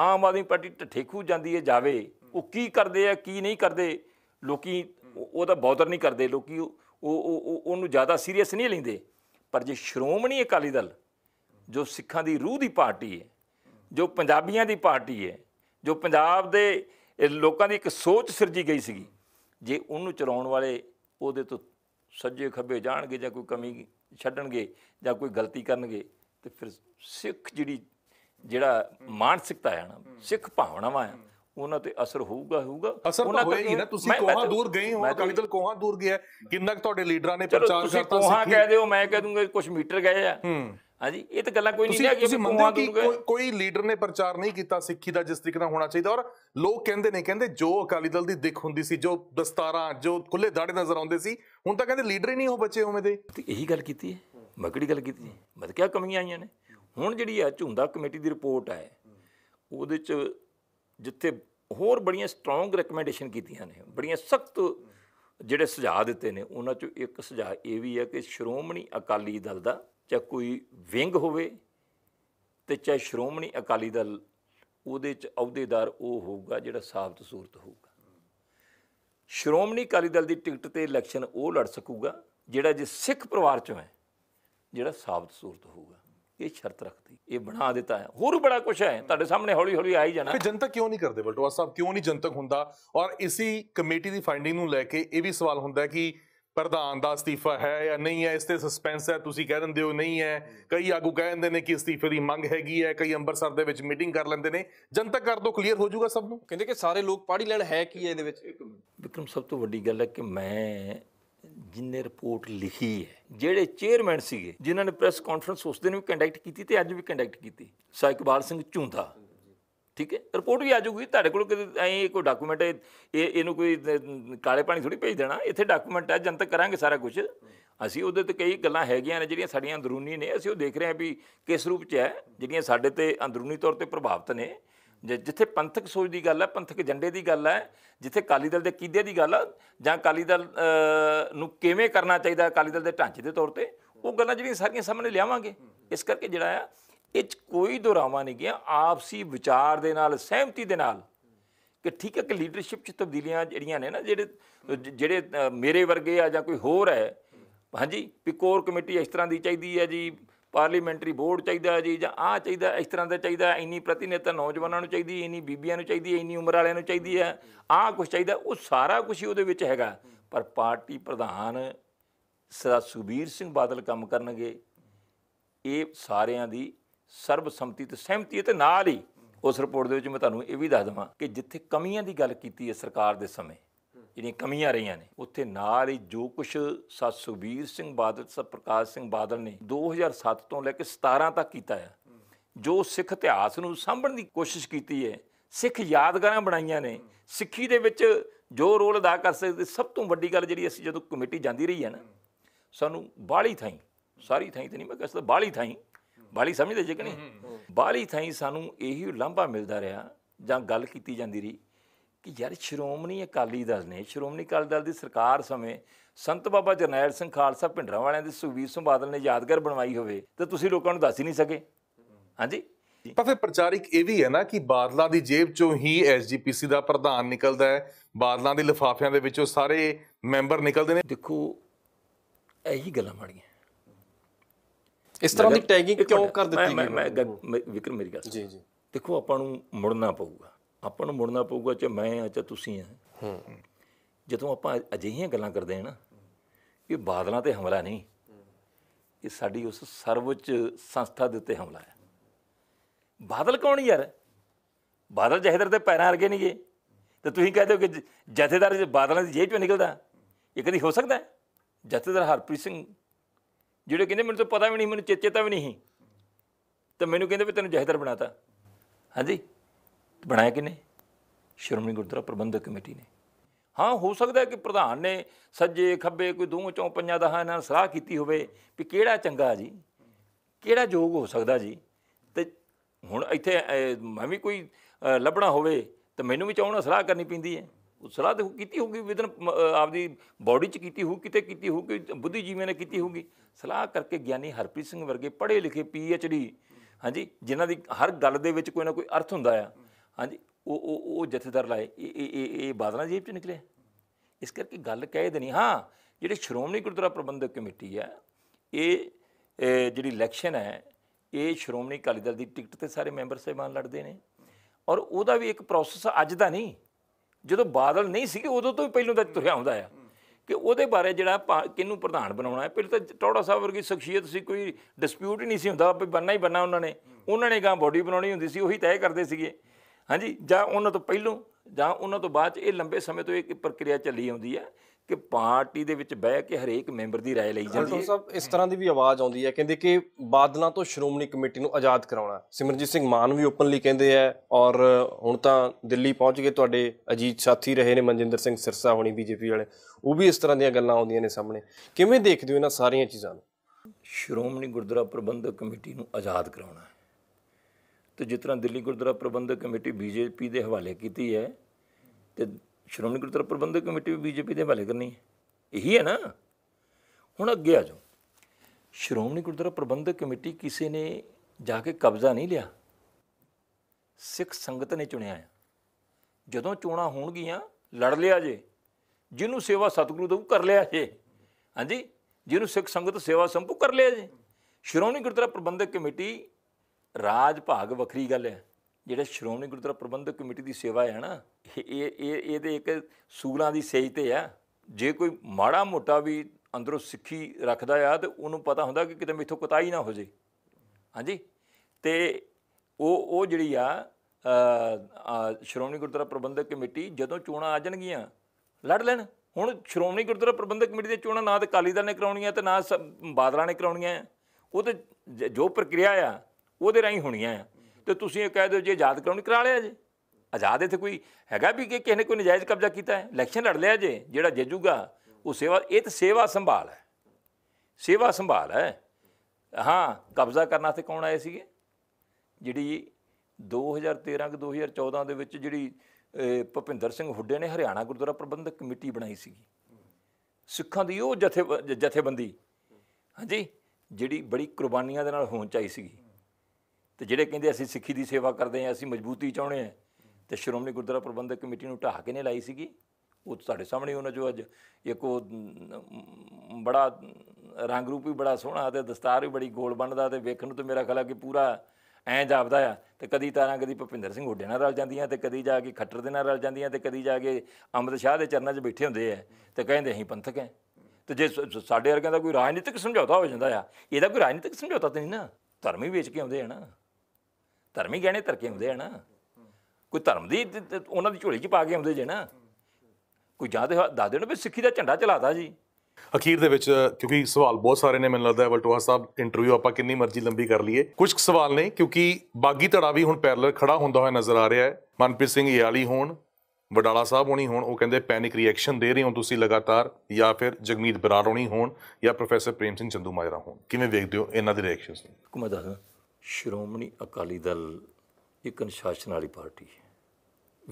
ਆਮ ਆਦਮੀ ਪਾਰਟੀ ਠੱਠੇ ਖੂ ਜਾਂਦੀ ਹੈ ਜਾਵੇ ਉਹ ਕੀ ਕਰਦੇ ਆ ਕੀ ਨਹੀਂ ਕਰਦੇ ਲੋਕੀ ਉਹਦਾ ਬੌਦਰ ਨਹੀਂ ਕਰਦੇ ਲੋਕੀ ਉਹ ਉਹ ਉਹਨੂੰ ਜ਼ਿਆਦਾ ਸੀਰੀਅਸ ਨਹੀਂ ਲੈਂਦੇ ਪਰ ਜੇ ਸ਼੍ਰੋਮਣੀ ਅਕਾਲੀ ਦਲ ਜੋ ਸਿੱਖਾਂ ਦੀ ਰੂਹ ਦੀ ਪਾਰਟੀ ਹੈ ਜੋ ਪੰਜਾਬੀਆਂ ਦੀ ਪਾਰਟੀ ਹੈ ਜੋ ਪੰਜਾਬ ਦੇ ਲੋਕਾਂ ਦੀ ਇੱਕ ਸੋਚ ਸਿਰਜੀ ਗਈ ਸੀਗੀ ਜੇ ਉਹਨੂੰ ਚਲਾਉਣ ਵਾਲੇ ਉਹਦੇ ਤੋਂ ਸੱਜੇ ਖੱਬੇ ਜਾਣਗੇ ਜਾਂ ਕੋਈ ਕਮੀ ਛੱਡਣਗੇ ਜਾਂ ਕੋਈ ਗਲਤੀ ਕਰਨਗੇ ਤੇ ਫਿਰ ਸਿੱਖ ਜਿਹੜੀ ਜਿਹੜਾ ਮਾਨਸਿਕਤਾ ਹੈ ਨਾ ਸਿੱਖ ਭਾਵਨਾਵਾਂ ਹੈ ਉਹਨਾਂ ਤੇ ਅਸਰ ਹੋਊਗਾ ਹੋਊਗਾ ਅਸਰ ਤਾਂ ਹੋਏਗਾ ਹੀ ਨਾ ਤੁਸੀਂ ਕੋਹਾਂ ਦੂਰ ਗਏ ਹੋ ਅਕਾਲੀ ਦਲ ਕੋਹਾਂ ਦੂਰ ਗਿਆ ਕਿੰਨਾ ਤੁਹਾਡੇ ਲੀਡਰਾਂ ਨੇ ਪ੍ਰਚਾਰ ਕਰਤਾ ਸੀ ਕੋਹਾਂ ਕਹਿ ਦਿਓ ਮੈਂ ਕਹਿ ਦੂੰਗਾ ਕੁਝ ਮੀਟਰ ਗਏ ਆ ਹਾਂਜੀ ਇਹ ਤਾਂ ਗੱਲਾਂ ਕੋਈ ਨਹੀਂ ਆ ਕਿ ਤੁਸੀਂ ਮੰਨਦੇ ਕਿ ਕੋਈ ਲੀਡਰ ਨੇ ਪ੍ਰਚਾਰ ਨਹੀਂ ਕੀਤਾ ਸਿੱਖੀ ਦਾ ਜਿਸ ਤਰੀਕੇ ਨਾਲ ਹੋਣਾ ਚਾਹੀਦਾ ਔਰ ਲੋਕ ਕਹਿੰਦੇ ਨੇ ਕਹਿੰਦੇ ਜੋ ਅਕਾਲੀ ਦਲ ਦੀ ਦਿੱਖ ਹੁੰਦੀ ਸੀ ਜੋ ਦਸਤਾਰਾਂ ਜੋ ਖੁੱਲੇ ਦਾੜੇ ਨਜ਼ਰ ਆਉਂਦੇ ਸੀ ਹੁਣ ਤਾਂ ਕਹਿੰਦੇ ਲੀਡਰ ਹੀ ਨਹੀਂ ਉਹ ਬੱਚੇ ਉਵੇਂ ਦੇ ਤੇ ਇਹੀ ਗੱਲ ਕੀਤੀ ਹੈ ਮੈਂ ਕਿਹੜੀ ਗੱਲ ਕੀਤੀ ਮਤਲਬ ਕਿਆ ਕਮੀਆਂ ਆਈਆਂ ਨੇ ਹੁਣ ਜਿਹੜੀ ਆ ਝੁੰਦਾ ਕਮੇਟੀ ਦੀ ਰਿਪੋਰਟ ਆਏ ਉਹਦੇ ਚ ਜਿੱਥੇ ਹੋਰ ਬੜੀਆਂ ਸਟਰੋਂਗ ਰეკਮੈਂਡੇਸ਼ਨ ਕੀਤੀਆਂ ਨੇ ਬੜੀਆਂ ਸਖਤ ਜਿਹੜੇ ਸੁਝਾਅ ਦਿੱਤੇ ਨੇ ਉਹਨਾਂ ਚੋਂ ਇੱਕ ਸੁਝਾਅ ਇਹ ਵੀ ਹੈ ਕਿ ਸ਼੍ਰੋਮਣੀ ਅਕਾਲੀ ਦਲ ਦਾ ਚਾਹੇ ਕੋਈ ਵਿੰਗ ਹੋਵੇ ਤੇ ਚਾਹ ਸ਼੍ਰੋਮਣੀ ਅਕਾਲੀ ਦਲ ਉਹਦੇ ਚ ਅਹੁਦੇਦਾਰ ਉਹ ਹੋਊਗਾ ਜਿਹੜਾ ਸਾਫਤ ਸੂਰਤ ਹੋਊਗਾ ਸ਼੍ਰੋਮਣੀ ਅਕਾਲੀ ਦਲ ਦੀ ਟਿਕਟ ਤੇ ਇਲੈਕਸ਼ਨ ਉਹ ਲੜ ਸਕੂਗਾ ਜਿਹੜਾ ਜੇ ਸਿੱਖ ਪਰਿਵਾਰ ਚੋਂ ਹੈ ਜਿਹੜਾ ਸਾਫਤ ਸੂਰਤ ਹੋਊਗਾ ਇਹ ਸ਼ਰਤ ਰੱਖਦੀ ਇਹ ਬਣਾ ਦਿੱਤਾ ਹੈ ਹੋਰ ਬੜਾ ਕੁਝ ਹੈ ਤੁਹਾਡੇ ਸਾਹਮਣੇ ਹੌਲੀ ਹੌਲੀ ਆ ਹੀ ਜਾਣਾ ਫਿਰ ਜਨਤਕ ਕਿਉਂ ਨਹੀਂ ਕਰਦੇ ਬਲਟਵਾ ਸਾਹਿਬ ਕਿਉਂ ਨਹੀਂ ਜਨਤਕ ਹੁੰਦਾ ਔਰ ਇਸੇ ਕਮੇਟੀ ਦੀ ਫਾਈਂਡਿੰਗ ਨੂੰ ਲੈ ਕੇ ਇਹ ਵੀ ਸਵਾਲ ਹੁੰਦਾ ਕਿ ਪ੍ਰਧਾਨ ਦਾ ਅਸਤੀਫਾ ਹੈ ਜਾਂ ਨਹੀਂ ਹੈ ਇਸ ਤੇ ਸਸਪੈਂਸ ਹੈ ਤੁਸੀਂ ਕਹਿ ਦਿੰਦੇ ਹੋ ਨਹੀਂ ਹੈ ਕਈ ਆਗੂ ਕਹਿ ਦਿੰਦੇ ਨੇ ਕਿ ਅਸਤੀਫੇ ਦੀ ਮੰਗ ਹੈਗੀ ਹੈ ਕਈ ਅੰਮ੍ਰਿਤਸਰ ਦੇ ਵਿੱਚ ਮੀਟਿੰਗ ਕਰ ਲੈਂਦੇ ਨੇ ਜਨਤਕ ਕਰ ਦੋ ਕਲੀਅਰ ਹੋ ਜਾਊਗਾ ਸਭ ਨੂੰ ਕਹਿੰਦੇ ਕਿ ਸਾਰੇ ਲੋਕ ਪਾੜੀ ਲੈਣ ਹੈ ਕੀ ਹੈ ਇਹਦੇ ਵਿੱਚ ਵਿਕਰਮ ਸਭ ਤੋਂ ਵੱਡੀ ਗੱਲ ਹੈ ਕਿ ਮੈਂ ਜਿਨਨੇ ਰਿਪੋਰਟ ਲਿਖੀ ਹੈ ਜਿਹੜੇ ਚੇਅਰਮੈਨ ਸੀਗੇ ਜਿਨ੍ਹਾਂ ਨੇ ਪ੍ਰੈਸ ਕਾਨਫਰੰਸ ਉਸ ਦਿਨ ਵੀ ਕੰਡਕਟ ਕੀਤੀ ਤੇ ਅੱਜ ਵੀ ਕੰਡਕਟ ਕੀਤੀ ਸਾਇਕਬਾਲ ਸਿੰਘ ਝੁੰਦਾ ਠੀਕ ਹੈ ਰਿਪੋਰਟ ਵੀ ਆ ਜਾਊਗੀ ਤੁਹਾਡੇ ਕੋਲ ਐਂ ਕੋਈ ਡਾਕੂਮੈਂਟ ਇਹ ਇਹਨੂੰ ਕੋਈ ਕਾਲੇ ਪਾਣੀ ਥੋੜੀ ਭੇਜ ਦੇਣਾ ਇੱਥੇ ਡਾਕੂਮੈਂਟ ਹੈ ਜਨਤਕ ਕਰਾਂਗੇ ਸਾਰਾ ਕੁਝ ਅਸੀਂ ਉਹਦੇ ਤੇ ਕਈ ਗੱਲਾਂ ਹੈਗੀਆਂ ਨੇ ਜਿਹੜੀਆਂ ਸਾਡੀਆਂ ਅੰਦਰੂਨੀ ਨੇ ਅਸੀਂ ਉਹ ਦੇਖ ਰਹੇ ਹਾਂ ਵੀ ਕਿਸ ਰੂਪ 'ਚ ਹੈ ਜਿਹੜੀਆਂ ਸਾਡੇ ਤੇ ਅੰਦਰੂਨੀ ਤੌਰ ਤੇ ਪ੍ਰਭਾਵਿਤ ਨੇ ਜੇ ਜਿੱਥੇ ਪੰਥਕ ਸੋਚ ਦੀ ਗੱਲ ਹੈ ਪੰਥਕ ਝੰਡੇ ਦੀ ਗੱਲ ਹੈ ਜਿੱਥੇ ਕਾਲੀ ਦਲ ਦੇ ਕੀਦੇ ਦੀ ਗੱਲ ਆ ਜਾਂ ਕਾਲੀ ਦਲ ਨੂੰ ਕਿਵੇਂ ਕਰਨਾ ਚਾਹੀਦਾ ਕਾਲੀ ਦਲ ਦੇ ਢਾਂਚੇ ਦੇ ਤੌਰ ਤੇ ਉਹ ਗੱਲਾਂ ਜਿਹੜੀਆਂ ਸਾਰੀਆਂ ਸਾਹਮਣੇ ਲਿਆਵਾਂਗੇ ਇਸ ਕਰਕੇ ਜਿਹੜਾ ਆ ਇਹ ਚ ਕੋਈ ਦੁਰਾਵਾ ਨਹੀਂ ਗਿਆ ਆਪਸੀ ਵਿਚਾਰ ਦੇ ਨਾਲ ਸਹਿਮਤੀ ਦੇ ਨਾਲ ਕਿ ਠੀਕ ਹੈ ਕਿ ਲੀਡਰਸ਼ਿਪ ਚ ਤਬਦੀਲੀਆਂ ਜਿਹੜੀਆਂ ਨੇ ਨਾ ਜਿਹੜੇ ਜਿਹੜੇ ਮੇਰੇ ਵਰਗੇ ਆ ਜਾਂ ਕੋਈ ਹੋਰ ਹੈ ਹਾਂਜੀ ਵੀ ਕੋਰ ਕਮੇਟੀ ਇਸ ਤਰ੍ਹਾਂ ਦੀ ਚਾਹੀਦੀ ਹੈ ਜੀ ਪਾਰਲੀਮੈਂਟਰੀ ਬੋਰਡ ਚਾਹੀਦਾ ਜੀ ਜਾਂ ਆ ਚਾਹੀਦਾ ਇਸ ਤਰ੍ਹਾਂ ਦਾ ਚਾਹੀਦਾ ਇੰਨੀ ਪ੍ਰਤੀਨਿਧਤਾ ਨੌਜਵਾਨਾਂ ਨੂੰ ਚਾਹੀਦੀ ਇੰਨੀ ਬੀਬੀਆਂ ਨੂੰ ਚਾਹੀਦੀ ਇੰਨੀ ਉਮਰ ਵਾਲਿਆਂ ਨੂੰ ਚਾਹੀਦੀ ਹੈ ਆ ਕੁਝ ਚਾਹੀਦਾ ਉਹ ਸਾਰਾ ਕੁਝ ਹੀ ਉਹਦੇ ਵਿੱਚ ਹੈਗਾ ਪਰ ਪਾਰਟੀ ਪ੍ਰਧਾਨ ਸਦਾ ਸੁਬੀਰ ਸਿੰਘ ਬਾਦਲ ਕੰਮ ਕਰਨਗੇ ਇਹ ਸਾਰਿਆਂ ਦੀ ਸਰਬਸੰਮਤੀ ਤੇ ਸਹਿਮਤੀ ਤੇ ਨਾਲ ਹੀ ਉਸ ਰਿਪੋਰਟ ਦੇ ਵਿੱਚ ਮੈਂ ਤੁਹਾਨੂੰ ਇਹ ਵੀ ਦੱਸ ਦਵਾਂ ਕਿ ਜਿੱਥੇ ਕਮੀਆਂ ਦੀ ਗੱਲ ਕੀਤੀ ਹੈ ਸਰਕਾਰ ਦੇ ਸਮੇਂ ਜਿਹੜੀਆਂ ਕਮੀਆਂ ਰਹੀਆਂ ਨੇ ਉੱਥੇ ਨਾਲ ਹੀ ਜੋ ਕੁਝ ਸਤ ਸੁਬੀਰ ਸਿੰਘ ਬਾਦਲ ਸਤ ਪ੍ਰਕਾਸ਼ ਸਿੰਘ ਬਾਦਲ ਨੇ 2007 ਤੋਂ ਲੈ ਕੇ 17 ਤੱਕ ਕੀਤਾ ਹੈ ਜੋ ਸਿੱਖ ਇਤਿਹਾਸ ਨੂੰ ਸਾਂਭਣ ਦੀ ਕੋਸ਼ਿਸ਼ ਕੀਤੀ ਹੈ ਸਿੱਖ ਯਾਦਗਾਰਾਂ ਬਣਾਈਆਂ ਨੇ ਸਿੱਖੀ ਦੇ ਵਿੱਚ ਜੋ ਰੋਲ ਅਦਾ ਕਰ ਸਕਦੇ ਸਭ ਤੋਂ ਵੱਡੀ ਗੱਲ ਜਿਹੜੀ ਅਸੀਂ ਜਦੋਂ ਕਮੇਟੀ ਜਾਂਦੀ ਰਹੀ ਹੈ ਨਾ ਸਾਨੂੰ ਬਾਲੀ ਥਾਈ ਸਾਰੀ ਥਾਈ ਤੇ ਨਹੀਂ ਮੈਂ ਕਹਿੰਦਾ ਬਾਲੀ ਥਾਈ ਬਾਲੀ ਸਮਝਦੇ ਜੇ ਕਿ ਨਹੀਂ ਬਾਲੀ ਥਾਈ ਸਾਨੂੰ ਇਹੀ ਲਾਂਭਾ ਮਿਲਦਾ ਰਿਹਾ ਜਾਂ ਗੱਲ ਕੀਤੀ ਜਾਂਦੀ ਰਹੀ ਕਿ ਯਾਰ ਸ਼੍ਰੋਮਣੀ ਅਕਾਲੀ ਦਲ ਨੇ ਸ਼੍ਰੋਮਣੀ ਅਕਾਲੀ ਦਲ ਦੀ ਸਰਕਾਰ ਸਮੇਂ ਸੰਤ ਬਾਬਾ ਜਰਨੈਲ ਸਿੰਘ ਖਾਲਸਾ ਭਿੰਡਰਾਂ ਵਾਲਿਆਂ ਦੀ ਸੁਵੀਰ ਸਿੰਘ ਬਾਦਲ ਨੇ ਯਾਦਗਾਰ ਬਣਵਾਈ ਹੋਵੇ ਤੇ ਤੁਸੀਂ ਲੋਕਾਂ ਨੂੰ ਦੱਸ ਹੀ ਨਹੀਂ ਸਕੇ ਹਾਂਜੀ ਪਰ ਫਿਰ ਪ੍ਰਚਾਰਿਕ ਇਹ ਵੀ ਹੈ ਨਾ ਕਿ ਬਾਦਲਾਂ ਦੀ ਜੇਬ ਚੋਂ ਹੀ ਐਸਜੀਪੀਸੀ ਦਾ ਪ੍ਰਧਾਨ ਨਿਕਲਦਾ ਹੈ ਬਾਦਲਾਂ ਦੇ ਲਿਫਾਫਿਆਂ ਦੇ ਵਿੱਚੋਂ ਸਾਰੇ ਮੈਂਬਰ ਨਿਕਲਦੇ ਨੇ ਦੇਖੋ ਇਹੀ ਗੱਲਾਂ ਮਾੜੀਆਂ ਇਸ ਤਰ੍ਹਾਂ ਦੀ ਟੈਗਿੰਗ ਕਿਉਂ ਕਰ ਦਿੱਤੀ ਗਈ ਮੈਂ ਵਿਕਰਮ ਮੇਰੀ ਗੱਲ ਜੀ ਜੀ ਦੇਖੋ ਆਪਾਂ ਨੂੰ ਮੁੜਨਾ ਪਊਗਾ ਆਪਾਂ ਨੂੰ ਮੁੜਨਾ ਪਊਗਾ ਚਾ ਮੈਂ ਆ ਚਾ ਤੁਸੀਂ ਆ ਜਦੋਂ ਆਪਾਂ ਅਜਿਹੀਆਂ ਗੱਲਾਂ ਕਰਦੇ ਆ ਨਾ ਇਹ ਬਾਦਲਾਂ ਤੇ ਹਮਲਾ ਨਹੀਂ ਇਹ ਸਾਡੀ ਉਸ ਸਰਵਉੱਚ ਸੰਸਥਾ ਦੇ ਉੱਤੇ ਹਮਲਾ ਹੈ ਬਾਦਲ ਕੌਣ ਯਾਰ ਬਾਦਲ ਜਹੇਦਰ ਦੇ ਪੈਰਾਂ ਵਰਗੇ ਨਹੀਂ ਗਏ ਤੇ ਤੁਸੀਂ ਕਹਦੇ ਹੋ ਕਿ ਜਥੇਦਾਰ ਜੇ ਬਾਦਲਾਂ ਦੀ ਜੇਬ ਚੋਂ ਨਿਕਲਦਾ ਇਹ ਕਦੀ ਹੋ ਸਕਦਾ ਹੈ ਜਥੇਦਾਰ ਹਰਪ੍ਰੀਤ ਸਿੰਘ ਜਿਹੜੇ ਕਹਿੰਦੇ ਮੈਨੂੰ ਤਾਂ ਪਤਾ ਵੀ ਨਹੀਂ ਮੈਨੂੰ ਚੇਤਾ ਵੀ ਨਹੀਂ ਤੇ ਮੈਨੂੰ ਕਹਿੰਦੇ ਵੀ ਤੈਨੂੰ ਜਹੇਦਰ ਬਣਾਤਾ ਹਾਂਜੀ ਬਣਾਇਆ ਕਿਨੇ ਸ਼੍ਰੋਮਣੀ ਗੁਰਦੁਆਰਾ ਪ੍ਰਬੰਧਕ ਕਮੇਟੀ ਨੇ ਹਾਂ ਹੋ ਸਕਦਾ ਹੈ ਕਿ ਪ੍ਰਧਾਨ ਨੇ ਸੱਜੇ ਖੱਬੇ ਕੋਈ ਦੋਵੇਂ ਚੋਂ ਪੰਜਾਂ ਦਾ ਇਹਨਾਂ ਨਾਲ ਸਲਾਹ ਕੀਤੀ ਹੋਵੇ ਵੀ ਕਿਹੜਾ ਚੰਗਾ ਜੀ ਕਿਹੜਾ ਯੋਗ ਹੋ ਸਕਦਾ ਜੀ ਤੇ ਹੁਣ ਇੱਥੇ ਮੈਂ ਵੀ ਕੋਈ ਲੱਭਣਾ ਹੋਵੇ ਤਾਂ ਮੈਨੂੰ ਵੀ ਚਾਹਣਾ ਸਲਾਹ ਕਰਨੀ ਪੈਂਦੀ ਹੈ ਉਹ ਸਲਾਹ ਤੇ ਕੀਤੀ ਹੋਊਗੀ ਵਿਦਨ ਆਪਦੀ ਬਾਡੀ ਚ ਕੀਤੀ ਹੋਊ ਕਿਤੇ ਕੀਤੀ ਹੋਊਗੀ ਬੁੱਧੀ ਜੀਵਨ ਨੇ ਕੀਤੀ ਹੋਊਗੀ ਸਲਾਹ ਕਰਕੇ ਗਿਆਨੀ ਹਰਪ੍ਰੀਤ ਸਿੰਘ ਵਰਗੇ ਪੜ੍ਹੇ ਲਿਖੇ ਪੀਐਚਡੀ ਹਾਂਜੀ ਜਿਨ੍ਹਾਂ ਦੀ ਹਰ ਗੱਲ ਦੇ ਵਿੱਚ ਕੋਈ ਨਾ ਕੋਈ ਅਰਥ ਹੁੰਦਾ ਆ ਹਾਂਜੀ ਉਹ ਉਹ ਉਹ ਜਥੇਦਾਰ ਲਾਏ ਇਹ ਇਹ ਇਹ ਬਾਦਲਾਂ ਜੀਪ ਚ ਨਿਕਲੇ ਇਸ ਕਰਕੇ ਗੱਲ ਕਹਿ ਦੇਣੀ ਹਾਂ ਜਿਹੜੇ ਸ਼੍ਰੋਮਣੀ ਗੁਰਦੁਆਰਾ ਪ੍ਰਬੰਧਕ ਕਮੇਟੀ ਹੈ ਇਹ ਜਿਹੜੀ ਇਲੈਕਸ਼ਨ ਹੈ ਇਹ ਸ਼੍ਰੋਮਣੀ ਅਕਾਲੀ ਦਲ ਦੀ ਟਿਕਟ ਤੇ ਸਾਰੇ ਮੈਂਬਰ ਸਹਿਮਾਨ ਲੜਦੇ ਨੇ ਔਰ ਉਹਦਾ ਵੀ ਇੱਕ ਪ੍ਰੋਸੈਸ ਅੱਜ ਦਾ ਨਹੀਂ ਜਦੋਂ ਬਾਦਲ ਨਹੀਂ ਸੀਗੇ ਉਦੋਂ ਤੋਂ ਹੀ ਪਹਿਲਾਂ ਦਾ ਤੁਰਿਆ ਆਉਂਦਾ ਆ ਕਿ ਉਹਦੇ ਬਾਰੇ ਜਿਹੜਾ ਕਿਹਨੂੰ ਪ੍ਰਧਾਨ ਬਣਾਉਣਾ ਹੈ ਪਹਿਲਾਂ ਤਾਂ ਟੌੜਾ ਸਾਹਿਬ ਵਰਗੀ ਸ਼ਖਸੀਅਤ ਸੀ ਕੋਈ ਡਿਸਪਿਊਟ ਹੀ ਨਹੀਂ ਸੀ ਹੁੰਦਾ ਵੀ ਬੰਨਾ ਹੀ ਬੰਨਾ ਉਹਨਾਂ ਨੇ ਉਹਨਾਂ ਨੇ ਗਾਂ ਬੋਡੀ ਬਣਾਉਣੀ ਹੁੰਦੀ ਸੀ ਉਹੀ ਤੈਅ ਕਰਦੇ ਸੀਗੇ ਹਾਂਜੀ ਜਾਂ ਉਹਨਾਂ ਤੋਂ ਪਹਿਲਾਂ ਜਾਂ ਉਹਨਾਂ ਤੋਂ ਬਾਅਦ ਇਹ ਲੰਬੇ ਸਮੇਂ ਤੋਂ ਇੱਕ ਪ੍ਰਕਿਰਿਆ ਚੱਲੀ ਆਉਂਦੀ ਹੈ ਕਿ ਪਾਰਟੀ ਦੇ ਵਿੱਚ ਬਹਿ ਕੇ ਹਰੇਕ ਮੈਂਬਰ ਦੀ رائے ਲਈ ਜਾਂਦੀ ਹੈ ਸਰ ਇਸ ਤਰ੍ਹਾਂ ਦੀ ਵੀ ਆਵਾਜ਼ ਆਉਂਦੀ ਹੈ ਕਹਿੰਦੇ ਕਿ ਬਾਦਲਾਂ ਤੋਂ ਸ਼੍ਰੋਮਣੀ ਕਮੇਟੀ ਨੂੰ ਆਜ਼ਾਦ ਕਰਾਉਣਾ ਸਿਮਰਜੀਤ ਸਿੰਘ ਮਾਨ ਵੀ ਓਪਨਲੀ ਕਹਿੰਦੇ ਆ ਔਰ ਹੁਣ ਤਾਂ ਦਿੱਲੀ ਪਹੁੰਚ ਗਏ ਤੁਹਾਡੇ ਅਜੀਤ ਸਾਥੀ ਰਹੇ ਨੇ ਮਨਜਿੰਦਰ ਸਿੰਘ ਸਿਰਸਾ ਹੋਣੀ ਬੀਜੇਪੀ ਵਾਲੇ ਉਹ ਵੀ ਇਸ ਤਰ੍ਹਾਂ ਦੀਆਂ ਗੱਲਾਂ ਆਉਂਦੀਆਂ ਨੇ ਸਾਹਮਣੇ ਕਿਵੇਂ ਦੇਖਦੇ ਹੋ ਇਹਨਾਂ ਸਾਰੀਆਂ ਚੀਜ਼ਾਂ ਨੂੰ ਸ਼੍ਰੋਮਣੀ ਗੁਰਦੁਆਰਾ ਪ੍ਰਬੰਧਕ ਕਮੇਟੀ ਨੂੰ ਆਜ਼ਾਦ ਕਰਾਉਣਾ ਤੇ ਜਿਸ ਤਰ੍ਹਾਂ ਦਿੱਲੀ ਗੁਰਦੁਆਰਾ ਪ੍ਰਬੰਧਕ ਕਮੇਟੀ ਬੀਜੇਪੀ ਦੇ ਹਵਾਲੇ ਕੀਤੀ ਹੈ ਤੇ ਸ਼੍ਰੋਮਣੀ ਗੁਰਦੁਆਰਾ ਪ੍ਰਬੰਧਕ ਕਮੇਟੀ ਵੀ ਬੀਜੇਪੀ ਦੇ ਹਵਾਲੇ ਕਰਨੀ ਹੈ ਇਹੀ ਹੈ ਨਾ ਹੁਣ ਅੱਗੇ ਆ ਜਾਓ ਸ਼੍ਰੋਮਣੀ ਗੁਰਦੁਆਰਾ ਪ੍ਰਬੰਧਕ ਕਮੇਟੀ ਕਿਸੇ ਨੇ ਜਾ ਕੇ ਕਬਜ਼ਾ ਨਹੀਂ ਲਿਆ ਸਿੱਖ ਸੰਗਤ ਨੇ ਚੁਣਿਆ ਹੈ ਜਦੋਂ ਚੋਣਾਂ ਹੋਣਗੀਆਂ ਲੜ ਲਿਆ ਜੇ ਜਿਹਨੂੰ ਸੇਵਾ ਸਤਿਗੁਰੂ ਦਊ ਕਰ ਲਿਆ ਜੇ ਹਾਂਜੀ ਜਿਹਨੂੰ ਸਿੱਖ ਸੰਗਤ ਸੇਵਾ ਸੰਪੂ ਕਰ ਲਿਆ ਜੇ ਸ਼੍ਰੋਮਣੀ ਗੁਰਦੁਆਰਾ ਪ੍ਰਬੰਧਕ ਕਮੇਟੀ ਰਾਜ ਭਾਗ ਵੱਖਰੀ ਗੱਲ ਹੈ ਜਿਹੜੇ ਸ਼੍ਰੋਮਣੀ ਗੁਰਦੁਆਰਾ ਪ੍ਰਬੰਧਕ ਕਮੇਟੀ ਦੀ ਸੇਵਾ ਹੈ ਨਾ ਇਹ ਇਹ ਇਹਦੇ ਇੱਕ ਸੂਲਾਂ ਦੀ ਸੇਜ ਤੇ ਆ ਜੇ ਕੋਈ ਮਾੜਾ ਮੋਟਾ ਵੀ ਅੰਦਰੋਂ ਸਿੱਖੀ ਰੱਖਦਾ ਆ ਤੇ ਉਹਨੂੰ ਪਤਾ ਹੁੰਦਾ ਕਿ ਕਿਤੇ ਮੇਥੋਂ ਕੁਤਾਈ ਨਾ ਹੋ ਜੇ ਹਾਂਜੀ ਤੇ ਉਹ ਉਹ ਜਿਹੜੀ ਆ ਸ਼੍ਰੋਮਣੀ ਗੁਰਦੁਆਰਾ ਪ੍ਰਬੰਧਕ ਕਮੇਟੀ ਜਦੋਂ ਚੋਣਾਂ ਆ ਜਾਣਗੀਆਂ ਲੜ ਲੈਣ ਹੁਣ ਸ਼੍ਰੋਮਣੀ ਗੁਰਦੁਆਰਾ ਪ੍ਰਬੰਧਕ ਕਮੇਟੀ ਦੀਆਂ ਚੋਣਾਂ ਨਾ ਤੇ ਕਾਲੀ ਦਲ ਨੇ ਕਰਾਉਣੀਆਂ ਤੇ ਨਾ ਬਾਦਲਾਂ ਨੇ ਕਰਾਉਣੀਆਂ ਉਹ ਤੇ ਜੋ ਪ੍ਰਕਿਰਿਆ ਆ ਉਹਦੇ ਰਾਹੀਂ ਹੋਣੀਆਂ ਆ ਤੇ ਤੁਸੀਂ ਇਹ ਕਹਿ ਦਿਓ ਜੇ ਆਜ਼ਾਦ ਕਰਾਉਣੀ ਕਰਾ ਲਿਆ ਜੇ ਆਜ਼ਾਦ ਇੱਥੇ ਕੋਈ ਹੈਗਾ ਵੀ ਕਿ ਕਿਸੇ ਨੇ ਕੋਈ ਨਜਾਇਜ਼ ਕਬਜ਼ਾ ਕੀਤਾ ਹੈ ਇਲੈਕਸ਼ਨ ਲੜ ਲਿਆ ਜੇ ਜਿਹੜਾ ਜੇਜੂਗਾ ਉਹ ਸੇਵਾ ਇਹ ਤਾਂ ਸੇਵਾ ਸੰਭਾਲ ਹੈ ਸੇਵਾ ਸੰਭਾਲ ਹੈ ਹਾਂ ਕਬਜ਼ਾ ਕਰਨ ਵਾਸਤੇ ਕੌਣ ਆਏ ਸੀਗੇ ਜਿਹੜੀ 2013 ਕਿ 2014 ਦੇ ਵਿੱਚ ਜਿਹੜੀ ਭਪਿੰਦਰ ਸਿੰਘ ਹੁੱਡੇ ਨੇ ਹਰਿਆਣਾ ਗੁਰਦੁਆਰਾ ਪ੍ਰਬੰਧਕ ਕਮੇਟੀ ਬਣਾਈ ਸੀਗੀ ਸਿੱਖਾਂ ਦੀ ਉਹ ਜਥੇ ਜਥੇਬੰਦੀ ਹਾਂਜੀ ਜਿਹੜੀ ਬੜੀ ਕੁਰਬਾਨੀਆਂ ਦੇ ਨਾਲ ਹੋਣ ਚਾਹੀ ਸੀਗੀ ਤੇ ਜਿਹੜੇ ਕਹਿੰਦੇ ਅਸੀਂ ਸਿੱਖੀ ਦੀ ਸੇਵਾ ਕਰਦੇ ਆਂ ਅਸੀਂ ਮਜ਼ਬੂਤੀ ਚਾਹੁੰਦੇ ਆਂ ਤੇ ਸ਼੍ਰੋਮਣੀ ਗੁਰਦੁਆਰਾ ਪ੍ਰਬੰਧਕ ਕਮੇਟੀ ਨੂੰ ਢਾਹ ਕੇ ਨੇ ਲਾਈ ਸੀਗੀ ਉਹ ਤੁਹਾਡੇ ਸਾਹਮਣੇ ਉਹਨਾਂ ਜੋ ਅੱਜ ਇੱਕ ਉਹ ਬੜਾ ਰੰਗ ਰੂਪ ਵੀ ਬੜਾ ਸੋਹਣਾ ਤੇ ਦਸਤਾਰ ਵੀ ਬੜੀ ਗੋਲ ਬਣਦਾ ਤੇ ਵੇਖਣ ਨੂੰ ਤੇ ਮੇਰਾ ਖਿਆਲ ਆ ਕਿ ਪੂਰਾ ਐਂ ਜਾਪਦਾ ਆ ਤੇ ਕਦੀ ਤਾਰਾਂ ਕਦੀ ਭਪਿੰਦਰ ਸਿੰਘ ਹੋਡੇ ਨਾਲ ਰਲ ਜਾਂਦੀਆਂ ਤੇ ਕਦੀ ਜਾ ਕੇ ਖੱਟਰ ਦੇ ਨਾਲ ਰਲ ਜਾਂਦੀਆਂ ਤੇ ਕਦੀ ਜਾ ਕੇ ਅਮਰ ਸ਼ਾਹ ਦੇ ਚਰਨਾਂ 'ਚ ਬੈਠੇ ਹੁੰਦੇ ਆ ਤੇ ਕਹਿੰਦੇ ਅਸੀਂ ਪੰਥਕ ਐ ਤੇ ਜੇ ਸਾਡੇ ਵਰਗਿਆਂ ਦਾ ਕੋਈ ਰਾਜਨੀਤਿਕ ਸਮਝੌਤਾ ਹੋ ਜਾਂਦਾ ਆ ਇਹਦਾ ਕੋਈ ਰਾਜਨੀਤਿਕ ਸਮਝੌਤਾ ਤੇ ਨਹੀਂ ਨਾ ਧਰਮ ਹੀ ਵੇਚ ਕੇ ਆਉਂਦੇ ਆ ਨਾ ਧਰਮੀ ਗਹਿਣੇ ਧਰ ਕੇ ਆਉਂਦੇ ਆ ਨਾ ਕੋਈ ਧਰਮ ਦੀ ਉਹਨਾਂ ਦੀ ਝੋਲੀ 'ਚ ਪਾ ਕੇ ਆਉਂਦੇ ਜੇ ਨਾ ਕੋਈ ਜਾਂ ਤੇ ਦੱਸ ਦੇਣ ਵੀ ਸਿੱਖੀ ਦਾ ਝੰਡਾ ਚਲਾਦਾ ਜੀ ਅਖੀਰ ਦੇ ਵਿੱਚ ਕਿਉਂਕਿ ਸਵਾਲ ਬਹੁਤ ਸਾਰੇ ਨੇ ਮੈਨੂੰ ਲੱਗਦਾ ਹੈ ਬਲਟੋਆ ਸਾਹਿਬ ਇੰਟਰਵਿਊ ਆਪਾਂ ਕਿੰਨੀ ਮਰਜ਼ੀ ਲੰਬੀ ਕਰ ਲਈਏ ਕੁਝ ਸਵਾਲ ਨੇ ਕਿਉਂਕਿ ਬਾਗੀ ਧੜਾ ਵੀ ਹੁਣ ਪੈਰਲਲ ਖੜਾ ਹੁੰਦਾ ਹੋਇਆ ਨਜ਼ਰ ਆ ਰਿਹਾ ਹੈ ਮਨਪ੍ਰੀਤ ਸਿੰਘ ਯਾਲੀ ਹੋਣ ਵਡਾਲਾ ਸਾਹਿਬ ਹੋਣੀ ਹੋਣ ਉਹ ਕਹਿੰਦੇ ਪੈਨਿਕ ਰਿਐਕਸ਼ਨ ਦੇ ਰਹੇ ਹੋ ਤੁਸੀਂ ਲਗਾਤਾਰ ਜਾਂ ਫਿਰ ਜਗਮੀਤ ਬਰਾੜ ਹੋਣੀ ਹੋਣ ਜਾਂ ਪ੍ਰੋਫੈਸਰ ਪ੍ਰੇਮ ਸਿੰਘ ਚੰਦੂ ਮਾਜਰਾ ਹੋਣ ਕਿਵੇਂ ਵੇਖਦੇ ਹੋ ਇਹਨਾਂ ਦੇ ਰਿਐਕਸ਼ਨਸ ਨੂੰ ਕੁਮਾ ਦੱਸ ਸ਼੍ਰੋਮਣੀ ਅਕਾਲੀ ਦਲ ਇੱਕ ਅਨੁਸ਼ਾਸਨ ਵਾਲੀ ਪਾਰਟੀ ਹੈ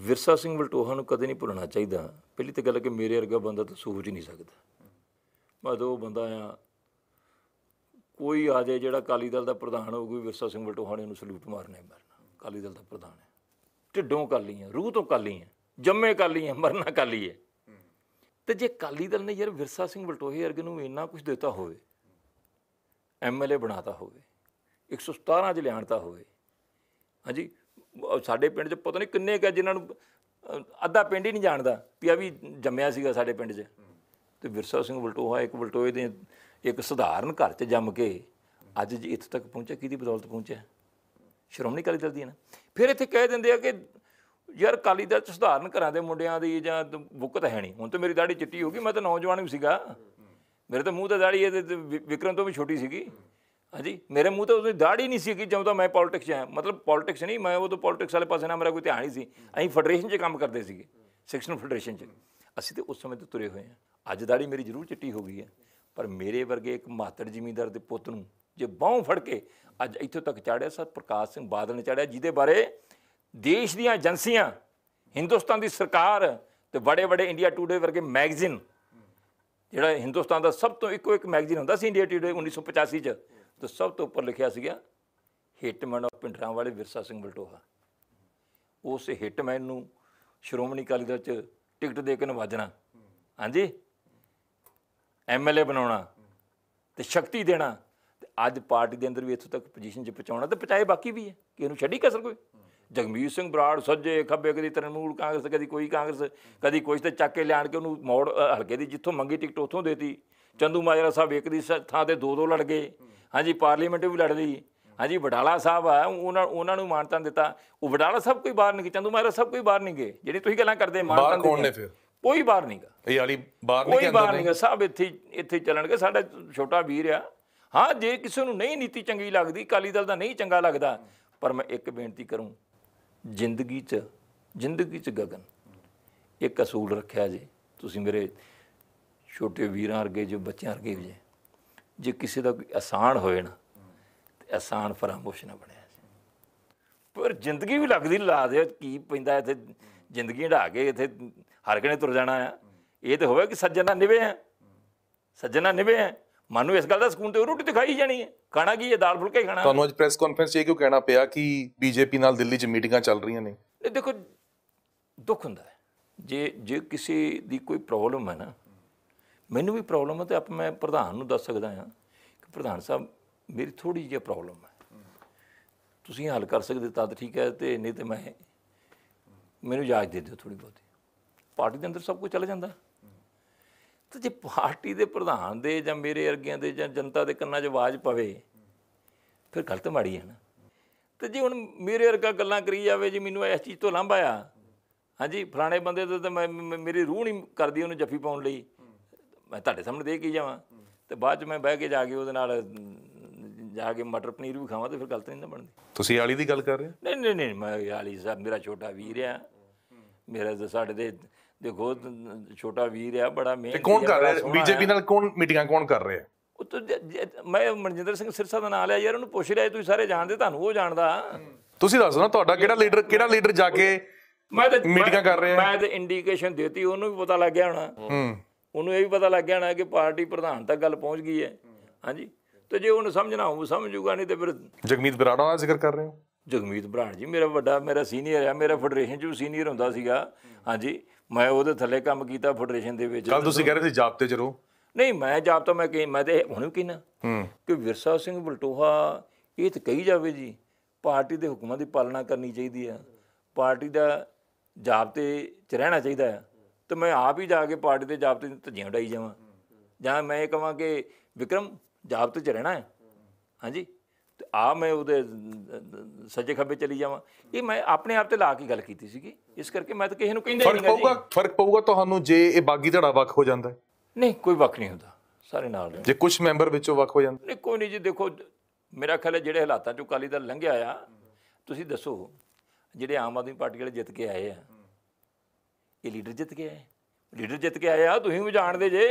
ਵਿਰਸਾ ਸਿੰਘ ਵਲਟੋਹਾ ਨੂੰ ਕਦੇ ਨਹੀਂ ਭੁੱਲਣਾ ਚਾਹੀਦਾ ਪਹਿਲੀ ਤਾਂ ਗੱਲ ਕਿ ਮੇਰੇ ਵਰਗਾ ਬੰਦਾ ਤਾਂ ਸੂਝ ਨਹੀਂ ਸਕਦਾ ਮੈਂ ਤਾਂ ਉਹ ਬੰਦਾ ਆ ਕੋਈ ਆ ਜਾਏ ਜਿਹੜਾ ਅਕਾਲੀ ਦਲ ਦਾ ਪ੍ਰਧਾਨ ਹੋਊਗਾ ਵਿਰਸਾ ਸਿੰਘ ਵਲਟੋਹਾ ਨੇ ਉਹਨੂੰ ਸਲੂਟ ਮਾਰਨਾ ਮਰਨਾ ਅਕਾਲੀ ਦਲ ਦਾ ਪ੍ਰਧਾਨ ਹੈ ਢਿੱਡੋਂ ਕਾਲੀ ਹੈ ਰੂਹ ਤੋਂ ਕਾਲੀ ਹੈ ਜੰਮੇ ਕਾਲੀ ਹੈ ਮਰਨਾ ਕਾਲੀ ਹੈ ਤੇ ਜੇ ਅਕਾਲੀ ਦਲ ਨੇ ਯਾਰ ਵਿਰਸਾ ਸਿੰਘ ਵਲਟੋਹੇ ਵਰਗੇ ਨੂੰ ਇੰਨਾ ਕੁਝ ਦਿੱਤਾ ਹੋਵੇ ਐਮਐਲਏ ਬਣਾਤਾ ਹੋਵੇ 117 ਚ ਲਿਆਣਤਾ ਹੋਵੇ ਹਾਂਜੀ ਸਾਡੇ ਪਿੰਡ 'ਚ ਪਤਾ ਨਹੀਂ ਕਿੰਨੇ ਕਾ ਜਿਨ੍ਹਾਂ ਨੂੰ ਅੱਧਾ ਪਿੰਡ ਹੀ ਨਹੀਂ ਜਾਣਦਾ ਵੀ ਆ ਵੀ ਜੰਮਿਆ ਸੀਗਾ ਸਾਡੇ ਪਿੰਡ 'ਚ ਤੇ ਵਿਰਸਾ ਸਿੰਘ ਬਲਟੋਹਾ ਇੱਕ ਬਲਟੋਏ ਦੇ ਇੱਕ ਸਧਾਰਨ ਘਰ 'ਚ ਜੰਮ ਕੇ ਅੱਜ ਜੀ ਇੱਥੇ ਤੱਕ ਪਹੁੰਚਿਆ ਕਿਹਦੀ ਬਦੌਲਤ ਪਹੁੰਚਿਆ ਸ਼੍ਰੋਮਣੀ ਅਕਾਲੀ ਦਲ ਦੀ ਨਾ ਫਿਰ ਇੱਥੇ ਕਹਿ ਦਿੰਦੇ ਆ ਕਿ ਯਾਰ ਅਕਾਲੀ ਦਲ 'ਚ ਸਧਾਰਨ ਘਰਾਂ ਦੇ ਮੁੰਡਿਆਂ ਦੀ ਜਾਂ ਬੁੱਕਤ ਹੈ ਨਹੀਂ ਹੁਣ ਤਾਂ ਮੇਰੀ ਦਾੜੀ ਚਿੱਟੀ ਹੋ ਗਈ ਮੈਂ ਤਾਂ ਨੌਜਵਾਨ ਵੀ ਸੀਗਾ ਮੇਰੇ ਤਾਂ ਮੂੰਹ ਤੇ ਦਾੜੀ ਇਹ ਵਿਕਰਮ ਤੋਂ ਵੀ ਛੋਟੀ ਸੀਗੀ ਹਾਂਜੀ ਮੇਰੇ ਮੂੰਹ ਤੇ ਉਦੋਂ ਦਾੜੀ ਨਹੀਂ ਸੀ ਕਿ ਜਦੋਂ ਤਾਂ ਮੈਂ ਪੋਲਿਟਿਕਸ ਆਇਆ ਮਤਲਬ ਪੋਲਿਟਿਕਸ ਨਹੀਂ ਮੈਂ ਉਹ ਤਾਂ ਪੋਲਿਟਿਕਸ ਵਾਲੇ ਪਾਸੇ ਨਾ ਮੇਰਾ ਕੋਈ ਧਿਆਨ ਹੀ ਸੀ ਅਸੀਂ ਫੈਡਰੇਸ਼ਨ 'ਚ ਕੰਮ ਕਰਦੇ ਸੀਗੇ ਸੈਕਸ਼ਨਲ ਫੈਡਰੇਸ਼ਨ 'ਚ ਅਸੀਂ ਤੇ ਉਸ ਸਮੇਂ ਤੇ ਤੁਰੇ ਹੋਏ ਆ ਅੱਜ ਦਾੜੀ ਮੇਰੀ ਜ਼ਰੂਰ ਚਿੱਟੀ ਹੋ ਗਈ ਹੈ ਪਰ ਮੇਰੇ ਵਰਗੇ ਇੱਕ ਮਾਤੜ ਜ਼ਿਮੀਂਦਾਰ ਦੇ ਪੁੱਤ ਨੂੰ ਜੇ ਬਾਹ ਫੜ ਕੇ ਅੱਜ ਇੱਥੋਂ ਤੱਕ ਚਾੜਿਆ ਸਤ ਪ੍ਰਕਾਸ਼ ਸਿੰਘ ਬਾਦਲ ਨੇ ਚਾੜਿਆ ਜਿਹਦੇ ਬਾਰੇ ਦੇਸ਼ ਦੀਆਂ ਏਜੰਸੀਆਂ ਹਿੰਦੁਸਤਾਨ ਦੀ ਸਰਕਾਰ ਤੇ ਬੜੇ ਬੜੇ ਇੰਡੀਆ ਟੂਡੇ ਵਰਗੇ ਮੈਗਜ਼ੀਨ ਜਿਹੜਾ ਹਿੰਦੁਸਤਾਨ ਦਾ ਸਭ ਤੋਂ ਇੱਕੋ ਇੱਕ ਮੈਗਜ਼ੀਨ ਹੁੰਦਾ ਸੀ ਇੰਡੀਆ ਟੂਡੇ 1985 ਚ ਤੇ ਸਭ ਤੋਂ ਉੱਪਰ ਲਿਖਿਆ ਸੀਗਾ ਹਿੱਟਮੈਨ ਆਫ ਪਿੰਡਰਾਂ ਵਾਲੇ ਵਿਰਸਾ ਸਿੰਘ ਬਲਟੋਹਾ ਉਸ ਹਿੱਟਮੈਨ ਨੂੰ ਸ਼੍ਰੋਮਣੀ ਅਕਾਲੀ ਦਲ ਚ ਟਿਕਟ ਦੇ ਕੇ ਨਵਾਜਣਾ ਹਾਂਜੀ ਐਮਐਲਏ ਬਣਾਉਣਾ ਤੇ ਸ਼ਕਤੀ ਦੇਣਾ ਤੇ ਅੱਜ ਪਾਰਟੀ ਦੇ ਅੰਦਰ ਵੀ ਇੱਥੋਂ ਤੱਕ ਪੋਜੀਸ਼ਨ 'ਚ ਪਹੁੰਚਾਉਣਾ ਤੇ ਪਹੁੰਚਾਏ ਬਾਕੀ ਵੀ ਹੈ ਕਿ ਇਹਨੂੰ ਛੱਡੀ ਕਸਰ ਕੋਈ ਜਗਮੀਤ ਸਿੰਘ ਬਰਾੜ ਸੱਜੇ ਖੱਬੇ ਕਦੀ ਤ੍ਰਿਣਮੂਲ ਕਾਂਗਰਸ ਕਦੀ ਕੋਈ ਕਾਂਗਰਸ ਕਦੀ ਕੁਝ ਤੇ ਚੱਕ ਕੇ ਲਿਆਣ ਕੇ ਉਹਨੂੰ ਮੋੜ ਹਲਕੇ ਦੀ ਜਿੱਥੋਂ ਮੰਗੀ ਟਿਕਟ ਉੱਥੋਂ ਦੇਤੀ ਚੰਦੂ ਮਾਜਰਾ ਸਾਹਿਬ ਇੱਕ ਦੀ ਥਾਂ ਤੇ ਦੋ ਦੋ ਲੜ ਗਏ ਹਾਂਜੀ ਪਾਰਲੀਮੈਂਟ ਵੀ ਲੜ ਲਈ ਹਾਂਜੀ ਵਡਾਲਾ ਸਾਹਿਬ ਆ ਉਹਨਾਂ ਉਹਨਾਂ ਨੂੰ ਮਾਨਤਾ ਦਿੱਤਾ ਉਹ ਵਡਾਲਾ ਸਾਹਿਬ ਕੋਈ ਬਾਹਰ ਨਹੀਂ ਗਏ ਚੰਦੂ ਮਾਜਰਾ ਸਾਹਿਬ ਕੋਈ ਬਾਹਰ ਨਹੀਂ ਗਏ ਜਿਹੜੀ ਤੁਸੀਂ ਗੱਲਾਂ ਕਰਦੇ ਮਾਨਤਾ ਬਾਹਰ ਕੌਣ ਨੇ ਫਿਰ ਕੋਈ ਬਾਹਰ ਨਹੀਂ ਗਾ ਇਹ ਵਾਲੀ ਬਾਹਰ ਨਹੀਂ ਕੋਈ ਬਾਹਰ ਗਾ ਸਾਹਿਬ ਇੱਥੇ ਇੱਥੇ ਚੱਲਣਗੇ ਸਾਡਾ ਛੋਟਾ ਵੀਰ ਆ ਹਾਂ ਜੇ ਕਿਸੇ ਨੂੰ ਨਹੀਂ ਨੀਤੀ ਚੰਗੀ ਲੱਗਦੀ ਕਾਲੀ ਦਲ ਦਾ ਨਹੀਂ ਚੰਗਾ ਲੱਗਦਾ ਪਰ ਮੈਂ ਇੱਕ ਬੇਨਤੀ ਕਰੂੰ ਜ਼ਿੰਦਗੀ 'ਚ ਜ਼ਿੰਦਗੀ 'ਚ ਗਗਨ ਇੱਕ ਅਸੂਲ ਰੱਖਿਆ ਜੇ ਤੁਸੀਂ ਮੇਰੇ ਛੋਟੇ ਵੀਰਾਂ ਵਰਗੇ ਜੋ ਬੱਚਿਆਂ ਵਰਗੇ ਜੇ ਜੇ ਕਿਸੇ ਦਾ ਕੋਈ ਆਸਾਨ ਹੋਏ ਨਾ ਤੇ ਆਸਾਨ ਫਰਾਮੋਸ਼ ਨਾ ਬਣਿਆ ਪਰ ਜ਼ਿੰਦਗੀ ਵੀ ਲੱਗਦੀ ਲਾ ਦੇ ਕੀ ਪੈਂਦਾ ਇੱਥੇ ਜ਼ਿੰਦਗੀ ਢਾ ਕੇ ਇੱਥੇ ਹਰ ਕਿਨੇ ਤੁਰ ਜਾਣਾ ਆ ਇਹ ਤੇ ਹੋਵੇ ਕਿ ਸੱਜਣਾ ਨਿਵੇ ਆ ਸੱਜਣਾ ਨਿਵੇ ਆ ਮਨ ਨੂੰ ਇਸ ਗੱਲ ਦਾ ਸਕੂਨ ਤੇ ਰੋਟੀ ਤੇ ਖਾਈ ਜਾਣੀ ਹੈ ਖਾਣਾ ਕੀ ਹੈ ਦਾਲ ਫੁਲਕਾ ਹੀ ਖਾਣਾ ਤੁਹਾਨੂੰ ਅੱਜ ਪ੍ਰੈਸ ਕਾਨਫਰੰਸ 'ਚ ਇਹ ਕਿਉਂ ਕਹਿਣਾ ਪਿਆ ਕਿ ਬੀਜੇਪੀ ਨਾਲ ਦਿੱਲੀ 'ਚ ਮੀਟਿੰਗਾਂ ਚੱਲ ਰਹੀਆਂ ਨੇ ਇਹ ਦੇਖੋ ਦੁੱਖ ਹੁੰਦਾ ਹੈ ਜੇ ਜੇ ਕਿਸੇ ਦੀ ਕੋਈ ਪ੍ਰੋਬਲਮ ਹੈ ਨਾ ਮੈਨੂੰ ਵੀ ਪ੍ਰੋਬਲਮ ਹੈ ਤੇ ਆਪ ਮੈਂ ਪ੍ਰਧਾਨ ਨੂੰ ਦੱਸ ਸਕਦਾ ਹਾਂ ਕਿ ਪ੍ਰਧਾਨ ਸਾਹਿਬ ਮੇਰੀ ਥੋੜੀ ਜਿਹੀ ਪ੍ਰੋਬਲਮ ਹੈ ਤੁਸੀਂ ਹੱਲ ਕਰ ਸਕਦੇ ਤਾਂ ਠੀਕ ਹੈ ਤੇ ਨਹੀਂ ਤੇ ਮੈਂ ਮੈਨੂੰ ਇਜਾਜ਼ਤ ਦੇ ਦਿਓ ਥੋੜੀ ਬਹੁਤੀ ਪਾਰਟੀ ਦੇ ਅੰਦਰ ਸਭ ਕੁਝ ਚੱਲ ਜਾਂਦਾ ਤੇ ਜੇ ਪਾਰਟੀ ਦੇ ਪ੍ਰਧਾਨ ਦੇ ਜਾਂ ਮੇਰੇ ਅਰਗਿਆਂ ਦੇ ਜਾਂ ਜਨਤਾ ਦੇ ਕੰਨਾਂ 'ਚ ਆਵਾਜ਼ ਪਵੇ ਫਿਰ ਗਲਤ ਮਾੜੀ ਹੈ ਨਾ ਤੇ ਜੇ ਹੁਣ ਮੇਰੇ ਵਰਗਾ ਗੱਲਾਂ ਕਰੀ ਜਾਵੇ ਜੀ ਮੈਨੂੰ ਇਸ ਚੀਜ਼ ਤੋਂ ਲੰਭ ਆ ਹਾਂਜੀ ਫਲਾਣੇ ਬੰਦੇ ਤੇ ਤਾਂ ਮੈਂ ਮੇਰੀ ਰੂਹ ਨਹੀਂ ਕਰਦੀ ਉਹਨੂੰ ਜੱਫੀ ਪਾਉਣ ਲਈ ਮੈਂ ਤੁਹਾਡੇ ਸਾਹਮਣੇ ਦੇ ਕੇ ਜਾਵਾਂ ਤੇ ਬਾਅਦ ਚ ਮੈਂ ਬਹਿ ਕੇ ਜਾ ਕੇ ਉਹਦੇ ਨਾਲ ਜਾ ਕੇ ਮਟਰ ਪਨੀਰ ਵੀ ਖਾਵਾਂ ਤੇ ਫਿਰ ਗਲਤ ਨਹੀਂ ਨਾ ਬਣਦੀ ਤੁਸੀਂ ਆਲੀ ਦੀ ਗੱਲ ਕਰ ਰਹੇ ਨਹੀਂ ਨਹੀਂ ਨਹੀਂ ਮੈਂ ਆਲੀ ਸਾਹਿਬ ਮੇਰਾ ਛੋਟਾ ਵੀਰ ਆ ਮੇਰਾ ਤਾਂ ਸਾਡੇ ਦੇ ਦੇਖੋ ਛੋਟਾ ਵੀਰ ਆ ਬੜਾ ਮੇਨ ਤੇ ਕੌਣ ਕਰ ਰਿਹਾ ਬੀਜੇਪੀ ਨਾਲ ਕੌਣ ਮੀਟਿੰਗਾਂ ਕੌਣ ਕਰ ਰਿਹਾ ਉਹ ਤਾਂ ਮੈਂ ਮਨਜਿੰਦਰ ਸਿੰਘ ਸਿਰਸਾ ਦਾ ਨਾਮ ਲਿਆ ਯਾਰ ਉਹਨੂੰ ਪੁੱਛ ਰਿਹਾ ਤੁਸੀਂ ਸਾਰੇ ਜਾਣਦੇ ਤੁਹਾਨੂੰ ਉਹ ਜਾਣਦਾ ਤੁਸੀਂ ਦੱਸੋ ਨਾ ਤੁਹਾਡਾ ਕਿਹੜਾ ਲੀਡਰ ਕਿਹੜਾ ਲੀਡਰ ਜਾ ਕੇ ਮੈਂ ਤਾਂ ਮੀਟਿੰਗਾਂ ਕਰ ਰਿਹਾ ਮੈਂ ਤਾਂ ਇੰਡੀਕੇਸ਼ਨ ਦਿੱਤੀ ਉਹਨੂੰ ਵੀ ਪਤਾ ਲੱਗ ਗਿਆ ਹੋਣਾ ਹੂੰ ਉਹਨੂੰ ਇਹ ਵੀ ਪਤਾ ਲੱਗ ਗਿਆ ਕਿ ਪਾਰਟੀ ਪ੍ਰਧਾਨ ਤੱਕ ਗੱਲ ਪਹੁੰਚ ਗਈ ਹੈ ਹਾਂਜੀ ਤੇ ਜੇ ਉਹਨੂੰ ਸਮਝਣਾ ਹੋਊ ਸਮਝੂਗਾ ਨਹੀਂ ਤੇ ਫਿਰ ਜਗਮੀਤ ਬਰਾੜਾ ਦਾ ਜ਼ਿਕਰ ਕਰ ਰਹੇ ਹੋ ਜਗਮੀਤ ਬਰਾੜ ਜੀ ਮੇਰਾ ਵੱਡਾ ਮੇਰਾ ਸੀਨੀਅਰ ਆ ਮੇਰਾ ਫੈਡਰੇਸ਼ਨ 'ਚ ਵੀ ਸੀਨੀਅਰ ਹੁੰਦਾ ਸੀਗਾ ਹਾਂਜੀ ਮੈਂ ਉਹਦੇ ਥੱਲੇ ਕੰਮ ਕੀਤਾ ਫੈਡਰੇਸ਼ਨ ਦੇ ਵਿੱਚ ਕੱਲ ਤੁਸੀਂ ਕਹਿ ਰਹੇ ਸੀ ਜਾਬਤੇ 'ਚ ਰਹੋ ਨਹੀਂ ਮੈਂ ਜਾਬਤਾ ਤਾਂ ਮੈਂ ਕਿ ਮੈਂ ਤੇ ਹੁਣ ਵੀ ਹੂੰ ਕਿ ਵਿਰਸਾ ਸਿੰਘ ਬਲਟੋਹਾ ਇਹ ਤਾਂ ਕਹੀ ਜਾਵੇ ਜੀ ਪਾਰਟੀ ਦੇ ਹੁਕਮਾਂ ਦੀ ਪਾਲਣਾ ਕਰਨੀ ਚਾਹੀਦੀ ਆ ਪਾਰਟੀ ਦਾ ਜਾਬਤੇ ਤੇ ਚ ਰਹਿਣਾ ਚਾਹੀਦਾ ਆ ਤੇ ਮੈਂ ਆਪ ਹੀ ਜਾ ਕੇ ਪਾਰਟੀ ਦੇ ਜਾਬਤੇ ਨੂੰ ਧੱਜੀਆਂ ਉਡਾਈ ਜਾਵਾਂ ਜਾਂ ਮੈਂ ਇਹ ਕਹਾਂ ਕਿ ਵਿਕਰਮ ਜਾਬਤੇ 'ਚ ਰਹਿਣਾ ਹੈ ਹਾਂਜੀ ਤੇ ਆ ਮੈਂ ਉਹਦੇ ਸੱਜੇ ਖੱਬੇ ਚਲੀ ਜਾਵਾਂ ਇਹ ਮੈਂ ਆਪਣੇ ਆਪ ਤੇ ਲਾ ਕੇ ਗੱਲ ਕੀਤੀ ਸੀਗੀ ਇਸ ਕਰਕੇ ਮੈਂ ਤਾਂ ਕਿਸੇ ਨੂੰ ਕਹਿੰਦਾ ਫਰਕ ਪਊਗਾ ਫਰਕ ਪਊਗਾ ਤੁਹਾਨੂੰ ਜੇ ਇਹ ਬਾਗੀ ਧੜਾ ਵੱਖ ਹੋ ਜਾਂਦਾ ਨਹੀਂ ਕੋਈ ਵੱਖ ਨਹੀਂ ਹੁੰਦਾ ਸਾਰੇ ਨਾਲ ਜੇ ਕੁਝ ਮੈਂਬਰ ਵਿੱਚੋਂ ਵੱਖ ਹੋ ਜਾਂਦਾ ਨਹੀਂ ਕੋਈ ਨਹੀਂ ਜੀ ਦੇਖੋ ਮੇਰਾ ਖਿਆਲ ਹੈ ਜਿਹੜੇ ਹਾਲਾਤਾਂ ਚੋਂ ਕਾਲੀ ਦਾ ਲੰਘਿਆ ਆ ਤੁਸੀਂ ਦੱਸੋ ਜਿਹੜੇ ਆਮ ਆਦਮੀ ਪਾਰਟੀ ਵਾਲੇ ਜਿੱਤ ਕੇ ਆਏ ਆ ਇਹ ਲੀਡਰ ਜਿੱਤ ਕੇ ਆਏ ਲੀਡਰ ਜਿੱਤ ਕੇ ਆਇਆ ਤੁਸੀਂ ਵੀ ਜਾਣਦੇ ਜੇ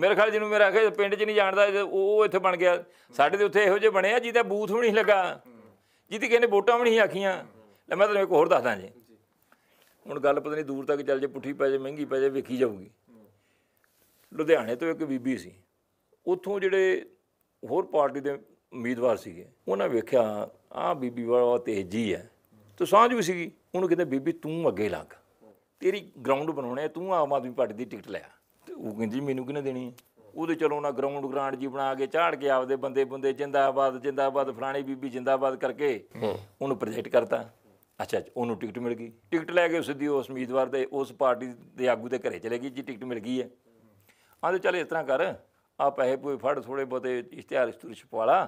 ਮੇਰੇ ਖਿਆਲ ਜਿਹਨੂੰ ਮੇਰਾ ਅਖੇ ਪਿੰਡ 'ਚ ਨਹੀਂ ਜਾਣਦਾ ਉਹ ਇੱਥੇ ਬਣ ਗਿਆ ਸਾਡੇ ਦੇ ਉੱਥੇ ਇਹੋ ਜਿਹੇ ਬਣੇ ਆ ਜਿਹਦਾ ਬੂਥ ਵੀ ਨਹੀਂ ਲੱਗਾ ਜਿਹਦੀ ਕਹਿੰਦੇ ਵੋਟਾਂ ਵੀ ਨਹੀਂ ਆਖੀਆਂ ਲੈ ਮੈਂ ਤੁਹਾਨੂੰ ਇੱਕ ਹੋਰ ਦੱਸਦਾ ਜੀ ਹੁਣ ਗੱਲ ਪਤਾ ਨਹੀਂ ਦੂਰ ਤੱਕ ਚੱਲ ਜੇ ਪੁੱਠੀ ਪੈ ਜੇ ਮਹਿੰਗੀ ਪੈ ਜੇ ਵੇਖੀ ਜਾਊਗੀ ਲੁਧਿਆਣੇ ਤੋਂ ਇੱਕ ਬੀਬੀ ਸੀ ਉੱਥੋਂ ਜਿਹੜੇ ਹੋਰ ਪਾਰਟੀ ਦੇ ਉਮੀਦਵਾਰ ਸੀਗੇ ਉਹਨਾਂ ਵੇਖਿਆ ਆ ਬੀਬੀ ਵਾਲਾ ਤੇਜੀ ਹੈ ਤੇ ਸਾਂਝ ਵੀ ਸੀਗੀ ਉਹਨੂੰ ਕਹਿੰਦੇ ਬੀਬੀ ਤੂੰ ਅੱਗੇ ਲੱਗ ਤੇਰੀ ਗਰਾਊਂਡ ਬਣਾਉਣੇ ਤੂੰ ਆਮ ਆਦਮੀ ਪਾਰਟੀ ਦੀ ਟਿਕਟ ਲੈ ਤੇ ਉਹ ਕਹਿੰਦੀ ਮੈਨੂੰ ਕਿਹਨੇ ਦੇਣੀ ਹੈ ਉਹਦੇ ਚਲੋ ਨਾ ਗਰਾਊਂਡ ਗ੍ਰਾਂਡ ਜੀ ਬਣਾ ਕੇ ਝਾੜ ਕੇ ਆਪਦੇ ਬੰਦੇ ਬੰਦੇ ਜਿੰਦਾਬਾਦ ਜਿੰਦਾਬਾਦ ਫਰਾਣੀ ਬੀਬੀ ਜਿੰਦਾਬਾਦ ਕਰਕੇ ਉਹਨੂੰ ਪ੍ਰੋਜੈਕਟ ਕਰਤਾ ਅੱਛਾ ਉਹਨੂੰ ਟਿਕਟ ਮਿਲ ਗਈ ਟਿਕਟ ਲੈ ਕੇ ਸਿੱਧੀ ਉਸ ਉਮੀਦਵਾਰ ਦੇ ਉਸ ਪਾਰਟੀ ਦੇ ਆਗੂ ਦੇ ਘਰੇ ਚਲੇ ਗਈ ਜੀ ਟਿਕਟ ਮਿਲ ਗਈ ਹੈ ਆਂਦੇ ਚਲ ਇਸ ਤਰ੍ਹਾਂ ਕਰ ਆ ਪੈਸੇ ਪੂਏ ਫੜ ਥੋੜੇ ਬੋਤੇ ਇਸ਼ਤਿਹਾਰ ਇਸ਼ਤੂਰ ਛਪਵਾਲਾ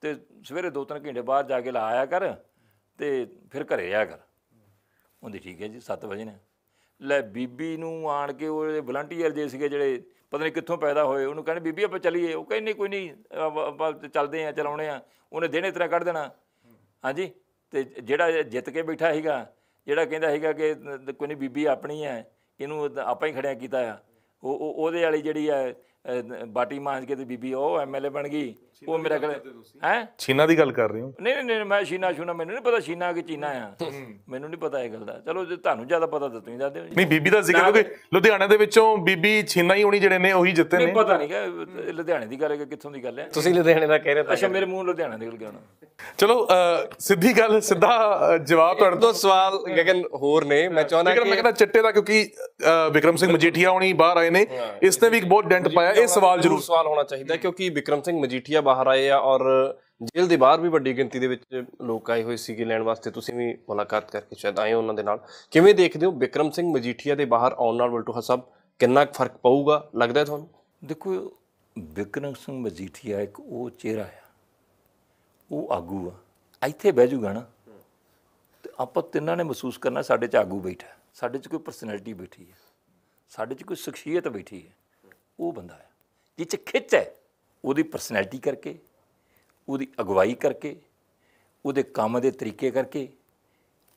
ਤੇ ਸਵੇਰੇ ਦੋ ਤਿੰਨ ਘੰਟੇ ਬਾਅਦ ਜਾ ਕੇ ਲਾਇਆ ਕਰ ਤੇ ਫਿਰ ਘਰੇ ਆਇਆ ਕਰ ਉਹਦੀ ਠੀਕ ਹੈ ਜੀ 7 ਵਜੇ ਨੇ ਲੈ ਬੀਬੀ ਨੂੰ ਆਣ ਕੇ ਉਹ ਵਲੰਟੀਅਰ ਜੇ ਸੀਗੇ ਜਿਹੜੇ ਪਤਾ ਨਹੀਂ ਕਿੱਥੋਂ ਪੈਦਾ ਹੋਏ ਉਹਨੂੰ ਕਹਿੰਦੇ ਬੀਬੀ ਆਪਾਂ ਚੱਲੀਏ ਉਹ ਕਹਿੰਦੇ ਕੋਈ ਨਹੀਂ ਆਪਾਂ ਚੱਲਦੇ ਆ ਚਲਾਉਣੇ ਆ ਉਹਨੇ ਦੇਣੇ ਤਰ੍ਹਾਂ ਕੱਢ ਦੇਣਾ ਹਾਂਜੀ ਤੇ ਜਿਹੜਾ ਜਿੱਤ ਕੇ ਬੈਠਾ ਸੀਗਾ ਜਿਹੜਾ ਕਹਿੰਦਾ ਸੀਗਾ ਕਿ ਕੋਈ ਨਹੀਂ ਬੀਬੀ ਆਪਣੀ ਹੈ ਇਹਨੂੰ ਆਪਾਂ ਹੀ ਖੜਿਆ ਕੀਤਾ ਆ ਉਹ ਉਹਦੇ ਵਾਲੀ ਜਿਹੜੀ ਹੈ ਬਾਟੀ ਮਾਂਜ ਕੇ ਤੇ ਬੀਬੀ ਉਹ ਐਮਐਲਏ ਬਣ ਗਈ ਉਹ ਮੇਰਾ ਕੋਲ ਹੈ ਛੀਨਾ ਦੀ ਗੱਲ ਕਰ ਰਹੇ ਹੋ ਨਹੀਂ ਨਹੀਂ, ਮੈਂ ਛੀਨਾ ਛੂਨਾ ਮੈਨੂੰ ਨਹੀਂ ਪਤਾ ਛੀਨਾ ਕਿ ਚੀਨਾ ਆ ਮੈਨੂੰ ਨਹੀਂ ਪਤਾ ਇਹ ਗੱਲ ਦਾ ਚਲੋ ਜੇ ਤੁਹਾਨੂੰ ਜ਼ਿਆਦਾ ਪਤਾ ਤਾਂ ਤੁਸੀਂ ਦੱਸ ਦਿਓ ਨਹੀਂ ਬੀਬੀ ਦਾ ਜ਼ਿਕਰ ਕਿਉਂਕਿ ਲੁਧਿਆਣੇ ਦੇ ਵਿੱਚੋਂ ਬੀਬੀ ਛੀਨਾ ਹੀ ਹੋਣੀ ਜਿਹੜੇ ਨੇ ਉਹੀ ਜਿੱਤੇ ਨੇ ਨਹੀਂ ਪਤਾ ਨਹੀਂ ਕਿ ਲੁਧਿਆਣੇ ਦੀ ਗੱਲ ਹੈ ਕਿ ਕਿੱਥੋਂ ਦੀ ਗੱਲ ਹੈ ਤੁਸੀਂ ਲੁਧਿਆਣੇ ਦਾ ਕਹਿ ਰਹੇ ਹੋ ਅੱਛਾ ਮੇਰੇ ਮੂੰਹ ਲੁਧਿਆਣੇ ਦੇ ਗੱਲ ਹੁਣ ਚਲੋ ਸਿੱਧੀ ਗੱਲ ਸਿੱਧਾ ਜਵਾਬ ਤੁਹਾਡੇ ਤੋਂ ਦੋ ਸਵਾਲ ਲੇਕਿਨ ਹੋਰ ਨੇ ਮੈਂ ਚਾਹੁੰਦਾ ਕਿ ਮੈਂ ਕਹਿੰਦਾ ਚਿੱਟੇ ਦਾ ਕਿਉਂਕਿ ਵਿਕਰਮ ਸਿੰਘ ਮਜੀਠੀਆ ਹੁਣੀ ਬਾਹਰ ਆਏ ਨੇ ਇਸ ਨੇ ਵੀ ਇੱਕ ਬਹੁਤ ਡੈਂਟ ਪਾਇਆ ਇਹ ਸਵਾਲ ਜ਼ਰੂਰ ਸਵਾਲ ਹੋਣਾ ਚਾਹੀਦਾ ਕਿਉਂਕਿ ਵਿਕਰਮ ਸਿੰਘ ਮਜੀਠੀਆ ਬਾਹਰ ਆਏ ਆ ਔਰ ਜੇਲ੍ਹ ਦੇ ਬਾਹਰ ਵੀ ਵੱਡੀ ਗਿਣਤੀ ਦੇ ਵਿੱਚ ਲੋਕ ਆਏ ਹੋਏ ਸੀਗੇ ਲੈਣ ਵਾਸਤੇ ਤੁਸੀਂ ਵੀ ਮੁਲਾਕਾਤ ਕਰਕੇ ਸ਼ਾਇਦ ਆਏ ਉਹਨਾਂ ਦੇ ਨਾਲ ਕਿਵੇਂ ਦੇਖਦੇ ਹੋ ਵਿਕਰਮ ਸਿੰਘ ਮਜੀਠੀਆ ਦੇ ਬਾਹਰ ਆਉਣ ਨਾਲ ਵਲਟੂਹਾ ਸਾਹਿਬ ਕਿੰਨਾ ਫਰਕ ਪਊਗਾ ਲੱਗਦਾ ਤੁਹਾਨੂੰ ਦੇਖੋ ਵਿਕਰਮ ਸਿੰਘ ਮਜੀਠੀਆ ਇੱਕ ਉਹ ਚਿਹਰਾ ਆ ਉਹ ਆਗੂ ਆ ਇੱਥੇ ਬਹਿ ਜੂਗਾ ਨਾ ਤੇ ਆਪਾਂ ਤਿੰਨਾਂ ਨੇ ਮਹਿਸੂਸ ਕਰਨਾ ਸਾਡੇ 'ਚ ਆਗੂ ਬੈਠਾ ਸਾਡੇ 'ਚ ਕੋਈ ਪਰਸਨੈਲਿਟੀ ਬੈਠੀ ਹੈ ਸਾਡੇ 'ਚ ਕੋਈ ਸ਼ਖਸੀਅਤ ਬੈਠੀ ਹੈ ਉਹ ਬੰਦਾ ਆ ਜਿਸ ਚ ਖਿੱਚ ਹੈ ਉਹਦੀ ਪਰਸਨੈਲਿਟੀ ਕਰਕੇ ਉਹਦੀ ਅਗਵਾਈ ਕਰਕੇ ਉਹਦੇ ਕੰਮ ਦੇ ਤਰੀਕੇ ਕਰਕੇ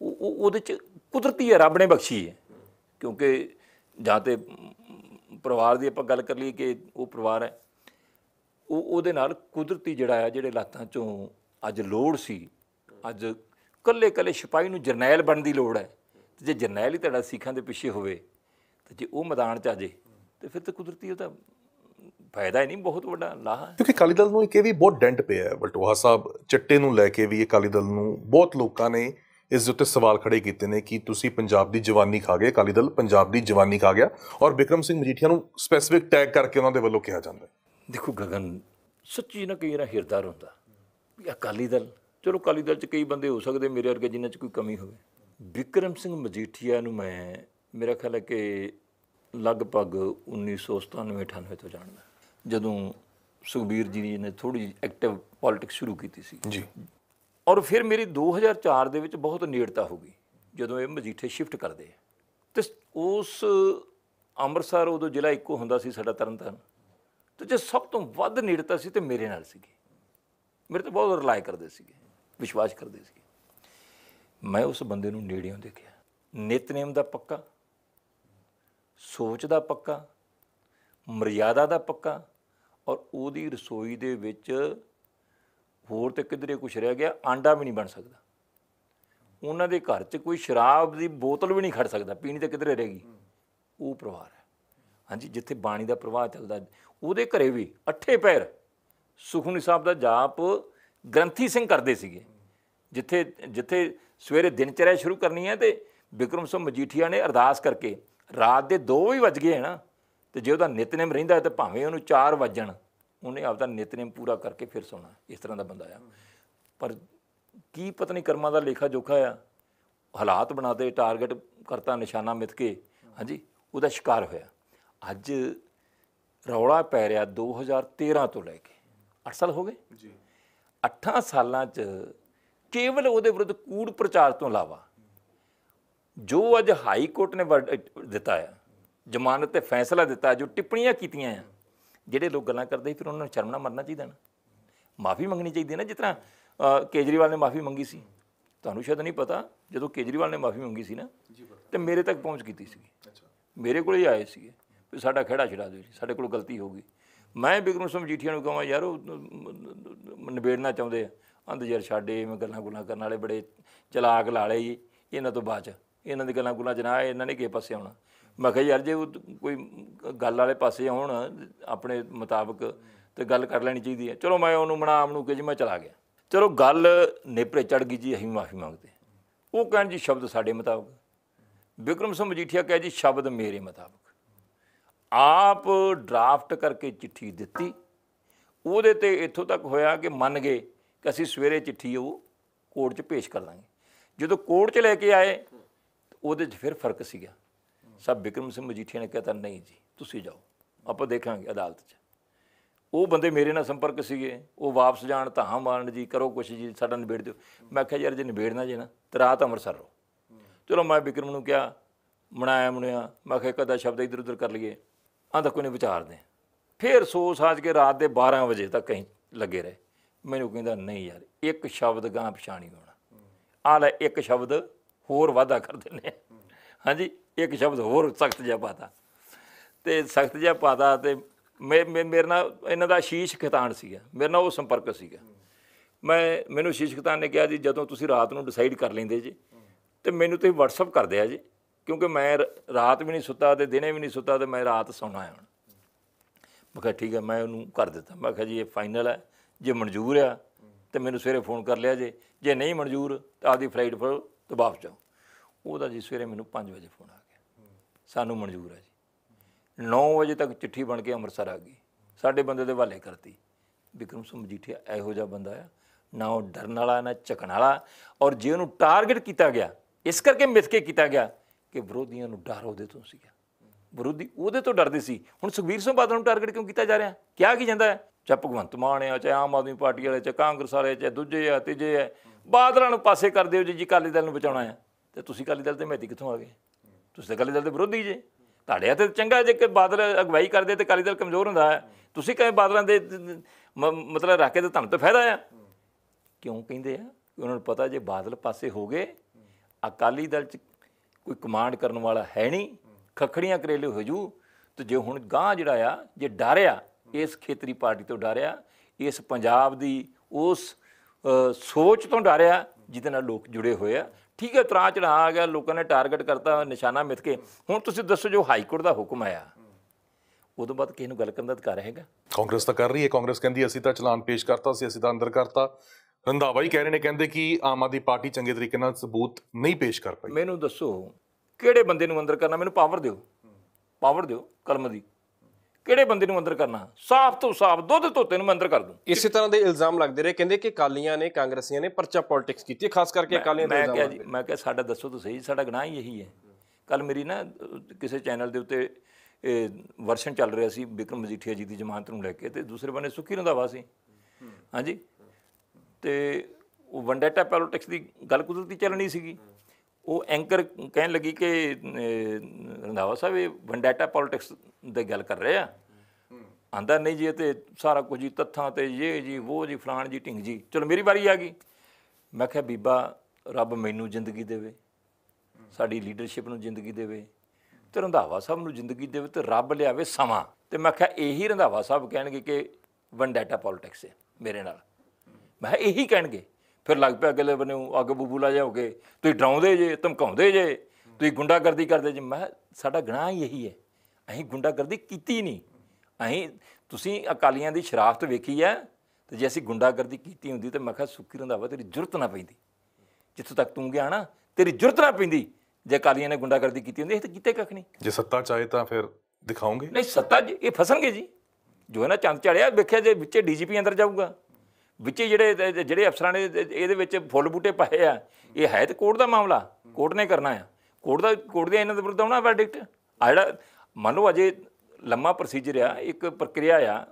ਉਹ ਉਹਦੇ ਚ ਕੁਦਰਤੀ ਹੈ ਰੱਬ ਨੇ ਬਖਸ਼ੀ ਹੈ ਕਿਉਂਕਿ ਜਾਂ ਤੇ ਪਰਿਵਾਰ ਦੀ ਆਪਾਂ ਗੱਲ ਕਰ ਲਈ ਕਿ ਉਹ ਪਰਿਵਾਰ ਹੈ ਉਹ ਉਹਦੇ ਨਾਲ ਕੁਦਰਤੀ ਜਿਹੜਾ ਆ ਜਿਹੜੇ ਲਾਤਾਂ ਚੋਂ ਅੱਜ ਲੋੜ ਸੀ ਅੱਜ ਕੱਲੇ ਕੱਲੇ ਸਿਪਾਹੀ ਨੂੰ ਜਰਨੈਲ ਬਣਨ ਦੀ ਲੋੜ ਹੈ ਤੇ ਜੇ ਜਰਨੈਲ ਹੀ ਤੁਹਾਡਾ ਸਿੱਖਾਂ ਦੇ ਪਿੱਛੇ ਹੋਵੇ ਤੇ ਜੇ ਉਹ ਮੈਦਾਨ 'ਚ ਆ ਜੇ ਤੇ ਫਿਰ ਤਾਂ ਕੁਦਰਤੀ ਉਹਦਾ ਫਾਇਦਾ ਹੀ ਨਹੀਂ ਬਹੁਤ ਵੱਡਾ ਲਾਹਾ ਕਿਉਂਕਿ ਕਾਲੀ ਦਲ ਨੂੰ ਇੱਕ ਇਹ ਵੀ ਬਹੁਤ ਡੈਂਟ ਪਿਆ ਹੈ ਬਲਟੋਹਾ ਸਾਹਿਬ ਚਿੱਟੇ ਨੂੰ ਲੈ ਕੇ ਵੀ ਇਹ ਕਾਲੀ ਦਲ ਨੂੰ ਬਹੁਤ ਲੋਕਾਂ ਨੇ ਇਸ ਦੇ ਉੱਤੇ ਸਵਾਲ ਖੜੇ ਕੀਤੇ ਨੇ ਕਿ ਤੁਸੀਂ ਪੰਜਾਬ ਦੀ ਜਵਾਨੀ ਖਾ ਗਏ ਕਾਲੀ ਦਲ ਪੰਜਾਬ ਦੀ ਜਵਾਨੀ ਖਾ ਗਿਆ ਔਰ ਵਿਕਰਮ ਸਿੰਘ ਮਜੀਠੀਆ ਨੂੰ ਸਪੈਸੀਫਿਕ ਟੈਗ ਕਰਕੇ ਉਹਨਾਂ ਦੇ ਵੱਲੋਂ ਕਿਹਾ ਜਾਂਦਾ ਦੇਖੋ ਗਗਨ ਸੱਚੀ ਨਾ ਕਈ ਨਾ ਹਿਰਦਾਰ ਹੁੰਦਾ ਵੀ ਅਕਾਲੀ ਦਲ ਚਲੋ ਅਕਾਲੀ ਦਲ ਚ ਕਈ ਬੰਦੇ ਹੋ ਸਕਦੇ ਮੇਰੇ ਵਰਗੇ ਜਿਨ੍ਹਾਂ ਚ ਕੋਈ ਕਮੀ ਹੋਵੇ ਵਿਕਰਮ ਸਿੰਘ ਮਜੀਠੀਆ ਨੂੰ ਮੈਂ ਮੇਰਾ ਖਿਆਲ ਹੈ ਕਿ ਲਗਭਗ 1997-98 ਤੋਂ ਜਾਣਦਾ ਜਦੋਂ ਸੁਖਬੀਰ ਜੀ ਨੇ ਥੋੜੀ ਐਕਟਿਵ ਪੋਲਿਟਿਕਸ ਸ਼ੁਰੂ ਕੀਤੀ ਸੀ ਜੀ ਔਰ ਫਿਰ ਮੇਰੀ 2004 ਦੇ ਵਿੱਚ ਬਹੁਤ ਨੇੜਤਾ ਹੋ ਗਈ ਜਦੋਂ ਇਹ ਮਜੀਠੇ ਸ਼ਿਫਟ ਕਰਦੇ ਤੇ ਉਸ ਅੰਮ੍ਰਿਤਸਰ ਉਦੋਂ ਜ਼ਿਲ੍ਹਾ ਇੱਕੋ ਹੁੰਦਾ ਸੀ ਸਾਡਾ ਤਰਨਤਾਰਨ ਤੇ ਜੇ ਸਭ ਤੋਂ ਵੱਧ ਨੇੜਤਾ ਸੀ ਤੇ ਮੇਰੇ ਨਾਲ ਸੀਗੀ ਮੇਰੇ ਤੇ ਬਹੁਤ ਰਿਲਾਇ ਕਰਦੇ ਸੀਗੇ ਵਿਸ਼ਵਾਸ ਕਰਦੇ ਸੀਗੇ ਮੈਂ ਉਸ ਬੰਦੇ ਨੂੰ ਨੇੜਿਓਂ ਦੇਖਿਆ ਨਿਤਨੇਮ ਦਾ ਪੱਕਾ ਸੋਚ ਦਾ ਪੱਕਾ ਮਰਿਆਦਾ ਦਾ ਪੱਕਾ ਔਰ ਉਹਦੀ ਰਸੋਈ ਦੇ ਵਿੱਚ ਹੋਰ ਤੇ ਕਿਧਰੇ ਕੁਝ ਰਹਿ ਗਿਆ ਆਂਡਾ ਵੀ ਨਹੀਂ ਬਣ ਸਕਦਾ ਉਹਨਾਂ ਦੇ ਘਰ 'ਚ ਕੋਈ ਸ਼ਰਾਬ ਦੀ ਬੋਤਲ ਵੀ ਨਹੀਂ ਖੜ ਸਕਦਾ ਪੀਣੀ ਤਾਂ ਕਿਧਰੇ ਰਹੇਗੀ ਉਹ ਪਰਿਵਾਰ ਹੈ ਹਾਂਜੀ ਜਿੱਥੇ ਬਾਣੀ ਦਾ ਪ੍ਰਵਾਹ ਚੱਲਦਾ ਉਹਦੇ ਘਰੇ ਵੀ ਅੱਠੇ ਪੈਰ ਸੁਖਮਨੀ ਸਾਹਿਬ ਦਾ ਜਾਪ ਗ੍ਰੰਥੀ ਸਿੰਘ ਕਰਦੇ ਸੀਗੇ ਜਿੱਥੇ ਜਿੱਥੇ ਸਵੇਰੇ ਦਿਨਚਰਿਆ ਸ਼ੁਰੂ ਕਰਨੀ ਹੈ ਤੇ ਬਿਕਰਮ ਸਿੰਘ ਮਜੀਠੀਆ ਨੇ ਅਰਦਾਸ ਕਰਕੇ ਰਾਤ ਦੇ 2 ਵੀ ਵੱਜ ਗਏ ਨਾ ਤੇ ਜੇ ਉਹਦਾ ਨਿਤਨੇਮ ਰਹਿੰਦਾ ਤੇ ਭਾਵੇਂ ਉਹਨੂੰ 4 ਵੱਜਣ ਉਹਨੇ ਆਪਦਾ ਨਿਤਨੇਮ ਪੂਰਾ ਕਰਕੇ ਫਿਰ ਸੌਣਾ ਇਸ ਤਰ੍ਹਾਂ ਦਾ ਬੰਦਾ ਆ ਪਰ ਕੀ ਪਤਨੀ ਨਹੀਂ ਕਰਮਾਂ ਦਾ ਲੇਖਾ ਜੋਖਾ ਆ ਹਾਲਾਤ ਬਣਾਦੇ ਟਾਰਗੇਟ ਕਰਤਾ ਨਿਸ਼ਾਨਾ ਮਿਥ ਕੇ ਹਾਂਜੀ ਉਹਦਾ ਸ਼ਿਕਾਰ ਹੋਇਆ ਅੱਜ ਰੌਲਾ ਪੈ ਰਿਹਾ 2013 ਤੋਂ ਲੈ ਕੇ 8 ਸਾਲ ਹੋ ਗਏ ਜੀ 8 ਸਾਲਾਂ 'ਚ ਕੇਵਲ ਉਹਦੇ ਵਿਰੁੱਧ ਕੂੜ ਪ੍ਰਚਾਰ ਤੋਂ ਇਲਾਵਾ ਜੋ ਅੱਜ ਹਾਈ ਕੋਰਟ ਨੇ ਦਿੱਤਾ ਹੈ ਜ਼ਮਾਨਤ ਤੇ ਫੈਸਲਾ ਦਿੱਤਾ ਜੋ ਟਿੱਪਣੀਆਂ ਕੀਤੀਆਂ ਆ ਜਿਹੜੇ ਲੋਕ ਗੱਲਾਂ ਕਰਦੇ ਫਿਰ ਉਹਨਾਂ ਨੂੰ ਸ਼ਰਮਣਾ ਮਰਨਾ ਚਾਹੀਦਾ ਨਾ ਮਾਫੀ ਮੰਗਣੀ ਚਾਹੀਦੀ ਨਾ ਜਿਸ ਤਰ੍ਹਾਂ ਕੇਜਰੀਵਾਲ ਨੇ ਮਾਫੀ ਮੰਗੀ ਸੀ ਤੁਹਾਨੂੰ ਸ਼ਾਇਦ ਨਹੀਂ ਪਤਾ ਜਦੋਂ ਕੇਜਰੀਵਾਲ ਨੇ ਮਾਫੀ ਮੰਗੀ ਸੀ ਨਾ ਤੇ ਮੇਰੇ ਤੱਕ ਪਹੁੰਚ ਕੀਤੀ ਸੀ ਮੇਰੇ ਕੋਲ ਹੀ ਆਏ ਸੀ ਵੀ ਸਾਡਾ ਖੇੜਾ ਛਡਾ ਦਿਓ ਜੀ ਸਾਡੇ ਕੋਲ ਗਲਤੀ ਹੋ ਗਈ ਮੈਂ ਬਿਕਰਮ ਸਿੰਘ ਜੀਠੀਆਂ ਨੂੰ ਕਹਾਂ ਯਾਰ ਉਹ ਨਿਬੇੜਨਾ ਚਾਹੁੰਦੇ ਆ ਅੰਧ ਜਰ ਛਾੜੇ ਮੈਂ ਗੱਲਾਂ ਗੁਲਾਂ ਕਰਨ ਵਾਲੇ ਬੜੇ ਚਲਾਕ ਲਾਲੇ ਜੀ ਇਹਨਾਂ ਤੋਂ ਬਾਅਦ ਇਹਨਾਂ ਦੀ ਗੱਲਾਂ ਗੁੱਲਾਂ ਜਨਾਏ ਇਹਨਾਂ ਨੇ ਕਿਹ ਪਾਸੇ ਆਉਣਾ ਮੈਂ ਕਿਹਾ ਯਾਰ ਜੇ ਕੋਈ ਗੱਲ ਵਾਲੇ ਪਾਸੇ ਆਉਣ ਆਪਣੇ ਮੁਤਾਬਕ ਤੇ ਗੱਲ ਕਰ ਲੈਣੀ ਚਾਹੀਦੀ ਹੈ ਚਲੋ ਮੈਂ ਉਹਨੂੰ ਮਨਾਮ ਨੂੰ ਕਿ ਜੀ ਮੈਂ ਚਲਾ ਗਿਆ ਚਲੋ ਗੱਲ ਨੇਪਰੇ ਚੜ ਗਈ ਜੀ ਅਸੀਂ ਮਾਫੀ ਮੰਗਦੇ ਉਹ ਕਹਿੰਦੇ ਜੀ ਸ਼ਬਦ ਸਾਡੇ ਮੁਤਾਬਕ ਵਿਕਰਮ ਸਿੰਘ ਮਜੀਠੀਆ ਕਹੇ ਜੀ ਸ਼ਬਦ ਮੇਰੇ ਮੁਤਾਬਕ ਆਪ ਡਰਾਫਟ ਕਰਕੇ ਚਿੱਠੀ ਦਿੱਤੀ ਉਹਦੇ ਤੇ ਇੱਥੋਂ ਤੱਕ ਹੋਇਆ ਕਿ ਮੰਨ ਗਏ ਕਿ ਅਸੀਂ ਸਵੇਰੇ ਚਿੱਠੀ ਉਹ ਕੋਰਟ 'ਚ ਪੇਸ਼ ਕਰ ਲਾਂਗੇ ਜਦੋਂ ਕੋਰਟ 'ਚ ਲੈ ਕੇ ਆਏ ਉਹਦੇ 'ਚ ਫਿਰ ਫਰਕ ਸੀਗਾ ਸਭ ਬਿਕਰਮ ਸਿੰਘ ਮਜੀਠੀਆ ਨੇ ਕਹਿਤਾ ਨਹੀਂ ਜੀ ਤੁਸੀਂ ਜਾਓ ਆਪਾਂ ਦੇਖਾਂਗੇ ਅਦਾਲਤ 'ਚ ਉਹ ਬੰਦੇ ਮੇਰੇ ਨਾਲ ਸੰਪਰਕ ਸੀਗੇ ਉਹ ਵਾਪਸ ਜਾਣ ਤਾਂ ਮਾਰਨ ਜੀ ਕਰੋ ਕੁਛ ਜੀ ਸਾਡਾ ਨਿਬੇੜ ਦਿਓ ਮੈਂ ਕਿਹਾ ਯਾਰ ਜੇ ਨਿਬੇੜਨਾ ਜੇ ਨਾ ਤੇ ਰਾਤ ਅੰਮ੍ਰਿਤਸਰ ਰਹੋ ਚਲੋ ਮੈਂ ਬਿਕਰਮ ਨੂੰ ਕਿਹਾ ਮਣਾਇਆ ਮਣਿਆ ਮੈਂ ਕਿਹਾ ਕਦਾ ਸ਼ਬਦ ਇਧਰ ਉਧਰ ਕਰ ਲਈਏ ਆਂਦਾ ਕੋਈ ਨਹੀਂ ਵਿਚਾਰਦੇ ਫੇਰ ਸੋ ਸਾਜ ਕੇ ਰਾਤ ਦੇ 12 ਵਜੇ ਤੱਕ ਕਹੀਂ ਲੱਗੇ ਰਹੇ ਮੈਨੂੰ ਕਹਿੰਦਾ ਨਹੀਂ ਯਾਰ ਇੱਕ ਸ਼ਬਦ ਗਾਂ ਪਛਾਣੀ ਹੋਣਾ ਆ ਲੈ ਇੱਕ ਸ਼ਬਦ ਹੋਰ ਵਾਧਾ ਕਰ ਦਿੰਨੇ ਹਾਂਜੀ ਇੱਕ ਸ਼ਬਦ ਹੋਰ ਸਖਤ ਜਿਹਾ ਪਾਤਾ ਤੇ ਸਖਤ ਜਿਹਾ ਪਾਤਾ ਤੇ ਮੇਰੇ ਨਾਲ ਇਹਨਾਂ ਦਾ ਸ਼ੀਸ਼ ਖਤਾਨ ਸੀਗਾ ਮੇਰੇ ਨਾਲ ਉਹ ਸੰਪਰਕ ਸੀਗਾ ਮੈਂ ਮੈਨੂੰ ਸ਼ੀਸ਼ ਖਤਾਨ ਨੇ ਕਿਹਾ ਜੀ ਜਦੋਂ ਤੁਸੀਂ ਰਾਤ ਨੂੰ ਡਿਸਾਈਡ ਕਰ ਲੈਂਦੇ ਜੀ ਤੇ ਮੈਨੂੰ ਤੁਸੀਂ WhatsApp ਕਰ ਦਿਆ ਜੀ ਕਿਉਂਕਿ ਮੈਂ ਰਾਤ ਵੀ ਨਹੀਂ ਸੁੱਤਾ ਤੇ ਦਿਨੇ ਵੀ ਨਹੀਂ ਸੁੱਤਾ ਤੇ ਮੈਂ ਰਾਤ ਸੌਣਾ ਹੁਣ ਮੈਂ ਕਿਹਾ ਠੀਕ ਹੈ ਮੈਂ ਉਹਨੂੰ ਕਰ ਦਿੱਤਾ ਮੈਂ ਕਿਹਾ ਜੀ ਇਹ ਫਾਈਨਲ ਹੈ ਜੇ ਮਨਜ਼ੂਰ ਆ ਤੇ ਮੈਨੂੰ ਸਵੇਰੇ ਫੋਨ ਕਰ ਲਿਆ ਜੇ ਜੇ ਨਹੀਂ ਮਨਜ਼ੂਰ ਤਾਂ ਆਦੀ ਫਲਾਈਟ ਫੜੋ ਤੇ ਵਾਪਸ ਜਾਓ ਉਹਦਾ ਜੀ ਸਵੇਰੇ ਮੈਨੂੰ 5 ਵਜੇ ਫੋਨ ਆ ਗਿਆ ਸਾਨੂੰ ਮਨਜ਼ੂਰ ਹੈ ਜੀ 9 ਵਜੇ ਤੱਕ ਚਿੱਠੀ ਬਣ ਕੇ ਅੰਮ੍ਰਿਤਸਰ ਆ ਗਈ ਸਾਡੇ ਬੰਦੇ ਦੇ ਹਵਾਲੇ ਕਰਤੀ ਵਿਕਰਮ ਸਿੰਘ ਮਜੀਠੀਆ ਇਹੋ ਜਿਹਾ ਬੰਦਾ ਆ ਨਾ ਉਹ ਡਰਨ ਵਾਲਾ ਨਾ ਝਕਣ ਵਾਲਾ ਔਰ ਜੇ ਉਹਨੂੰ ਟਾਰਗੇਟ ਕੀਤਾ ਗਿਆ ਇਸ ਕਰਕੇ ਕੇ ਕੀਤਾ ਗਿਆ ਕਿ ਵਿਰੋਧੀਆਂ ਨੂੰ ਡਰ ਉਹਦੇ ਤੋਂ ਸੀ ਵਿਰੋਧੀ ਉਹਦੇ ਤੋਂ ਡਰਦੇ ਸੀ ਹੁਣ ਸੁਖਵੀਰ ਸਿੰਘ ਬਾਦਲ ਨੂੰ ਟਾਰਗੇਟ ਕਿਉਂ ਕੀਤਾ ਜਾ ਰਿਹਾ ਕਿਹਾ ਕੀ ਜਾਂਦਾ ਹੈ ਚਾਹੇ ਭਗਵੰਤ ਮਾਨ ਆ ਚਾਹੇ ਆਮ ਆਦਮੀ ਪਾਰਟੀ ਵਾਲੇ ਚਾਹੇ ਕਾਂਗਰਸ ਵਾਲੇ ਚਾਹੇ ਦੂਜੇ ਆ ਤੀਜੇ ਆ ਬਾਦਲਾਂ ਨੂੰ ਪਾਸੇ ਕਰ ਦਿਓ ਜੀ ਜੀ ਕਾਲੀ ਦਲ ਨੂੰ ਬਚਾਉਣਾ ਹੈ ਤੇ ਤੁਸੀਂ ਕਾਲੀ ਦਲ ਤੇ ਮਹਿਤੀ ਕਿੱਥੋਂ ਆ ਗਏ ਤੁਸੀਂ ਤਾਂ ਕਾਲੀ ਦਲ ਦੇ ਵਿਰੋਧੀ ਜੇ ਤੁਹਾਡੇ ਹੱਥ ਚੰਗਾ ਜੇ ਕਿ ਬਾਦਲ ਅਗਵਾਈ ਕਰਦੇ ਤੇ ਕਾਲੀ ਦਲ ਕਮਜ਼ੋਰ ਹੁੰਦਾ ਹੈ ਤੁਸੀਂ ਕਹੇ ਬਾਦਲਾਂ ਦੇ ਮਤਲਬ ਰੱਖ ਕੇ ਤੇ ਤੁਹਾਨੂੰ ਤਾਂ ਫਾਇਦਾ ਆ ਕਿਉਂ ਕਹਿੰਦੇ ਆ ਕਿ ਉਹਨਾਂ ਨੂੰ ਪਤਾ ਜੇ ਬਾਦਲ ਪਾਸੇ ਹੋ ਗਏ ਅਕਾਲੀ ਦਲ ਚ ਕੋਈ ਕਮਾਂਡ ਕਰਨ ਵਾਲਾ ਹੈ ਨਹੀਂ ਖਖੜੀਆਂ ਕਰੇਲੇ ਹੋ ਜੂ ਤੇ ਜੇ ਹੁਣ ਗਾਂ ਜਿਹੜਾ ਆ ਜੇ ਡਰਿਆ ਇਸ ਖੇਤਰੀ ਪਾਰਟੀ ਤੋਂ ਡਰਿਆ ਇਸ ਪੰਜਾਬ ਦੀ ਉਸ ਸੋਚ ਤੋਂ ਡਰਿਆ ਜਿਹਦੇ ਨਾਲ ਲੋਕ ਜੁੜੇ ਹੋਏ ਆ ਠੀਕ ਹੈ ਤਰਾ ਚੜਾ ਆ ਗਿਆ ਲੋਕਾਂ ਨੇ ਟਾਰਗੇਟ ਕਰਤਾ ਨਿਸ਼ਾਨਾ ਮਿੱਥ ਕੇ ਹੁਣ ਤੁਸੀਂ ਦੱਸੋ ਜੋ ਹਾਈ ਕੋਰਟ ਦਾ ਹੁਕਮ ਆਇਆ ਉਦੋਂ ਬਾਅਦ ਕਿਸ ਨੂੰ ਗੱਲ ਕਰਨ ਦਾ ਅਧਿਕਾਰ ਹੈਗਾ ਕਾਂਗਰਸ ਤਾਂ ਕਰ ਰਹੀ ਹੈ ਕਾਂਗਰਸ ਕਹਿੰਦੀ ਅਸੀਂ ਤਾਂ ਚਲਾਨ ਪੇਸ਼ ਕਰਤਾ ਸੀ ਅਸੀਂ ਤਾਂ ਅੰਦਰ ਕਰਤਾ ਰੰਧਾਵਾ ਹੀ ਕਹਿ ਰਹੇ ਨੇ ਕਹਿੰਦੇ ਕਿ ਆਮ ਆਦੀ ਪਾਰਟੀ ਚੰਗੇ ਤਰੀਕੇ ਨਾਲ ਸਬੂਤ ਨਹੀਂ ਪੇਸ਼ ਕਰ ਪਈ ਮੈਨੂੰ ਦੱਸੋ ਕਿਹੜੇ ਬੰਦੇ ਨੂੰ ਅੰਦਰ ਕਰਨਾ ਮੈਨੂੰ ਪਾਵਰ ਦਿਓ ਪਾਵਰ ਦਿਓ ਕਲਮ ਦੀ ਕਿਹੜੇ ਬੰਦੇ ਨੂੰ ਅੰਦਰ ਕਰਨਾ ਸਾਫ਼ ਤੋਂ ਸਾਫ਼ ਦੁੱਧ ਧੋਤੇ ਨੂੰ ਮੈਂ ਅੰਦਰ ਕਰ ਦੂੰ ਇਸੇ ਤਰ੍ਹਾਂ ਦੇ ਇਲਜ਼ਾਮ ਲੱਗਦੇ ਰਹੇ ਕਹਿੰਦੇ ਕਿ ਕਾਲੀਆਂ ਨੇ ਕਾਂਗਰਸੀਆਂ ਨੇ ਪਰਚਾ ਪੋਲਿਟਿਕਸ ਕੀਤੀ ਖਾਸ ਕਰਕੇ ਕਾਲੀਆਂ ਦੇ ਮੈਂ ਇਲਜ਼ਾਮ ਕਿਹਾ ਜੀ ਮੈਂ ਕਿਹਾ ਸਾਡਾ ਦੱਸੋ ਤਾਂ ਸਹੀ ਸਾਡਾ ਗਨਾਹ ਹੀ ਇਹੀ ਹੈ ਕੱਲ ਮੇਰੀ ਨਾ ਕਿਸੇ ਚੈਨਲ ਦੇ ਉੱਤੇ ਵਰਸ਼ਨ ਚੱਲ ਰਿਹਾ ਸੀ ਵਿਕਰਮ ਮਜੀਠੀਆ ਜੀ ਦੀ ਜ਼ਮਾਨਤ ਨੂੰ ਲੈ ਕੇ ਤੇ ਦੂਸਰੇ ਬੰਨੇ ਸੁਖੀ ਰੰਦਾਵਾ ਸੀ ਹਾਂਜੀ ਤੇ ਉਹ ਵੰਡੇਟਾ ਪੋਲਿਟਿਕਸ ਦੀ ਗੱਲ ਕੁਦਰਤੀ ਚੱਲਣੀ ਸੀਗੀ ਉਹ ਐਂਕਰ ਕਹਿਣ ਲੱਗੀ ਕਿ ਰੰਧਾਵਾ ਸਾਹਿਬ ਇਹ ਵੰਡੈਟਾ ਪੋਲਿਟਿਕਸ ਦੇ ਗੱਲ ਕਰ ਰਹੇ ਆ ਆਂਦਾ ਨਹੀਂ ਜੀ ਤੇ ਸਾਰਾ ਕੁਝ ਹੀ ਤੱਥਾਂ ਤੇ ਇਹ ਜੀ ਉਹ ਜੀ ਫਲਾਣ ਜੀ ਢਿੰਗ ਜੀ ਚਲੋ ਮੇਰੀ ਵਾਰੀ ਆ ਗਈ ਮੈਂ ਕਿਹਾ ਬੀਬਾ ਰੱਬ ਮੈਨੂੰ ਜ਼ਿੰਦਗੀ ਦੇਵੇ ਸਾਡੀ ਲੀਡਰਸ਼ਿਪ ਨੂੰ ਜ਼ਿੰਦਗੀ ਦੇਵੇ ਤੇ ਰੰਧਾਵਾ ਸਾਹਿਬ ਨੂੰ ਜ਼ਿੰਦਗੀ ਦੇਵੇ ਤੇ ਰੱਬ ਲਿਆਵੇ ਸਮਾਂ ਤੇ ਮੈਂ ਕਿਹਾ ਇਹੀ ਰੰਧਾਵਾ ਸਾਹਿਬ ਕਹਿਣਗੇ ਕਿ ਵੰਡੈਟਾ ਪੋਲਿਟਿਕਸ ਹੈ ਮੇਰੇ ਨਾਲ ਮੈਂ ਇਹੀ ਕਹਿਣਗੇ ਫਿਰ ਲੱਗ ਪਿਆ ਅਗਲੇ ਬੰਨੇ ਅੱਗ ਬੁਬੂਲਾ ਜਾ ਹੋ ਕੇ ਤੁਸੀਂ ਡਰਾਉਂਦੇ ਜੇ ਧਮਕਾਉਂਦੇ ਜੇ ਤੁਸੀਂ ਗੁੰਡਾਗਰਦੀ ਕਰਦੇ ਜੇ ਮੈਂ ਸਾਡਾ ਗੁਨਾਹ ਹੀ ਇਹੀ ਹੈ ਅਸੀਂ ਗੁੰਡਾਗਰਦੀ ਕੀਤੀ ਨਹੀਂ ਅਸੀਂ ਤੁਸੀਂ ਅਕਾਲੀਆਂ ਦੀ ਸ਼ਰਾਫਤ ਵੇਖੀ ਹੈ ਤੇ ਜੇ ਅਸੀਂ ਗੁੰਡਾਗਰਦੀ ਕੀਤੀ ਹੁੰਦੀ ਤੇ ਮੈਂ ਕਿਹਾ ਸੁੱਕੀ ਰੰਦਾਵਾ ਤੇਰੀ ਜ਼ਰੂਰਤ ਨਾ ਪੈਂਦੀ ਜਿੱਥੋਂ ਤੱਕ ਤੂੰ ਗਿਆ ਨਾ ਤੇਰੀ ਜ਼ਰੂਰਤ ਨਾ ਪੈਂਦੀ ਜੇ ਅਕਾਲੀਆਂ ਨੇ ਗੁੰਡਾਗਰਦੀ ਕੀਤੀ ਹੁੰਦੀ ਇਹ ਤਾਂ ਕਿਤੇ ਕੱਖ ਨਹੀਂ ਜੇ ਸੱਤਾ ਚਾਹੇ ਤਾਂ ਫਿਰ ਦਿਖਾਉਂਗੇ ਨਹੀਂ ਸੱਤਾ ਇਹ ਫਸਣਗੇ ਜੀ ਜੋ ਹੈ ਨਾ ਚੰਦ ਚੜਿਆ ਵੇਖਿਆ ਜੇ ਵਿੱਚੇ ਡੀਜੀਪੀ ਅੰਦਰ ਜਾਊਗਾ ਵਿੱਚ ਜਿਹੜੇ ਜਿਹੜੇ ਅਫਸਰਾਂ ਨੇ ਇਹਦੇ ਵਿੱਚ ਫੁੱਲ ਬੂਟੇ ਪਾਏ ਆ ਇਹ ਹੈ ਤੇ ਕੋਰਟ ਦਾ ਮਾਮਲਾ ਕੋਰਟ ਨੇ ਕਰਨਾ ਆ ਕੋਰਟ ਦਾ ਕੋਰਟ ਦੇ ਇਹਨਾਂ ਦੇ ਵਿਰੁੱਧ ਆਉਣਾ ਵਰਡਿਕਟ ਆ ਜਿਹੜਾ ਮੰਨ ਲਓ ਅਜੇ ਲੰਮਾ ਪ੍ਰੋਸੀਜਰ ਆ ਇੱਕ ਪ੍ਰਕਿਰਿਆ ਆ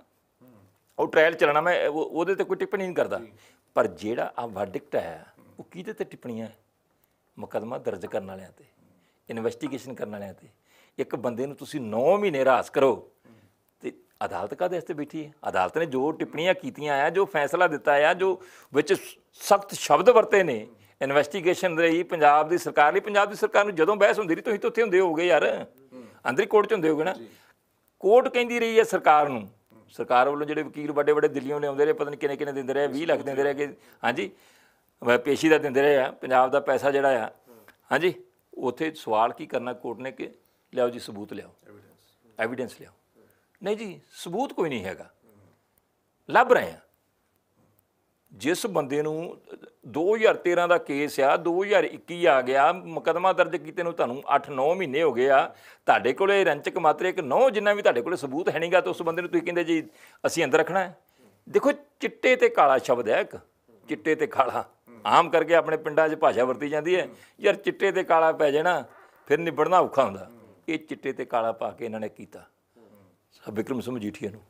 ਉਹ ਟ੍ਰਾਇਲ ਚੱਲਣਾ ਮੈਂ ਉਹਦੇ ਤੇ ਕੋਈ ਟਿੱਪਣੀ ਨਹੀਂ ਕਰਦਾ ਪਰ ਜਿਹੜਾ ਆ ਵਰਡਿਕਟ ਹੈ ਉਹ ਕਿਹਦੇ ਤੇ ਟਿੱਪਣੀਆਂ ਮੁਕਦਮਾ ਦਰਜ ਕਰਨ ਵਾਲਿਆਂ ਤੇ ਇਨਵੈਸਟੀਗੇਸ਼ਨ ਕਰਨ ਵਾਲਿਆਂ ਤੇ ਇੱਕ ਬੰਦੇ ਨੂੰ ਤੁਸੀਂ 9 ਮਹੀਨੇ ਰਾਸ ਕਰੋ ਅਦਾਲਤ ਕਾਦੇ ਤੇ ਬੈਠੀ ਹੈ ਅਦਾਲਤ ਨੇ ਜੋ ਟਿੱਪਣੀਆਂ ਕੀਤੀਆਂ ਆ ਜੋ ਫੈਸਲਾ ਦਿੱਤਾ ਆ ਜੋ ਵਿੱਚ ਸਖਤ ਸ਼ਬਦ ਵਰਤੇ ਨੇ ਇਨਵੈਸਟੀਗੇਸ਼ਨ ਰਹੀ ਪੰਜਾਬ ਦੀ ਸਰਕਾਰ ਲਈ ਪੰਜਾਬ ਦੀ ਸਰਕਾਰ ਨੂੰ ਜਦੋਂ ਬਹਿਸ ਹੁੰਦੀ ਰਹੀ ਤੁਸੀਂ ਤਾਂ ਉੱਥੇ ਹੁੰਦੇ ਹੋਗੇ ਯਾਰ ਅੰਦਰੀ ਕੋਰਟ 'ਚ ਹੁੰਦੇ ਹੋਗੇ ਨਾ ਕੋਰਟ ਕਹਿੰਦੀ ਰਹੀ ਹੈ ਸਰਕਾਰ ਨੂੰ ਸਰਕਾਰ ਵੱਲੋਂ ਜਿਹੜੇ ਵਕੀਲ ਵੱਡੇ ਵੱਡੇ ਦਿੱਲੀੋਂ ਲਿਆਉਂਦੇ ਰਹੇ ਪਤਾ ਨਹੀਂ ਕਿੰਨੇ ਕਿੰਨੇ ਦਿੰਦੇ ਰਹੇ 20 ਲੱਖ ਦਿੰਦੇ ਰਹੇ ਕਿ ਹਾਂਜੀ ਪੇਸ਼ੀ ਦਾ ਦਿੰਦੇ ਰਹੇ ਆ ਪੰਜਾਬ ਦਾ ਪੈਸਾ ਜਿਹੜਾ ਆ ਹਾਂਜੀ ਉੱਥੇ ਸਵਾਲ ਕੀ ਕਰਨਾ ਕੋਰਟ ਨੇ ਕਿ ਲਿਆਓ ਜੀ ਸਬੂਤ ਲਿਆਓ ਐਵੀਡੈਂਸ ਐਵੀਡੈਂਸ ਲਿਆਓ ਨਹੀਂ ਜੀ ਸਬੂਤ ਕੋਈ ਨਹੀਂ ਹੈਗਾ ਲੱਭ ਰਹੇ ਆ ਜਿਸ ਬੰਦੇ ਨੂੰ 2013 ਦਾ ਕੇਸ ਆ 2021 ਆ ਗਿਆ ਮੁਕਦਮਾ ਦਰਜ ਕੀਤੇ ਨੂੰ ਤੁਹਾਨੂੰ 8-9 ਮਹੀਨੇ ਹੋ ਗਏ ਆ ਤੁਹਾਡੇ ਕੋਲੇ ਰੰਚਕ ਮਾਤਰੇ ਇੱਕ ਨੌ ਜਿੰਨਾ ਵੀ ਤੁਹਾਡੇ ਕੋਲੇ ਸਬੂਤ ਹੈ ਨਹੀਂਗਾ ਤਾਂ ਉਸ ਬੰਦੇ ਨੂੰ ਤੁਸੀਂ ਕਹਿੰਦੇ ਜੀ ਅਸੀਂ ਅੰਦਰ ਰੱਖਣਾ ਹੈ ਦੇਖੋ ਚਿੱਟੇ ਤੇ ਕਾਲਾ ਸ਼ਬਦ ਹੈ ਇੱਕ ਚਿੱਟੇ ਤੇ ਕਾਲਾ ਆਮ ਕਰਕੇ ਆਪਣੇ ਪਿੰਡਾਂ 'ਚ ਭਾਸ਼ਾ ਵਰਤੀ ਜਾਂਦੀ ਹੈ ਯਾਰ ਚਿੱਟੇ ਤੇ ਕਾਲਾ ਪੈ ਜਾਣਾ ਫਿਰ ਨਿਬੜਨਾ ਔਖਾ ਹੁੰਦਾ ਇਹ ਚਿੱਟੇ ਤੇ ਕਾਲਾ ਪਾ ਕੇ ਇਹਨਾਂ ਨੇ ਕੀਤਾ ਵਿਕਰਮ ਸਿੰਘ ਮਜੀਠੀਆ ਨੂੰ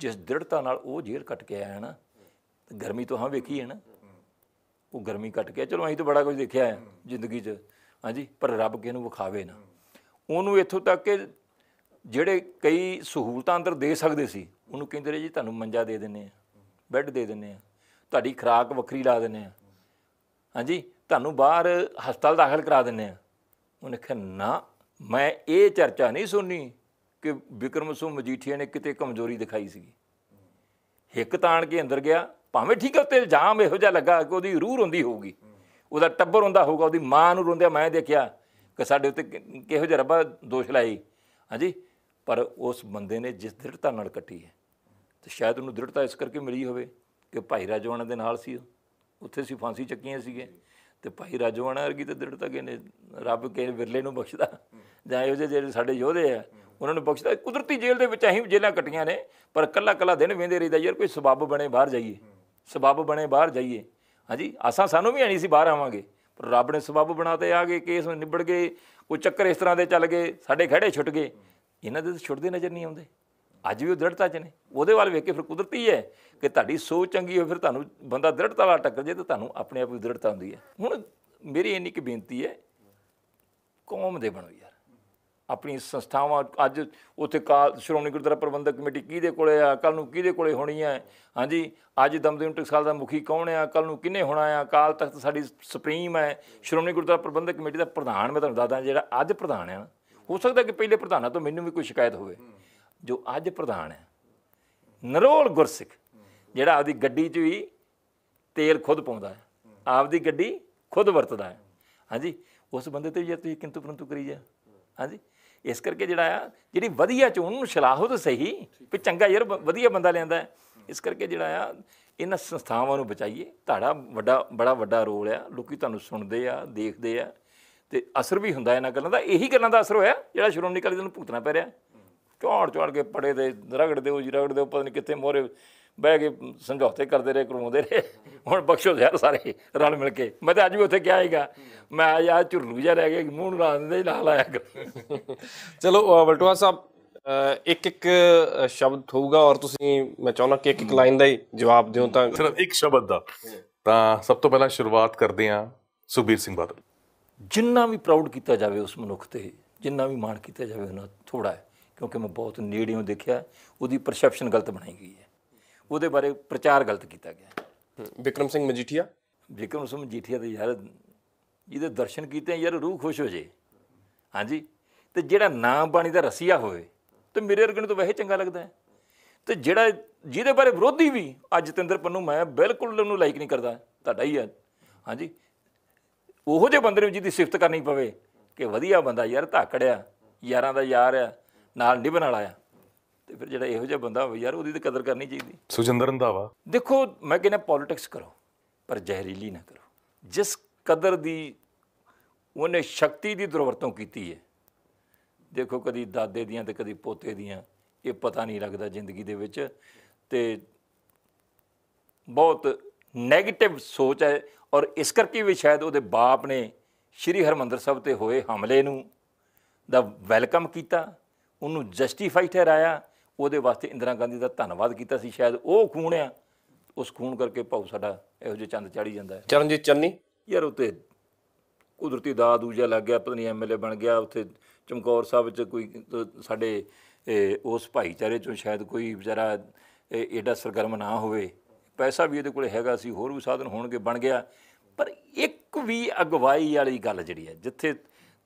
ਜਿਸ ਦ੍ਰਿੜਤਾ ਨਾਲ ਉਹ ਜੇਲ੍ਹ ਕੱਟ ਕੇ ਆਇਆ ਹੈ ਨਾ ਗਰਮੀ ਤੋਂ ਹਾਂ ਵੇਖੀ ਹੈ ਨਾ ਉਹ ਗਰਮੀ ਕੱਟ ਕੇ ਚਲੋ ਅਸੀਂ ਤਾਂ ਬੜਾ ਕੁਝ ਦੇਖਿਆ ਹੈ ਜ਼ਿੰਦਗੀ 'ਚ ਹਾਂਜੀ ਪਰ ਰੱਬ ਕਿਸ ਨੂੰ ਵਿਖਾਵੇ ਨਾ ਉਹਨੂੰ ਇੱਥੋਂ ਤੱਕ ਕਿ ਜਿਹੜੇ ਕਈ ਸਹੂਲਤਾਂ ਅੰਦਰ ਦੇ ਸਕਦੇ ਸੀ ਉਹਨੂੰ ਕਹਿੰਦੇ ਰਹੇ ਜੀ ਤੁਹਾਨੂੰ ਮੰਜਾ ਦੇ ਦਿੰਨੇ ਆ ਬੈੱਡ ਦੇ ਦਿੰਨੇ ਆ ਤੁਹਾਡੀ ਖਰਾਕ ਵੱਖਰੀ ਲਾ ਦਿੰਨੇ ਆ ਹਾਂਜੀ ਤੁਹਾਨੂੰ ਬਾਹਰ ਹਸਪਤਾਲ ਦਾਖਲ ਕਰਾ ਦਿੰਨੇ ਆ ਉਹਨੇ ਕਿਹਾ ਨਾ ਮੈਂ ਇਹ ਚਰਚਾ ਨਹੀਂ ਸੁਣਨੀ ਕਿ ਵਿਕਰਮ ਸਿੰਘ ਮਜੀਠੀਆ ਨੇ ਕਿਤੇ ਕਮਜ਼ੋਰੀ ਦਿਖਾਈ ਸੀਗੀ ਹਿੱਕ ਤਾਣ ਕੇ ਅੰਦਰ ਗਿਆ ਭਾਵੇਂ ਠੀਕ ਹੈ ਉੱਤੇ ਇਲਜ਼ਾਮ ਇਹੋ ਜਿਹਾ ਲੱਗਾ ਕਿ ਉਹਦੀ ਰੂਹ ਰੋਂਦੀ ਹੋਊਗੀ ਉਹਦਾ ਟੱਬਰ ਹੁੰਦਾ ਹੋਊਗਾ ਉਹਦੀ ਮਾਂ ਨੂੰ ਰੋਂਦਿਆ ਮੈਂ ਦੇਖਿਆ ਕਿ ਸਾਡੇ ਉੱਤੇ ਕਿਹੋ ਜਿਹਾ ਰੱਬਾ ਦੋਸ਼ ਲਾਈ ਹਾਂਜੀ ਪਰ ਉਸ ਬੰਦੇ ਨੇ ਜਿਸ ਦ੍ਰਿੜਤਾ ਨਾਲ ਕੱਟੀ ਹੈ ਤੇ ਸ਼ਾਇਦ ਉਹਨੂੰ ਦ੍ਰਿੜਤਾ ਇਸ ਕਰਕੇ ਮਿਲੀ ਹੋਵੇ ਕਿ ਭਾਈ ਰਾਜਵਾਨਾ ਦੇ ਨਾਲ ਸੀ ਉੱਥੇ ਸੀ ਫਾਂਸੀ ਚੱਕੀਆਂ ਸੀਗੇ ਤੇ ਭਾਈ ਰਾਜੋਆਣਾ ਵਰਗੀ ਤੇ ਦ੍ਰਿੜਤਾ ਕੇ ਨੇ ਰੱਬ ਕੇ ਵਿਰਲੇ ਨੂੰ ਬਖਸ਼ਦਾ ਜਾਂ ਇਹੋ ਜਿਹੇ ਜਿਹੜੇ ਸਾਡੇ ਯੋਧੇ ਆ ਉਹਨਾਂ ਨੂੰ ਬਖਸ਼ਦਾ ਕੁਦਰਤੀ ਜੇਲ੍ਹ ਦੇ ਵਿੱਚ ਅਸੀਂ ਜੇਲ੍ਹਾਂ ਕਟੀਆਂ ਨੇ ਪਰ ਕੱਲਾ ਕੱਲਾ ਦਿਨ ਵੇਂਦੇ ਰਹੀਦਾ ਯਾਰ ਕੋਈ ਸਬਬ ਬਣੇ ਬਾਹਰ ਜਾਈਏ ਸਬਬ ਬਣੇ ਬਾਹਰ ਜਾਈਏ ਹਾਂਜੀ ਆਸਾਂ ਸਾਨੂੰ ਵੀ ਆਣੀ ਸੀ ਬਾਹਰ ਆਵਾਂਗੇ ਪਰ ਰੱਬ ਨੇ ਸਬਬ ਬਣਾਤੇ ਆ ਗਏ ਕੇਸ ਨਿਬੜ ਗਏ ਕੋਈ ਚੱਕਰ ਇਸ ਤਰ੍ਹਾਂ ਦੇ ਚੱਲ ਗਏ ਸਾਡੇ ਖੜੇ ਛੁੱਟ ਗਏ ਇਹਨਾਂ ਦੇ ਛੁੱਟਦੇ ਨਜ਼ਰ ਨਹੀਂ ਆਉਂਦੇ ਅੱਜ ਵੀ ਉਹ ਦ੍ਰਿੜਤਾ 'ਚ ਨੇ ਉਹਦੇ ਵੱਲ ਵੇਖ ਕੇ ਫਿਰ ਕੁਦਰਤੀ ਹੈ ਕਿ ਤੁਹਾਡੀ ਸੋਚ ਚੰਗੀ ਹੋਵੇ ਫਿਰ ਤੁਹਾਨੂੰ ਬੰਦਾ ਦ੍ਰਿੜਤਾ ਵਾਲਾ ਟੱਕਰ ਜੇ ਤਾਂ ਤੁਹਾਨੂੰ ਆਪਣੇ ਆਪ ਹੀ ਦ੍ਰਿੜਤਾ ਹੁੰਦੀ ਹੈ ਹੁਣ ਮੇਰੀ ਇੰਨੀ ਕਿ ਬੇਨਤੀ ਹੈ ਕੌਮ ਦੇ ਬਣੋ ਯਾਰ ਆਪਣੀ ਸੰਸਥਾਵਾਂ ਅੱਜ ਉੱਥੇ ਕਾਲ ਸ਼੍ਰੋਮਣੀ ਗੁਰਦੁਆਰਾ ਪ੍ਰਬੰਧਕ ਕਮੇਟੀ ਕਿਹਦੇ ਕੋਲੇ ਆ ਕੱਲ ਨੂੰ ਕਿਹਦੇ ਕੋਲੇ ਹੋਣੀ ਹੈ ਹਾਂਜੀ ਅੱਜ ਦਮਦਮ ਟਕਸਾਲ ਦਾ ਮੁਖੀ ਕੌਣ ਆ ਕੱਲ ਨੂੰ ਕਿਨੇ ਹੋਣਾ ਆ ਕਾਲ ਤਖਤ ਸਾਡੀ ਸੁਪਰੀਮ ਹੈ ਸ਼੍ਰੋਮਣੀ ਗੁਰਦੁਆਰਾ ਪ੍ਰਬੰਧਕ ਕਮੇਟੀ ਦਾ ਪ੍ਰਧਾਨ ਮੈਂ ਤੁਹਾਨੂੰ ਦੱਸਦਾ ਜਿਹੜਾ ਅੱਜ ਪ੍ਰਧਾਨ ਹੈ ਹੋ ਸਕਦਾ ਕਿ ਪਹਿਲੇ ਪ੍ਰਧਾਨਾਂ ਤੋਂ ਮੈਨੂੰ ਵੀ ਕੋਈ ਸ਼ਿਕਾਇਤ ਹੋਵੇ ਜੋ ਅੱਜ ਪ੍ਰਧਾਨ ਹੈ ਨਰੋਲ ਗੁਰਸਿੱਖ ਜਿਹੜਾ ਆਪਦੀ ਗੱਡੀ 'ਚ ਵੀ ਤੇਲ ਖੁਦ ਪਾਉਂਦਾ ਹੈ ਆਪਦੀ ਗੱਡੀ ਖੁਦ ਵਰਤਦਾ ਹੈ ਹਾਂਜੀ ਉਸ ਬੰਦੇ ਤੇ ਜੇ ਤੁਸੀਂ ਕਿੰਤੂ ਪਰੰਤੂ ਕਰੀ ਜਾ ਹਾਂਜੀ ਇਸ ਕਰਕੇ ਜਿਹੜਾ ਆ ਜਿਹੜੀ ਵਧੀਆ ਚ ਉਹਨੂੰ ਸ਼ਲਾਹੋ ਤਾਂ ਸਹੀ ਵੀ ਚੰਗਾ ਯਾਰ ਵਧੀਆ ਬੰਦਾ ਲੈਂਦਾ ਇਸ ਕਰਕੇ ਜਿਹੜਾ ਆ ਇਹਨਾਂ ਸੰਸਥਾਵਾਂ ਨੂੰ ਬਚਾਈਏ ਤੁਹਾਡਾ ਵੱਡਾ ਬੜਾ ਵੱਡਾ ਰੋਲ ਆ ਲੋਕੀ ਤੁਹਾਨੂੰ ਸੁਣਦੇ ਆ ਦੇਖਦੇ ਆ ਤੇ ਅਸਰ ਵੀ ਹੁੰਦਾ ਇਹਨਾਂ ਗੱਲਾਂ ਦਾ ਇਹੀ ਗੱਲਾਂ ਦਾ ਅਸਰ ਹੋਇਆ ਜਿਹੜਾ ਸ਼੍ਰੋਮਣੀ ਅਕਾਲੀ ਦਲ ਨੂੰ ਭੁਗਤਣਾ ਪੈ ਰਿਹਾ ਝਾੜ ਝਾੜ ਕੇ ਪੜੇ ਦੇ ਰਗੜਦੇ ਹੋ ਜੀ ਰਗੜਦੇ ਹੋ ਪਤਾ ਨਹੀਂ ਕਿੱਥੇ ਮੋਰੇ ਬਹਿ ਕੇ ਸਮਝੌਤੇ ਕਰਦੇ ਰਹੇ ਕਰਵਾਉਂਦੇ ਰਹੇ ਹੁਣ ਬਖਸ਼ੋ ਯਾਰ ਸਾਰੇ ਰਲ ਮਿਲ ਕੇ ਮੈਂ ਤਾਂ ਅੱਜ ਵੀ ਉੱਥੇ ਕਿਹਾ ਹੈਗਾ ਮੈਂ ਆ ਯਾਰ ਝੁਰਲੂ ਜਾ ਰਹਿ ਗਿਆ ਮੂੰਹ ਨੂੰ ਦੇ ਨਾਲ ਆਇਆ ਚਲੋ ਬਲਟਵਾ ਸਾਹਿਬ ਇੱਕ ਇੱਕ ਸ਼ਬਦ ਹੋਊਗਾ ਔਰ ਤੁਸੀਂ ਮੈਂ ਚਾਹੁੰਦਾ ਕਿ ਇੱਕ ਇੱਕ ਲਾਈਨ ਦਾ ਹੀ ਜਵਾਬ ਦਿਓ ਤਾਂ ਸਿਰਫ ਇੱਕ ਸ਼ਬਦ ਦਾ ਤਾਂ ਸਭ ਤੋਂ ਪਹਿਲਾਂ ਸ਼ੁਰੂਆਤ ਕਰਦੇ ਆ ਸੁਬੀਰ ਸਿੰਘ ਬਾਦਲ ਜਿੰਨਾ ਵੀ ਪ੍ਰਾਊਡ ਕੀਤਾ ਜਾਵੇ ਉਸ ਮਨੁੱਖ ਤੇ ਜਿੰਨਾ ਵੀ ਮਾਣ ਕੀਤਾ ਜਾਵੇ ਉਹਨਾਂ ਥੋੜਾ ਹੈ ਕਿਉਂਕਿ ਮੈਂ ਬਹੁਤ ਨੇੜਿਓਂ ਦੇਖਿਆ ਉਹਦੀ ਪਰਸੈਪਸ਼ਨ ਗਲਤ ਬਣਾਈ ਗਈ ਹੈ ਉਹਦੇ ਬਾਰੇ ਪ੍ਰਚਾਰ ਗਲਤ ਕੀਤਾ ਗਿਆ ਵਿਕਰਮ ਸਿੰਘ ਮਜੀਠੀਆ ਵਿਕਰਮ ਸਿੰਘ ਮਜੀਠੀਆ ਦੇ ਯਾਰ ਜਿਹਦੇ ਦਰਸ਼ਨ ਕੀਤੇ ਯਾਰ ਰੂਹ ਖੁਸ਼ ਹੋ ਜੇ ਹਾਂਜੀ ਤੇ ਜਿਹੜਾ ਨਾਮ ਬਾਣੀ ਦਾ ਰਸੀਆ ਹੋਵੇ ਤੇ ਮੇਰੇ ਅਰਗਣ ਤੋਂ ਵੈਸੇ ਚੰਗਾ ਲੱਗਦਾ ਹੈ ਤੇ ਜਿਹੜਾ ਜਿਹਦੇ ਬਾਰੇ ਵਿਰੋਧੀ ਵੀ ਅੱਜ ਜਤਿੰਦਰ ਪੰਨੂ ਮੈਂ ਬਿਲਕੁਲ ਉਹਨੂੰ ਲਾਈਕ ਨਹੀਂ ਕਰਦਾ ਤੁਹਾਡਾ ਹੀ ਹੈ ਹਾਂਜੀ ਉਹੋ ਜਿਹੇ ਬੰਦੇ ਨੂੰ ਜਿਹਦੀ ਸਿਫਤ ਕਰਨੀ ਪਵੇ ਕਿ ਵਧੀਆ ਬੰਦਾ ਯਾਰ ਧਾਕੜਿਆ ਯਾਰਾਂ ਦਾ ਯਾਰ ਆ ਨਾਲ ਨਿਭਣ ਵਾਲਾ ਆ ਤੇ ਫਿਰ ਜਿਹੜਾ ਇਹੋ ਜਿਹਾ ਬੰਦਾ ਹੋਵੇ ਯਾਰ ਉਹਦੀ ਤਾਂ ਕਦਰ ਕਰਨੀ ਚਾਹੀਦੀ ਸੁਜਿੰਦਰ ਰੰਧਾਵਾ ਦੇਖੋ ਮੈਂ ਕਹਿੰਦਾ ਪੋਲਿਟਿਕਸ ਕਰੋ ਪਰ ਜ਼ਹਿਰੀਲੀ ਨਾ ਕਰੋ ਜਿਸ ਕਦਰ ਦੀ ਉਹਨੇ ਸ਼ਕਤੀ ਦੀ ਦੁਰਵਰਤੋਂ ਕੀਤੀ ਹੈ ਦੇਖੋ ਕਦੀ ਦਾਦੇ ਦੀਆਂ ਤੇ ਕਦੀ ਪੋਤੇ ਦੀਆਂ ਇਹ ਪਤਾ ਨਹੀਂ ਲੱਗਦਾ ਜ਼ਿੰਦਗੀ ਦੇ ਵਿੱਚ ਤੇ ਬਹੁਤ 네ਗੇਟਿਵ ਸੋਚ ਹੈ ਔਰ ਇਸ ਕਰਕੇ ਵੀ ਸ਼ਾਇਦ ਉਹਦੇ ਬਾਪ ਨੇ ਸ਼੍ਰੀ ਹਰਮੰਦਰ ਸਾਹਿਬ ਤੇ ਹੋਏ ਹਮਲੇ ਨੂੰ ਦਾ ਵੈਲਕਮ ਕੀਤਾ ਉਹਨੂੰ ਜਸਟੀਫਾਈ ਠਹਿਰਾਇਆ ਉਹਦੇ ਵਾਸਤੇ ਇੰਦਰਾ ਗਾਂਧੀ ਦਾ ਧੰਨਵਾਦ ਕੀਤਾ ਸੀ ਸ਼ਾਇਦ ਉਹ ਖੂਨ ਆ ਉਸ ਖੂਨ ਕਰਕੇ ਭਾਉ ਸਾਡਾ ਇਹੋ ਜਿਹਾ ਚੰਦ ਚੜੀ ਜਾਂਦਾ ਹੈ ਚਰਨਜੀਤ ਚੰਨੀ ਯਾਰ ਉਤੇ ਕੁਦਰਤੀ ਦਾ ਦੂਜਾ ਲੱਗ ਗਿਆ ਪਤਨੀ ਐਮਐਲਏ ਬਣ ਗਿਆ ਉੱਥੇ ਚਮਕੌਰ ਸਾਹਿਬ ਵਿੱਚ ਕੋਈ ਸਾਡੇ ਉਸ ਭਾਈਚਾਰੇ ਚੋਂ ਸ਼ਾਇਦ ਕੋਈ ਵਿਚਾਰਾ ਐਡਾ ਸਰਗਰਮ ਨਾ ਹੋਵੇ ਪੈਸਾ ਵੀ ਇਹਦੇ ਕੋਲ ਹੈਗਾ ਸੀ ਹੋਰ ਵੀ ਸਾਧਨ ਹੋਣਗੇ ਬਣ ਗਿਆ ਪਰ ਇੱਕ ਵੀ ਅਗਵਾਈ ਵਾਲੀ ਗੱਲ ਜਿਹੜੀ ਹੈ ਜਿੱਥੇ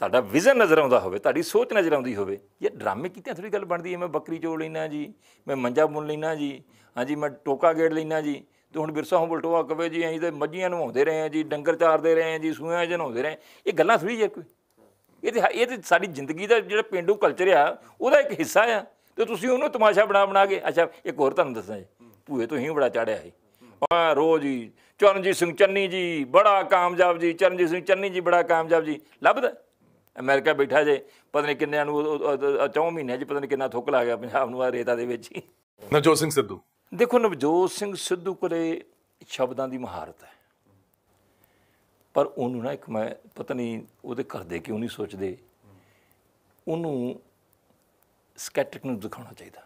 ਤੁਹਾਡਾ ਵਿਜ਼ਨ ਨਜ਼ਰ ਆਉਂਦਾ ਹੋਵੇ ਤੁਹਾਡੀ ਸੋਚ ਨਜ਼ਰ ਆਉਂਦੀ ਹੋਵੇ ਇਹ ਡਰਾਮੇ ਕੀਤੇ ਥੋੜੀ ਗੱਲ ਬਣਦੀ ਹੈ ਮੈਂ ਬੱਕਰੀ ਚੋਲ ਲੈਣਾ ਜੀ ਮੈਂ ਮੰਜਾ ਬੁਣ ਲੈਣਾ ਜੀ ਹਾਂਜੀ ਮੈਂ ਟੋਕਾ ਗੇੜ ਲੈਣਾ ਜੀ ਤੇ ਹੁਣ ਵਿਰਸਾ ਹੋਂ ਬਲਟੋਆ ਕਵੇ ਜੀ ਅਸੀਂ ਤੇ ਮੱਝੀਆਂ ਨਵਾਉਂਦੇ ਰਹੇ ਆ ਜੀ ਡੰਗਰ ਚਾਰਦੇ ਰਹੇ ਆ ਜੀ ਸੂਆਂ ਹੁੰਦੇ ਰਹੇ ਇਹ ਗੱਲਾਂ ਥੋੜੀ ਜੇ ਕੋਈ ਇਹ ਤੇ ਇਹ ਤੇ ਸਾਡੀ ਜ਼ਿੰਦਗੀ ਦਾ ਜਿਹੜਾ ਪਿੰਡੂ ਕਲਚਰ ਆ ਉਹਦਾ ਇੱਕ ਹਿੱਸਾ ਆ ਤੇ ਤੁਸੀਂ ਉਹਨੂੰ ਤਮਾਸ਼ਾ ਬਣਾ ਬਣਾ ਕੇ ਅੱਛਾ ਇੱਕ ਹੋਰ ਤੁਹਾਨੂੰ ਦੱਸਾਂ ਜੀ ਭੂਏ ਤੋਂ ਹੀ ਬੜਾ ਚੜਿਆ ਹੈ ਆ ਰੋਜ਼ ਜੀ ਚਰਨਜੀਤ ਸਿੰਘ ਚੰਨੀ ਜੀ ਬੜਾ ਕਾਮਯਾਬ ਜੀ ਚਰਨਜੀਤ ਸਿੰਘ ਚੰਨੀ ਜੀ ਬੜਾ ਕਾਮਯਾਬ ਜੀ ਲੱਭਦਾ ਅਮਰੀਕਾ ਬੈਠਾ ਜੇ ਪਤਾ ਨਹੀਂ ਕਿੰਨਿਆਂ ਨੂੰ 4 ਮਹੀਨਿਆਂ 'ਚ ਪਤਾ ਨਹੀਂ ਕਿੰਨਾ ਥੁੱਕ ਲਾ ਗਿਆ ਪੰਜਾਬ ਨੂੰ ਆ ਰੇਤਾ ਦੇ ਵਿੱਚ ਹੀ ਨਵਜੋਤ ਸਿੰਘ ਸਿੱਧੂ ਦੇਖੋ ਨਵਜੋਤ ਸਿੰਘ ਸਿੱਧੂ ਕੋਲੇ ਸ਼ਬਦਾਂ ਦੀ ਮਹਾਰਤ ਹੈ ਪਰ ਉਹਨੂੰ ਨਾ ਇੱਕ ਮੈਂ ਪਤਾ ਨਹੀਂ ਉਹਦੇ ਘਰ ਦੇ ਕਿਉਂ ਨਹੀਂ ਸੋਚਦੇ ਉਹਨੂੰ ਸਕੈਟਰਿਕ ਨੂੰ ਦਿਖਾਉਣਾ ਚਾਹੀਦਾ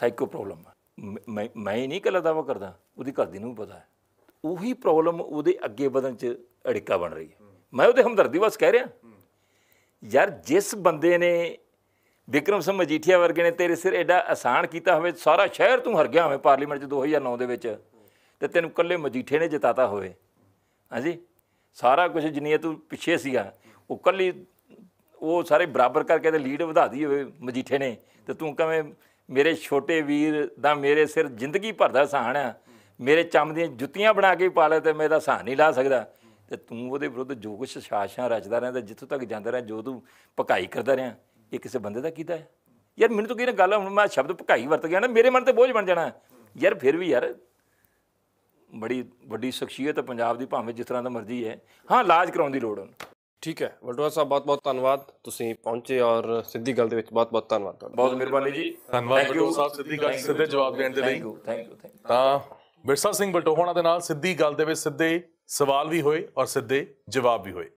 ਸਾਈਕੋ ਪ੍ਰੋਬਲਮ ਮੈਂ ਨਹੀਂ ਕੱਲਾ ਦਾਵਾ ਕਰਦਾ ਉਹਦੀ ਘਰ ਦੀ ਨੂੰ ਪਤਾ ਹੈ ਉਹੀ ਪ੍ਰੋਬਲਮ ਉਹਦੇ ਅੱਗੇ ਵਧਣ 'ਚ ਅੜਿੱਕਾ ਬਣ ਰਹੀ ਹੈ ਮੈਂ ਉਹਦੇ ਹਮਦਰਦੀ ਵਾਸ ਕਹਿ ਰਿਹਾ ਯਾਰ ਜਿਸ ਬੰਦੇ ਨੇ ਵਿਕਰਮ ਸਿੰਘ ਮਜੀਠੀਆ ਵਰਗੇ ਨੇ ਤੇਰੇ ਸਿਰ ਐਡਾ ਆਸਾਨ ਕੀਤਾ ਹੋਵੇ ਸਾਰਾ ਸ਼ਹਿਰ ਤੂੰ ਹਰ ਗਿਆ ਹੋਵੇ ਪਾਰਲੀਮੈਂਟ 'ਚ 2009 ਦੇ ਵਿੱਚ ਤੇ ਤੈਨੂੰ ਕੱਲੇ ਮਜੀਠੇ ਨੇ ਜਿਤਾਤਾ ਹੋਵੇ ਹਾਂਜੀ ਸਾਰਾ ਕੁਝ ਜਿੰਨੀਆਂ ਤੂੰ ਪਿੱਛੇ ਸੀਗਾ ਉਹ ਕੱਲੀ ਉਹ ਸਾਰੇ ਬਰਾਬਰ ਕਰਕੇ ਤੇ ਲੀਡ ਵਧਾਦੀ ਹੋਵੇ ਮਜੀਠੇ ਨੇ ਤੇ ਤੂੰ ਕਵੇਂ ਮੇਰੇ ਛੋਟੇ ਵੀਰ ਦਾ ਮੇਰੇ ਸਿਰ ਜ਼ਿੰਦਗੀ ਭਰ ਦਾ ਸਹਾਨ ਆ ਮੇਰੇ ਚੰਮ ਦੀਆਂ ਜੁੱਤੀਆਂ ਬਣਾ ਕੇ ਪਾ ਲੈ ਤੇ ਮੇਰਾ ਸਹਾਨ ਨਹੀਂ ਲਾ ਸਕਦਾ ਤੇ ਤੂੰ ਉਹਦੇ ਵਿਰੁੱਧ ਜੋ ਕੁਛ ਸ਼ਾਸਾਂ ਰਚਦਾ ਰਹਿੰਦਾ ਜਿੱਥੋਂ ਤੱਕ ਜਾਂਦਾ ਰਿਹਾ ਜੋ ਤੂੰ ਭਕਾਈ ਕਰਦਾ ਰਿਹਾ ਇਹ ਕਿਸੇ ਬੰਦੇ ਦਾ ਕੀਤਾ ਹੈ ਯਾਰ ਮੈਨੂੰ ਤਾਂ ਕਿਹਨੇ ਗੱਲ ਹੁਣ ਮੈਂ ਸ਼ਬਦ ਭਕਾਈ ਵਰਤ ਗਿਆ ਨਾ ਮੇਰੇ ਮਨ ਤੇ ਬੋਝ ਬਣ ਜਾਣਾ ਯਾਰ ਫਿਰ ਵੀ ਯਾਰ ਬੜੀ ਵੱਡੀ ਸ਼ਖਸੀਅਤ ਪੰਜਾਬ ਦੀ ਭਾਵੇਂ ਜਿਸ ਤਰ੍ਹਾਂ ਦਾ ਮਰਜ਼ੀ ਹੈ ਹਾਂ ਇਲਾਜ ਕਰਾਉਣ ਦੀ ਲੋੜ ਹੁਣ ਠੀਕ ਹੈ ਵਲਟੋਆ ਸਾਹਿਬ ਬਹੁਤ ਬਹੁਤ ਧੰਨਵਾਦ ਤੁਸੀਂ ਪਹੁੰਚੇ ਔਰ ਸਿੱਧੀ ਗੱਲ ਦੇ ਵਿੱਚ ਬਹੁਤ ਬਹੁਤ ਧੰਨਵਾਦ ਤੁਹਾਡਾ ਬਹੁਤ ਮਿਹਰਬਾਨੀ ਜੀ ਧੰਨਵਾਦ ਵਲਟੋਆ ਸਾਹਿਬ ਸਿੱਧੀ ਗੱਲ ਸਿੱਧੇ ਜਵਾਬ ਦੇਣ ਦੇ ਲਈ ਥੈਂਕ ਯੂ ਥੈਂਕ ਯੂ ਤਾਂ ਬਿਰਸਾ ਸਿੰਘ ਬਲਟੋਹਾਣਾ ਦੇ ਨਾਲ ਸਿੱਧੀ ਗੱਲ ਦੇ ਵਿੱਚ ਸਿੱਧੇ ਸਵਾਲ ਵੀ ਹੋਏ ਔਰ ਸਿੱਧੇ ਜਵਾਬ ਵੀ ਹੋਏ